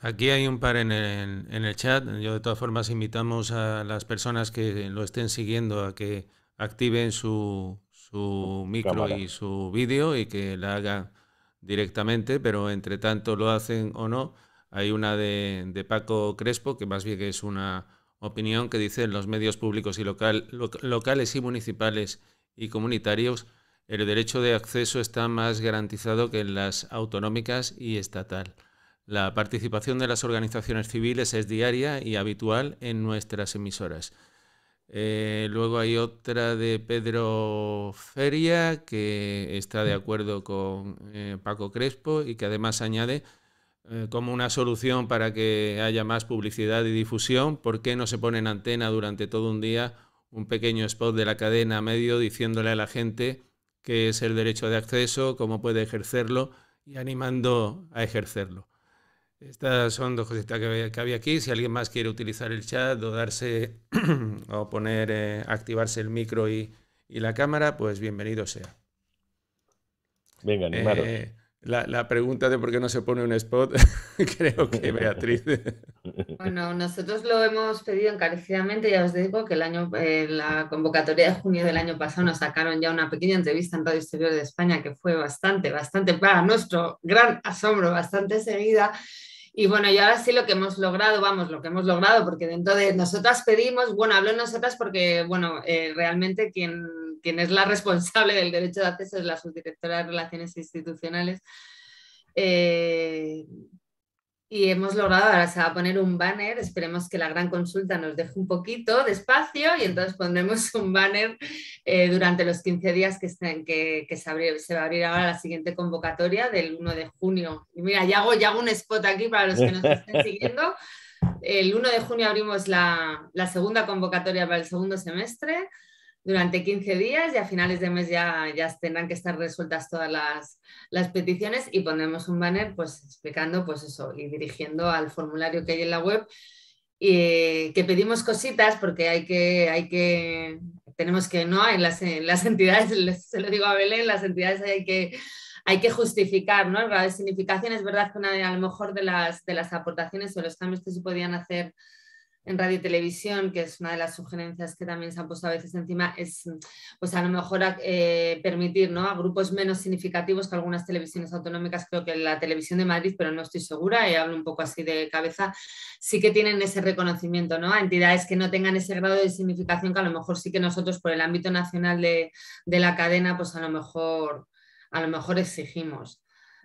Aquí hay un par en el chat. Yo de todas formas invitamos a las personas que lo estén siguiendo a que activen su, su micro y su vídeo y que la haga directamente, pero entre tanto lo hacen o no. Hay una de, Paco Crespo, que más bien es una opinión que dice en los medios públicos y locales y municipales y comunitarios, el derecho de acceso está más garantizado que en las autonómicas y estatal. La participación de las organizaciones civiles es diaria y habitual en nuestras emisoras. Eh, luego hay otra de Pedro Feria que está de acuerdo con eh, Paco Crespo y que además añade eh, como una solución para que haya más publicidad y difusión, ¿por qué no se pone en antena durante todo un día un pequeño spot de la cadena medio diciéndole a la gente qué es el derecho de acceso, cómo puede ejercerlo y animando a ejercerlo? Estas son dos cositas que, que había aquí. Si alguien más quiere utilizar el chat o darse o poner, eh, activarse el micro y, la cámara, pues bienvenido sea. Venga, animaros. Eh, la, pregunta de por qué no se pone un spot, creo que Beatriz. Bueno, nosotros lo hemos pedido encarecidamente, ya os digo que el año, eh, la convocatoria de junio del año pasado nos sacaron ya una pequeña entrevista en Radio Exterior de España que fue bastante, bastante, para nuestro gran asombro, bastante seguida. Y bueno, y ahora sí lo que hemos logrado, vamos, lo que hemos logrado, porque dentro de nosotras pedimos, bueno, hablo nosotras porque, bueno, eh, realmente quien, es la responsable del derecho de acceso es la subdirectora de Relaciones Institucionales. Eh, y hemos logrado, ahora se va a poner un banner, esperemos que la gran consulta nos deje un poquito de espacio y entonces pondremos un banner eh, durante los 15 días que, estén, que, que se, va a abrir ahora la siguiente convocatoria del 1 de junio. Y mira, ya hago, un spot aquí para los que nos estén siguiendo. El 1 de junio abrimos la, la segunda convocatoria para el segundo semestre durante 15 días y a finales de mes ya, ya tendrán que estar resueltas todas las, las, peticiones y pondremos un banner pues explicando pues eso y dirigiendo al formulario que hay en la web y que pedimos cositas porque hay que, hay que tenemos que, ¿no? En las, las entidades, se lo digo a Belén, en las entidades hay que, hay que justificar, ¿no? El significación es verdad que una a lo mejor de las, de las aportaciones o los cambios que se podían hacer en radio y televisión, que es una de las sugerencias que también se han puesto a veces encima, es pues a lo mejor eh, permitir ¿no? a grupos menos significativos que algunas televisiones autonómicas, creo que la televisión de Madrid, pero no estoy segura, y hablo un poco así de cabeza, sí que tienen ese reconocimiento ¿no? a entidades que no tengan ese grado de significación que a lo mejor sí que nosotros por el ámbito nacional de, de la cadena, pues a lo mejor, a lo mejor exigimos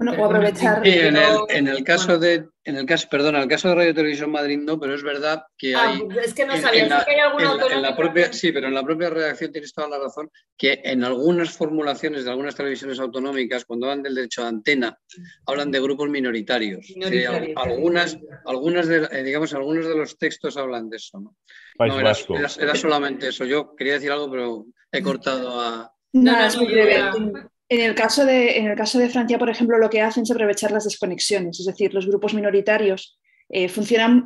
aprovechar. en, el, caso de, en el caso, el caso de Radio Televisión Madrid no, pero es verdad que es que no sabía, en, la, propia, Sí, pero en la propia redacción tienes toda la razón que en algunas formulaciones de algunas televisiones autonómicas, cuando hablan del derecho a antena, hablan de grupos minoritarios. algunas, algunas digamos, algunos de los textos hablan de eso. era, solamente eso. Yo quería decir algo, pero he cortado a. No, en el, caso de, Francia, por ejemplo, lo que hacen es aprovechar las desconexiones, es decir, los grupos minoritarios eh,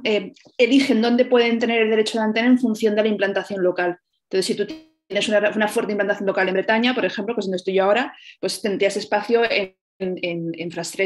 eh, eligen dónde pueden tener el derecho de antena en función de la implantación local. Entonces, si tú tienes una, fuerte implantación local en Bretaña, por ejemplo, que donde estoy yo ahora, pues tendrías espacio en, en,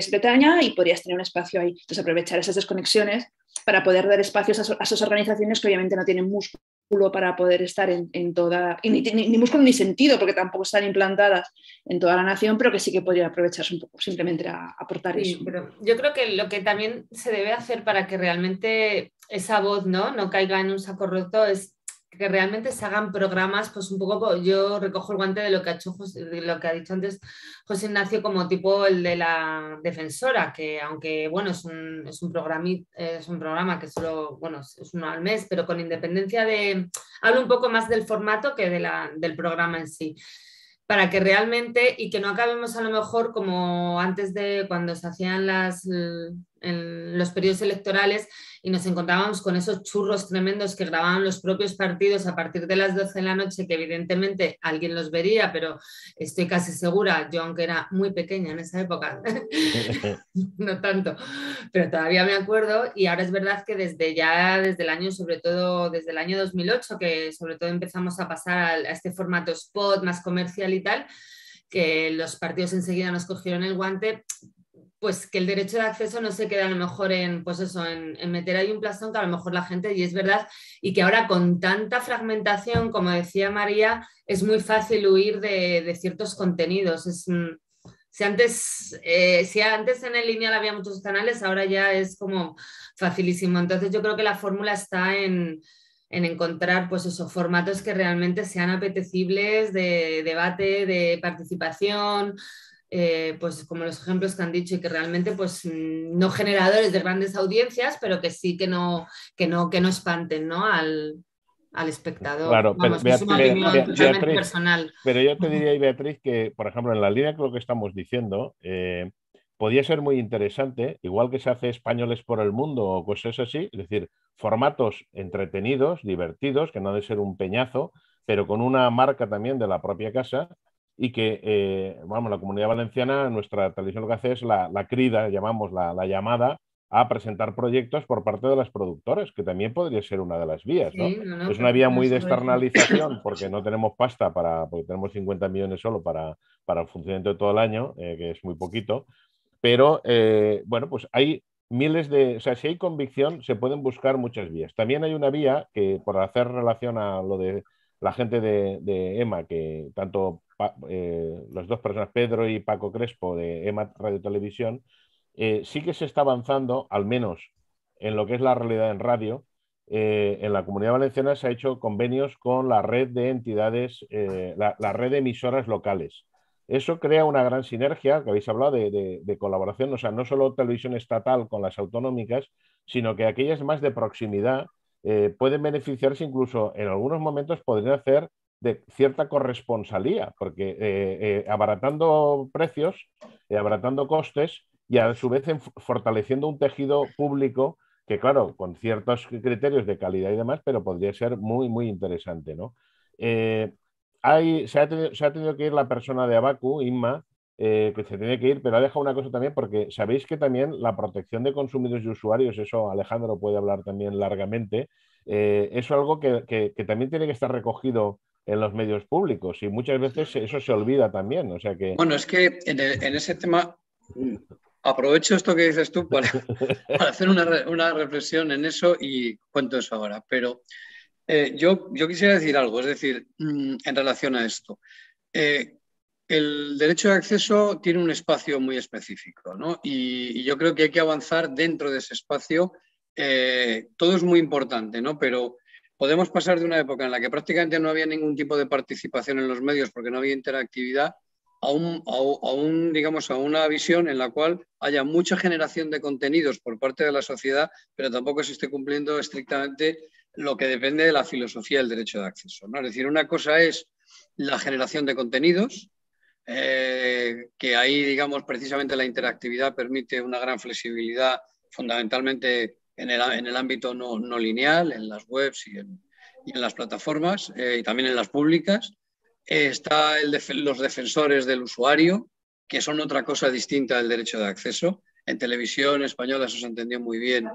Bretaña y podrías tener un espacio ahí. Entonces, aprovechar esas desconexiones para poder dar espacios a, a esas organizaciones que obviamente no tienen músculo para poder estar en, toda, y ni, ni, ni, músculo ni sentido, porque tampoco están implantadas en toda la nación, pero que sí que podría aprovecharse un poco, simplemente a aportar eso. Pero yo creo que lo que también se debe hacer para que realmente esa voz ¿no? no caiga en un saco roto es que realmente se hagan programas, pues un poco, yo recojo el guante de lo que ha, de lo que ha dicho antes José Ignacio, como tipo el de la defensora, que aunque, bueno, es un, es es un programa que solo, bueno, es uno al mes, pero con independencia de, hablo un poco más del formato que la, del programa en sí para que realmente y que no acabemos a lo mejor como antes de cuando se hacían las, los periodos electorales, y nos encontrábamos con esos churros tremendos que grababan los propios partidos a partir de las 12 de la noche, que evidentemente alguien los vería, pero estoy casi segura, yo aunque era muy pequeña en esa época, no tanto, pero todavía me acuerdo y ahora es verdad que desde ya, desde el año, sobre todo desde el año 2008, que sobre todo empezamos a pasar a este formato spot más comercial y tal, que los partidos enseguida nos cogieron el guante, pues que el derecho de acceso no se queda a lo mejor en, pues eso, en, meter ahí un plastón que a lo mejor la gente, y es verdad, y que ahora con tanta fragmentación, como decía María, es muy fácil huir de, ciertos contenidos. Es, mm, si antes, eh, si antes en el lineal había muchos canales, ahora ya es como facilísimo. Entonces yo creo que la fórmula está en, en encontrar pues esos formatos que realmente sean apetecibles de debate, de participación, eh, pues como los ejemplos que han dicho y que realmente pues mm, no generadores de grandes audiencias, pero que sí que no, que no, que no espanten ¿no? Al, espectador. Claro, pero, personal. Pero yo te diría, Beatriz, que por ejemplo en la línea que que estamos diciendo, eh, podría ser muy interesante, igual que se hace españoles por el mundo o cosas así, es decir, formatos entretenidos, divertidos, que no ha de ser un peñazo, pero con una marca también de la propia casa y que, eh, vamos, la comunidad valenciana, nuestra televisión lo que hace es la, crida, llamamos la, llamada a presentar proyectos por parte de las productoras, que también podría ser una de las vías. ¿no? es una vía muy de externalización porque no tenemos pasta para, porque tenemos 50 millones solo para, para el funcionamiento de todo el año, eh, que es muy poquito, pero eh, bueno, pues hay miles de, o sea, si hay convicción, se pueden buscar muchas vías. También hay una vía que, por hacer relación a lo de la gente de, de EMA, que tanto eh, las dos personas, Pedro y Paco Crespo de EMAT Radio Televisión, eh, sí que se está avanzando, al menos en lo que es la realidad en radio. Eh, en la comunidad valenciana se ha hecho convenios con la red de entidades, la, red de emisoras locales. Eso crea una gran sinergia, que habéis hablado de, colaboración, o sea, no solo televisión estatal con las autonómicas, sino que aquellas más de proximidad, pueden beneficiarse incluso en algunos momentos podrían hacer de cierta corresponsalía, porque eh, eh, abaratando precios, eh, abaratando costes y a su vez fortaleciendo un tejido público que, claro, con ciertos criterios de calidad y demás, pero podría ser muy, muy interesante, hay, se ha, tenido, que ir la persona de Abacu, Inma, que se tiene que ir, pero ha dejado una cosa también, porque sabéis que también la protección de consumidores y usuarios, eso Alejandro puede hablar también largamente, es algo que también tiene que estar recogido en los medios públicos y muchas veces eso se olvida también. O sea que... Bueno, es que en, e, ese tema aprovecho esto que dices tú para, hacer una, reflexión en eso y cuento eso ahora. Pero eh, yo, yo quisiera decir algo, es decir, mm, en relación a esto. Eh, el derecho de acceso tiene un espacio muy específico ¿no? y, yo creo que hay que avanzar dentro de ese espacio. Eh, todo es muy importante, ¿no? pero podemos pasar de una época en la que prácticamente no había ningún tipo de participación en los medios porque no había interactividad a, digamos, a una visión en la cual haya mucha generación de contenidos por parte de la sociedad, pero tampoco se esté cumpliendo estrictamente lo que depende de la filosofía del derecho de acceso. Es decir, una cosa es la generación de contenidos, eh, que ahí, digamos, precisamente la interactividad permite una gran flexibilidad, fundamentalmente en el, ámbito no, lineal, en las webs y en, las plataformas eh, y también en las públicas. Eh, está los defensores del usuario, que son otra cosa distinta del derecho de acceso. En televisión española eso se entendió muy bien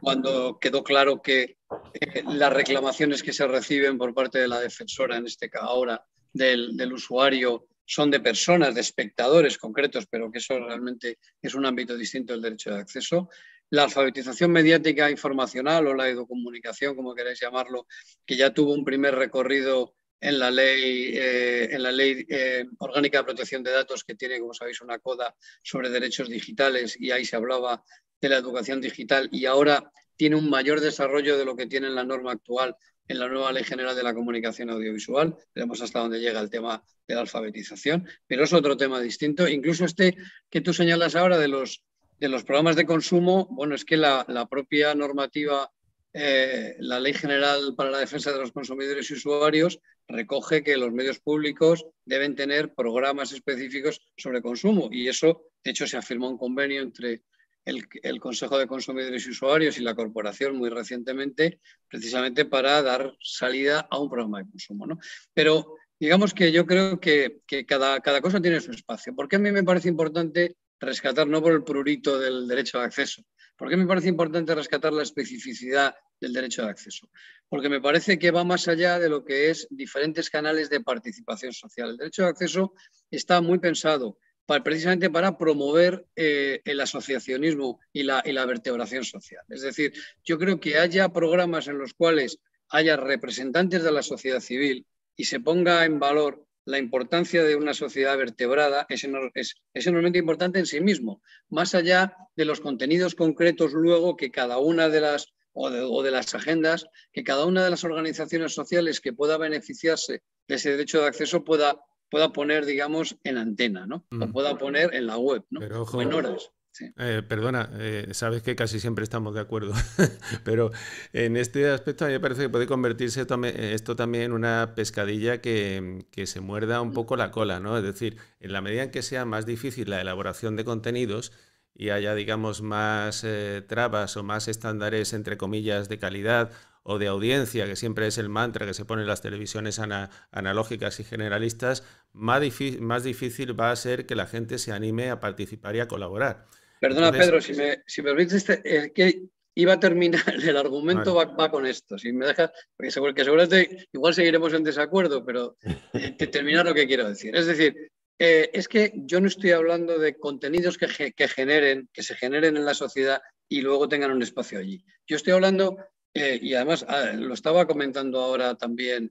cuando quedó claro que eh, las reclamaciones que se reciben por parte de la defensora, en este caso ahora, del usuario son de personas, de espectadores concretos, pero que eso realmente es un ámbito distinto del derecho de acceso la alfabetización mediática informacional o la educomunicación, como queráis llamarlo, que ya tuvo un primer recorrido en la ley, eh, en la ley eh, orgánica de protección de datos que tiene, como sabéis, una coda sobre derechos digitales y ahí se hablaba de la educación digital y ahora tiene un mayor desarrollo de lo que tiene en la norma actual en la nueva Ley General de la Comunicación Audiovisual. Veremos hasta dónde llega el tema de la alfabetización, pero es otro tema distinto. Incluso este que tú señalas ahora de los de los programas de consumo, bueno, es que la, propia normativa, eh, la Ley General para la Defensa de los Consumidores y Usuarios, recoge que los medios públicos deben tener programas específicos sobre consumo y eso, de hecho, se afirmó un convenio entre el, Consejo de Consumidores y Usuarios y la Corporación muy recientemente, precisamente para dar salida a un programa de consumo. Pero digamos que yo creo que, cada, cada cosa tiene su espacio. porque a mí me parece importante rescatar, no por el prurito del derecho de acceso. ¿Por qué me parece importante rescatar la especificidad del derecho de acceso? Porque me parece que va más allá de lo que es diferentes canales de participación social. El derecho de acceso está muy pensado para, precisamente para promover eh, el asociacionismo y la, y la vertebración social. Es decir, yo creo que haya programas en los cuales haya representantes de la sociedad civil y se ponga en valor la importancia de una sociedad vertebrada es, enormemente importante en sí mismo, más allá de los contenidos concretos luego que cada una de las, o de, las agendas, que cada una de las organizaciones sociales que pueda beneficiarse de ese derecho de acceso pueda, pueda poner, digamos, en antena, ¿no? O mm. pueda poner en la web, ¿no? o en horas. Eh, perdona, eh, sabes que casi siempre estamos de acuerdo, pero en este aspecto a mí me parece que puede convertirse eh, esto, también en una pescadilla que, se muerda un mm. poco la cola, ¿no? Es decir, en la medida en que sea más difícil la elaboración de contenidos y haya, digamos, más trabas o más estándares, entre comillas, de calidad o de audiencia, que siempre es el mantra que se pone en las televisiones analógicas y generalistas, más, más difícil va a ser que la gente se anime a participar y a colaborar. Perdona, Pedro, si me, si permites, es este, eh, que iba a terminar, el argumento va, con esto. Si me dejas, porque seguro, que seguramente igual seguiremos en desacuerdo, pero eh, terminar lo que quiero decir. Es decir, eh, es que yo no estoy hablando de contenidos que, generen, que se generen en la sociedad y luego tengan un espacio allí. Yo estoy hablando, y además ah, lo estaba comentando ahora también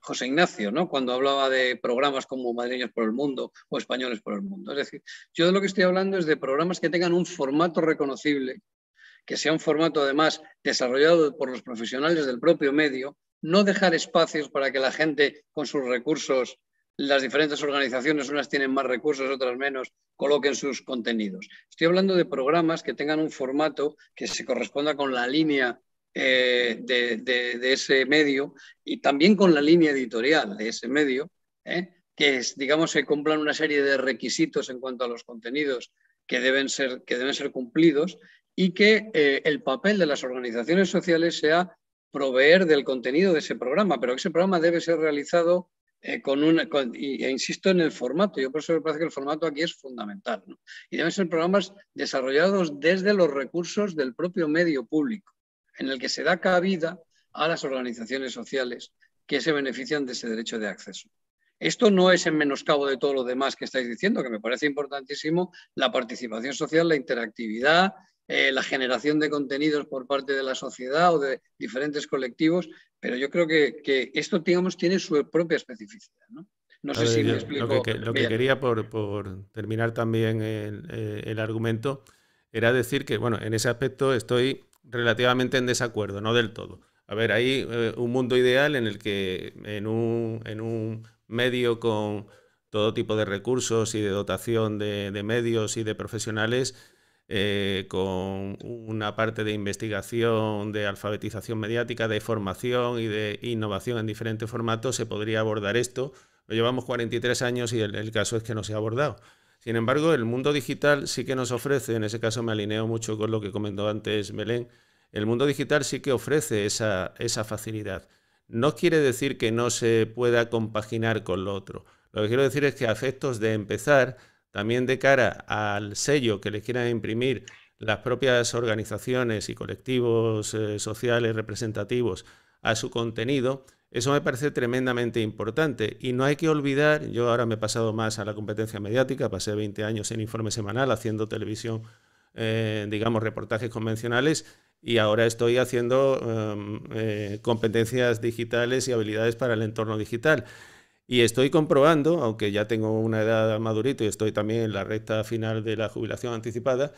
José Ignacio, ¿no? cuando hablaba de programas como Madrileños por el Mundo o Españoles por el Mundo. Es decir, yo de lo que estoy hablando es de programas que tengan un formato reconocible, que sea un formato además desarrollado por los profesionales del propio medio, no dejar espacios para que la gente con sus recursos las diferentes organizaciones, unas tienen más recursos, otras menos, coloquen sus contenidos. Estoy hablando de programas que tengan un formato que se corresponda con la línea eh, de, ese medio y también con la línea editorial de ese medio, ¿eh? que digamos se cumplan una serie de requisitos en cuanto a los contenidos que deben ser, que deben ser cumplidos y que eh, el papel de las organizaciones sociales sea proveer del contenido de ese programa, pero ese programa debe ser realizado con una, e insisto en el formato, yo por eso me parece que el formato aquí es fundamental, y deben ser programas desarrollados desde los recursos del propio medio público en el que se da cabida a las organizaciones sociales que se benefician de ese derecho de acceso. Esto no es en menoscabo de todo lo demás que estáis diciendo, que me parece importantísimo, la participación social, la interactividad, eh, la generación de contenidos por parte de la sociedad o de diferentes colectivos, pero yo creo que, esto, digamos, tiene su propia especificidad. No, sé si me explico. Lo que, quería, por, terminar también el, eh, el, argumento, era decir que, bueno, en ese aspecto estoy relativamente en desacuerdo, no del todo. A ver, hay eh, un mundo ideal en el que en un, medio con todo tipo de recursos y de dotación de, medios y de profesionales, eh, con una parte de investigación, de alfabetización mediática, de formación y de innovación en diferentes formatos, se podría abordar esto. Lo llevamos 43 años y el caso es que no se ha abordado. Sin embargo, el mundo digital sí que nos ofrece, en ese caso me alineo mucho con lo que comentó antes Melén, el mundo digital sí que ofrece esa, facilidad. No quiere decir que no se pueda compaginar con lo otro. Lo que quiero decir es que a efectos de empezar, también de cara al sello que le quieran imprimir las propias organizaciones y colectivos eh, sociales representativos a su contenido, eso me parece tremendamente importante y no hay que olvidar, yo ahora me he pasado más a la competencia mediática, pasé 20 años en informe semanal haciendo televisión, eh, digamos, reportajes convencionales y ahora estoy haciendo em, eh, competencias digitales y habilidades para el entorno digital. Y estoy comprobando, aunque ya tengo una edad madurita y estoy también en la recta final de la jubilación anticipada,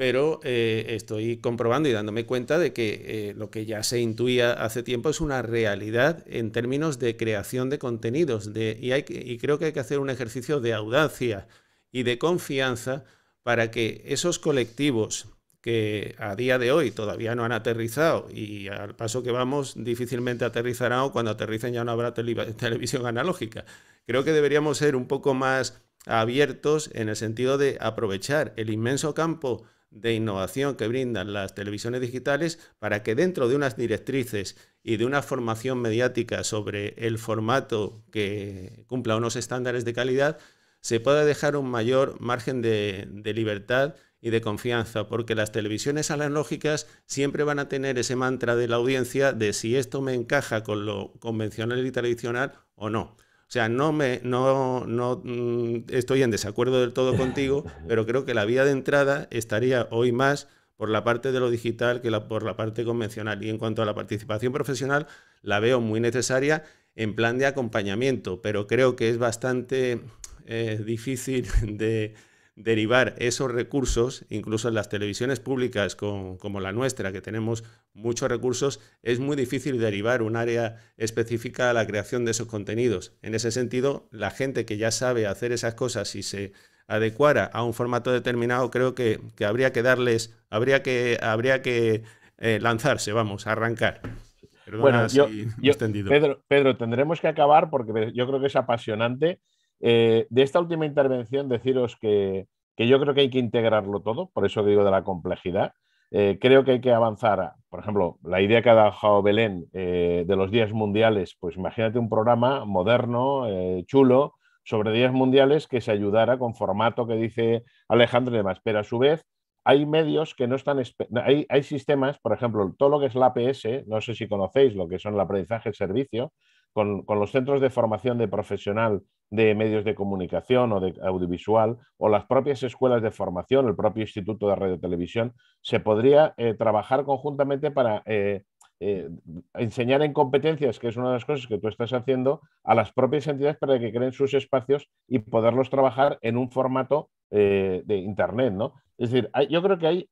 pero eh, estoy comprobando y dándome cuenta de que eh, lo que ya se intuía hace tiempo es una realidad en términos de creación de contenidos y, creo que hay que hacer un ejercicio de audacia y de confianza para que esos colectivos que a día de hoy todavía no han aterrizado y al paso que vamos difícilmente aterrizarán o cuando aterricen ya no habrá televisión analógica. Creo que deberíamos ser un poco más abiertos en el sentido de aprovechar el inmenso campo de innovación que brindan las televisiones digitales para que dentro de unas directrices y de una formación mediática sobre el formato que cumpla unos estándares de calidad, se pueda dejar un mayor margen de, libertad y de confianza, porque las televisiones analógicas siempre van a tener ese mantra de la audiencia de si esto me encaja con lo convencional y tradicional o no. O sea, no, me, no, no mm, estoy en desacuerdo del todo contigo, pero creo que la vía de entrada estaría hoy más por la parte de lo digital que por la parte convencional. Y en cuanto a la participación profesional, la veo muy necesaria en plan de acompañamiento, pero creo que es bastante eh, difícil de, derivar esos recursos, incluso en las televisiones públicas como la nuestra, que tenemos muchos recursos, es muy difícil derivar un área específica a la creación de esos contenidos. En ese sentido, la gente que ya sabe hacer esas cosas y se adecuara a un formato determinado, creo que, habría que darles, habría que, habría que eh, lanzarse, vamos, arrancar. Pedro, Pedro, tendremos que acabar porque yo creo que es apasionante eh, de esta última intervención, deciros que, yo creo que hay que integrarlo todo, por eso digo de la complejidad. Eh, creo que hay que avanzar. por ejemplo, la idea que ha dado Belén eh, de los días mundiales, pues imagínate un programa moderno, chulo, sobre días mundiales que se ayudara con formato que dice Alejandro y demás. Pero a su vez, hay medios que no están. Hay, hay sistemas, por ejemplo, todo lo que es la APS, no sé si conocéis lo que son el aprendizaje de servicio, con, con los centros de formación de profesional de medios de comunicación o de audiovisual o las propias escuelas de formación, el propio Instituto de Radio Televisión, se podría eh, trabajar conjuntamente para eh, eh, enseñar en competencias, que es una de las cosas que tú estás haciendo, a las propias entidades para que creen sus espacios y poderlos trabajar en un formato de Internet. ¿no? Es decir, yo creo que hay,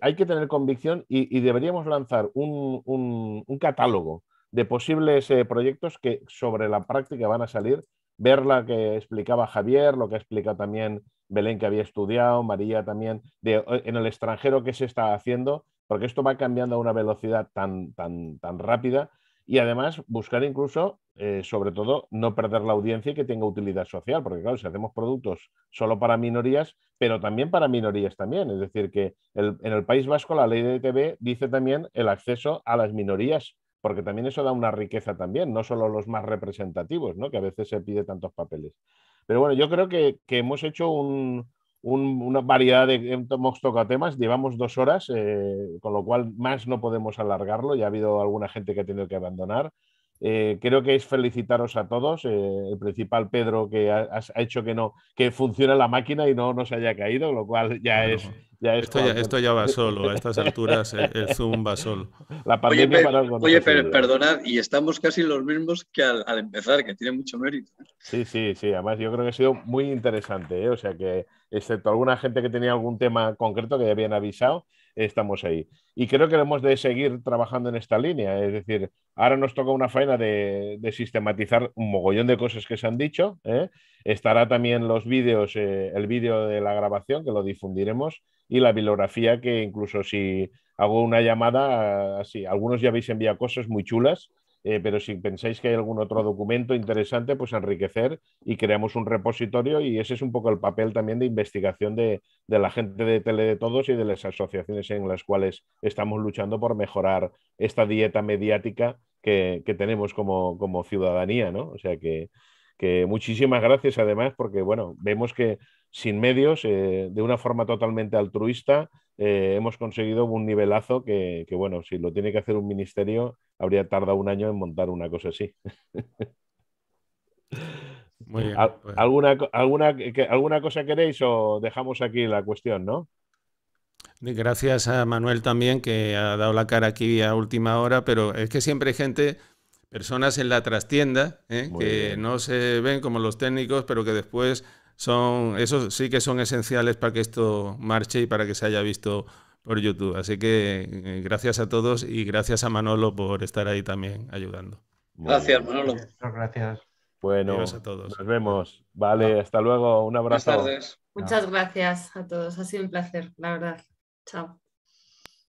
hay que tener convicción y, deberíamos lanzar un catálogo de posibles proyectos que sobre la práctica van a salir ver la que explicaba Javier, lo que ha explicado también Belén que había estudiado, María también, eh, en el extranjero qué se está haciendo, porque esto va cambiando a una velocidad tan, tan, tan rápida y además buscar incluso, eh, sobre todo, no perder la audiencia y que tenga utilidad social, porque claro, si hacemos productos solo para minorías, pero también para minorías también, es decir, que en el País Vasco la ley de TV dice también el acceso a las minorías porque también eso da una riqueza también, no solo los más representativos, ¿no? que a veces se pide tantos papeles. Pero bueno, yo creo que, hemos hecho una variedad de eh, hemos tocado temas, llevamos dos horas, eh, con lo cual más no podemos alargarlo, ya ha habido alguna gente que ha tenido que abandonar. Eh, creo que es felicitaros a todos, eh, el principal Pedro que ha, hecho que no que funcione la máquina y no, nos haya caído, lo cual ya es... esto, ya, esto, ya, va solo, a estas alturas el, Zoom va solo. La oye, para oye perdonad, y estamos casi los mismos que al, empezar, que tiene mucho mérito. ¿eh? Sí, sí, sí, además yo creo que ha sido muy interesante, o sea que, excepto alguna gente que tenía algún tema concreto que ya habían avisado, estamos ahí. Y creo que debemos de seguir trabajando en esta línea. Es decir, ahora nos toca una faena de, sistematizar un mogollón de cosas que se han dicho. ¿eh? Estará también los vídeos, eh, el vídeo de la grabación, que lo difundiremos, y la bibliografía, que incluso si hago una llamada, así, algunos ya habéis enviado cosas muy chulas eh, pero si pensáis que hay algún otro documento interesante, pues enriquecer y creamos un repositorio y ese es un poco el papel también de investigación de, la gente de Tele de Todos y de las asociaciones en las cuales estamos luchando por mejorar esta dieta mediática que, tenemos como, ciudadanía, ¿no? O sea que, muchísimas gracias además porque, bueno, vemos que sin medios, eh, de una forma totalmente altruista, eh, hemos conseguido un nivelazo que, bueno, si lo tiene que hacer un ministerio, habría tardado un año en montar una cosa así. Pues. alguna, ¿Alguna cosa queréis o dejamos aquí la cuestión, no? Gracias a Manuel también, que ha dado la cara aquí a última hora, pero es que siempre hay gente, personas en la trastienda, ¿eh? que no se ven como los técnicos, pero que después son, esos sí que son esenciales para que esto marche y para que se haya visto por YouTube. Así que eh, gracias a todos y gracias a Manolo por estar ahí también ayudando. Gracias, Manolo. Muchas gracias. Bueno, nos vemos. Vale, hasta luego. Un abrazo. Buenas tardes. Muchas gracias a todos. Ha sido un placer, la verdad. Chao.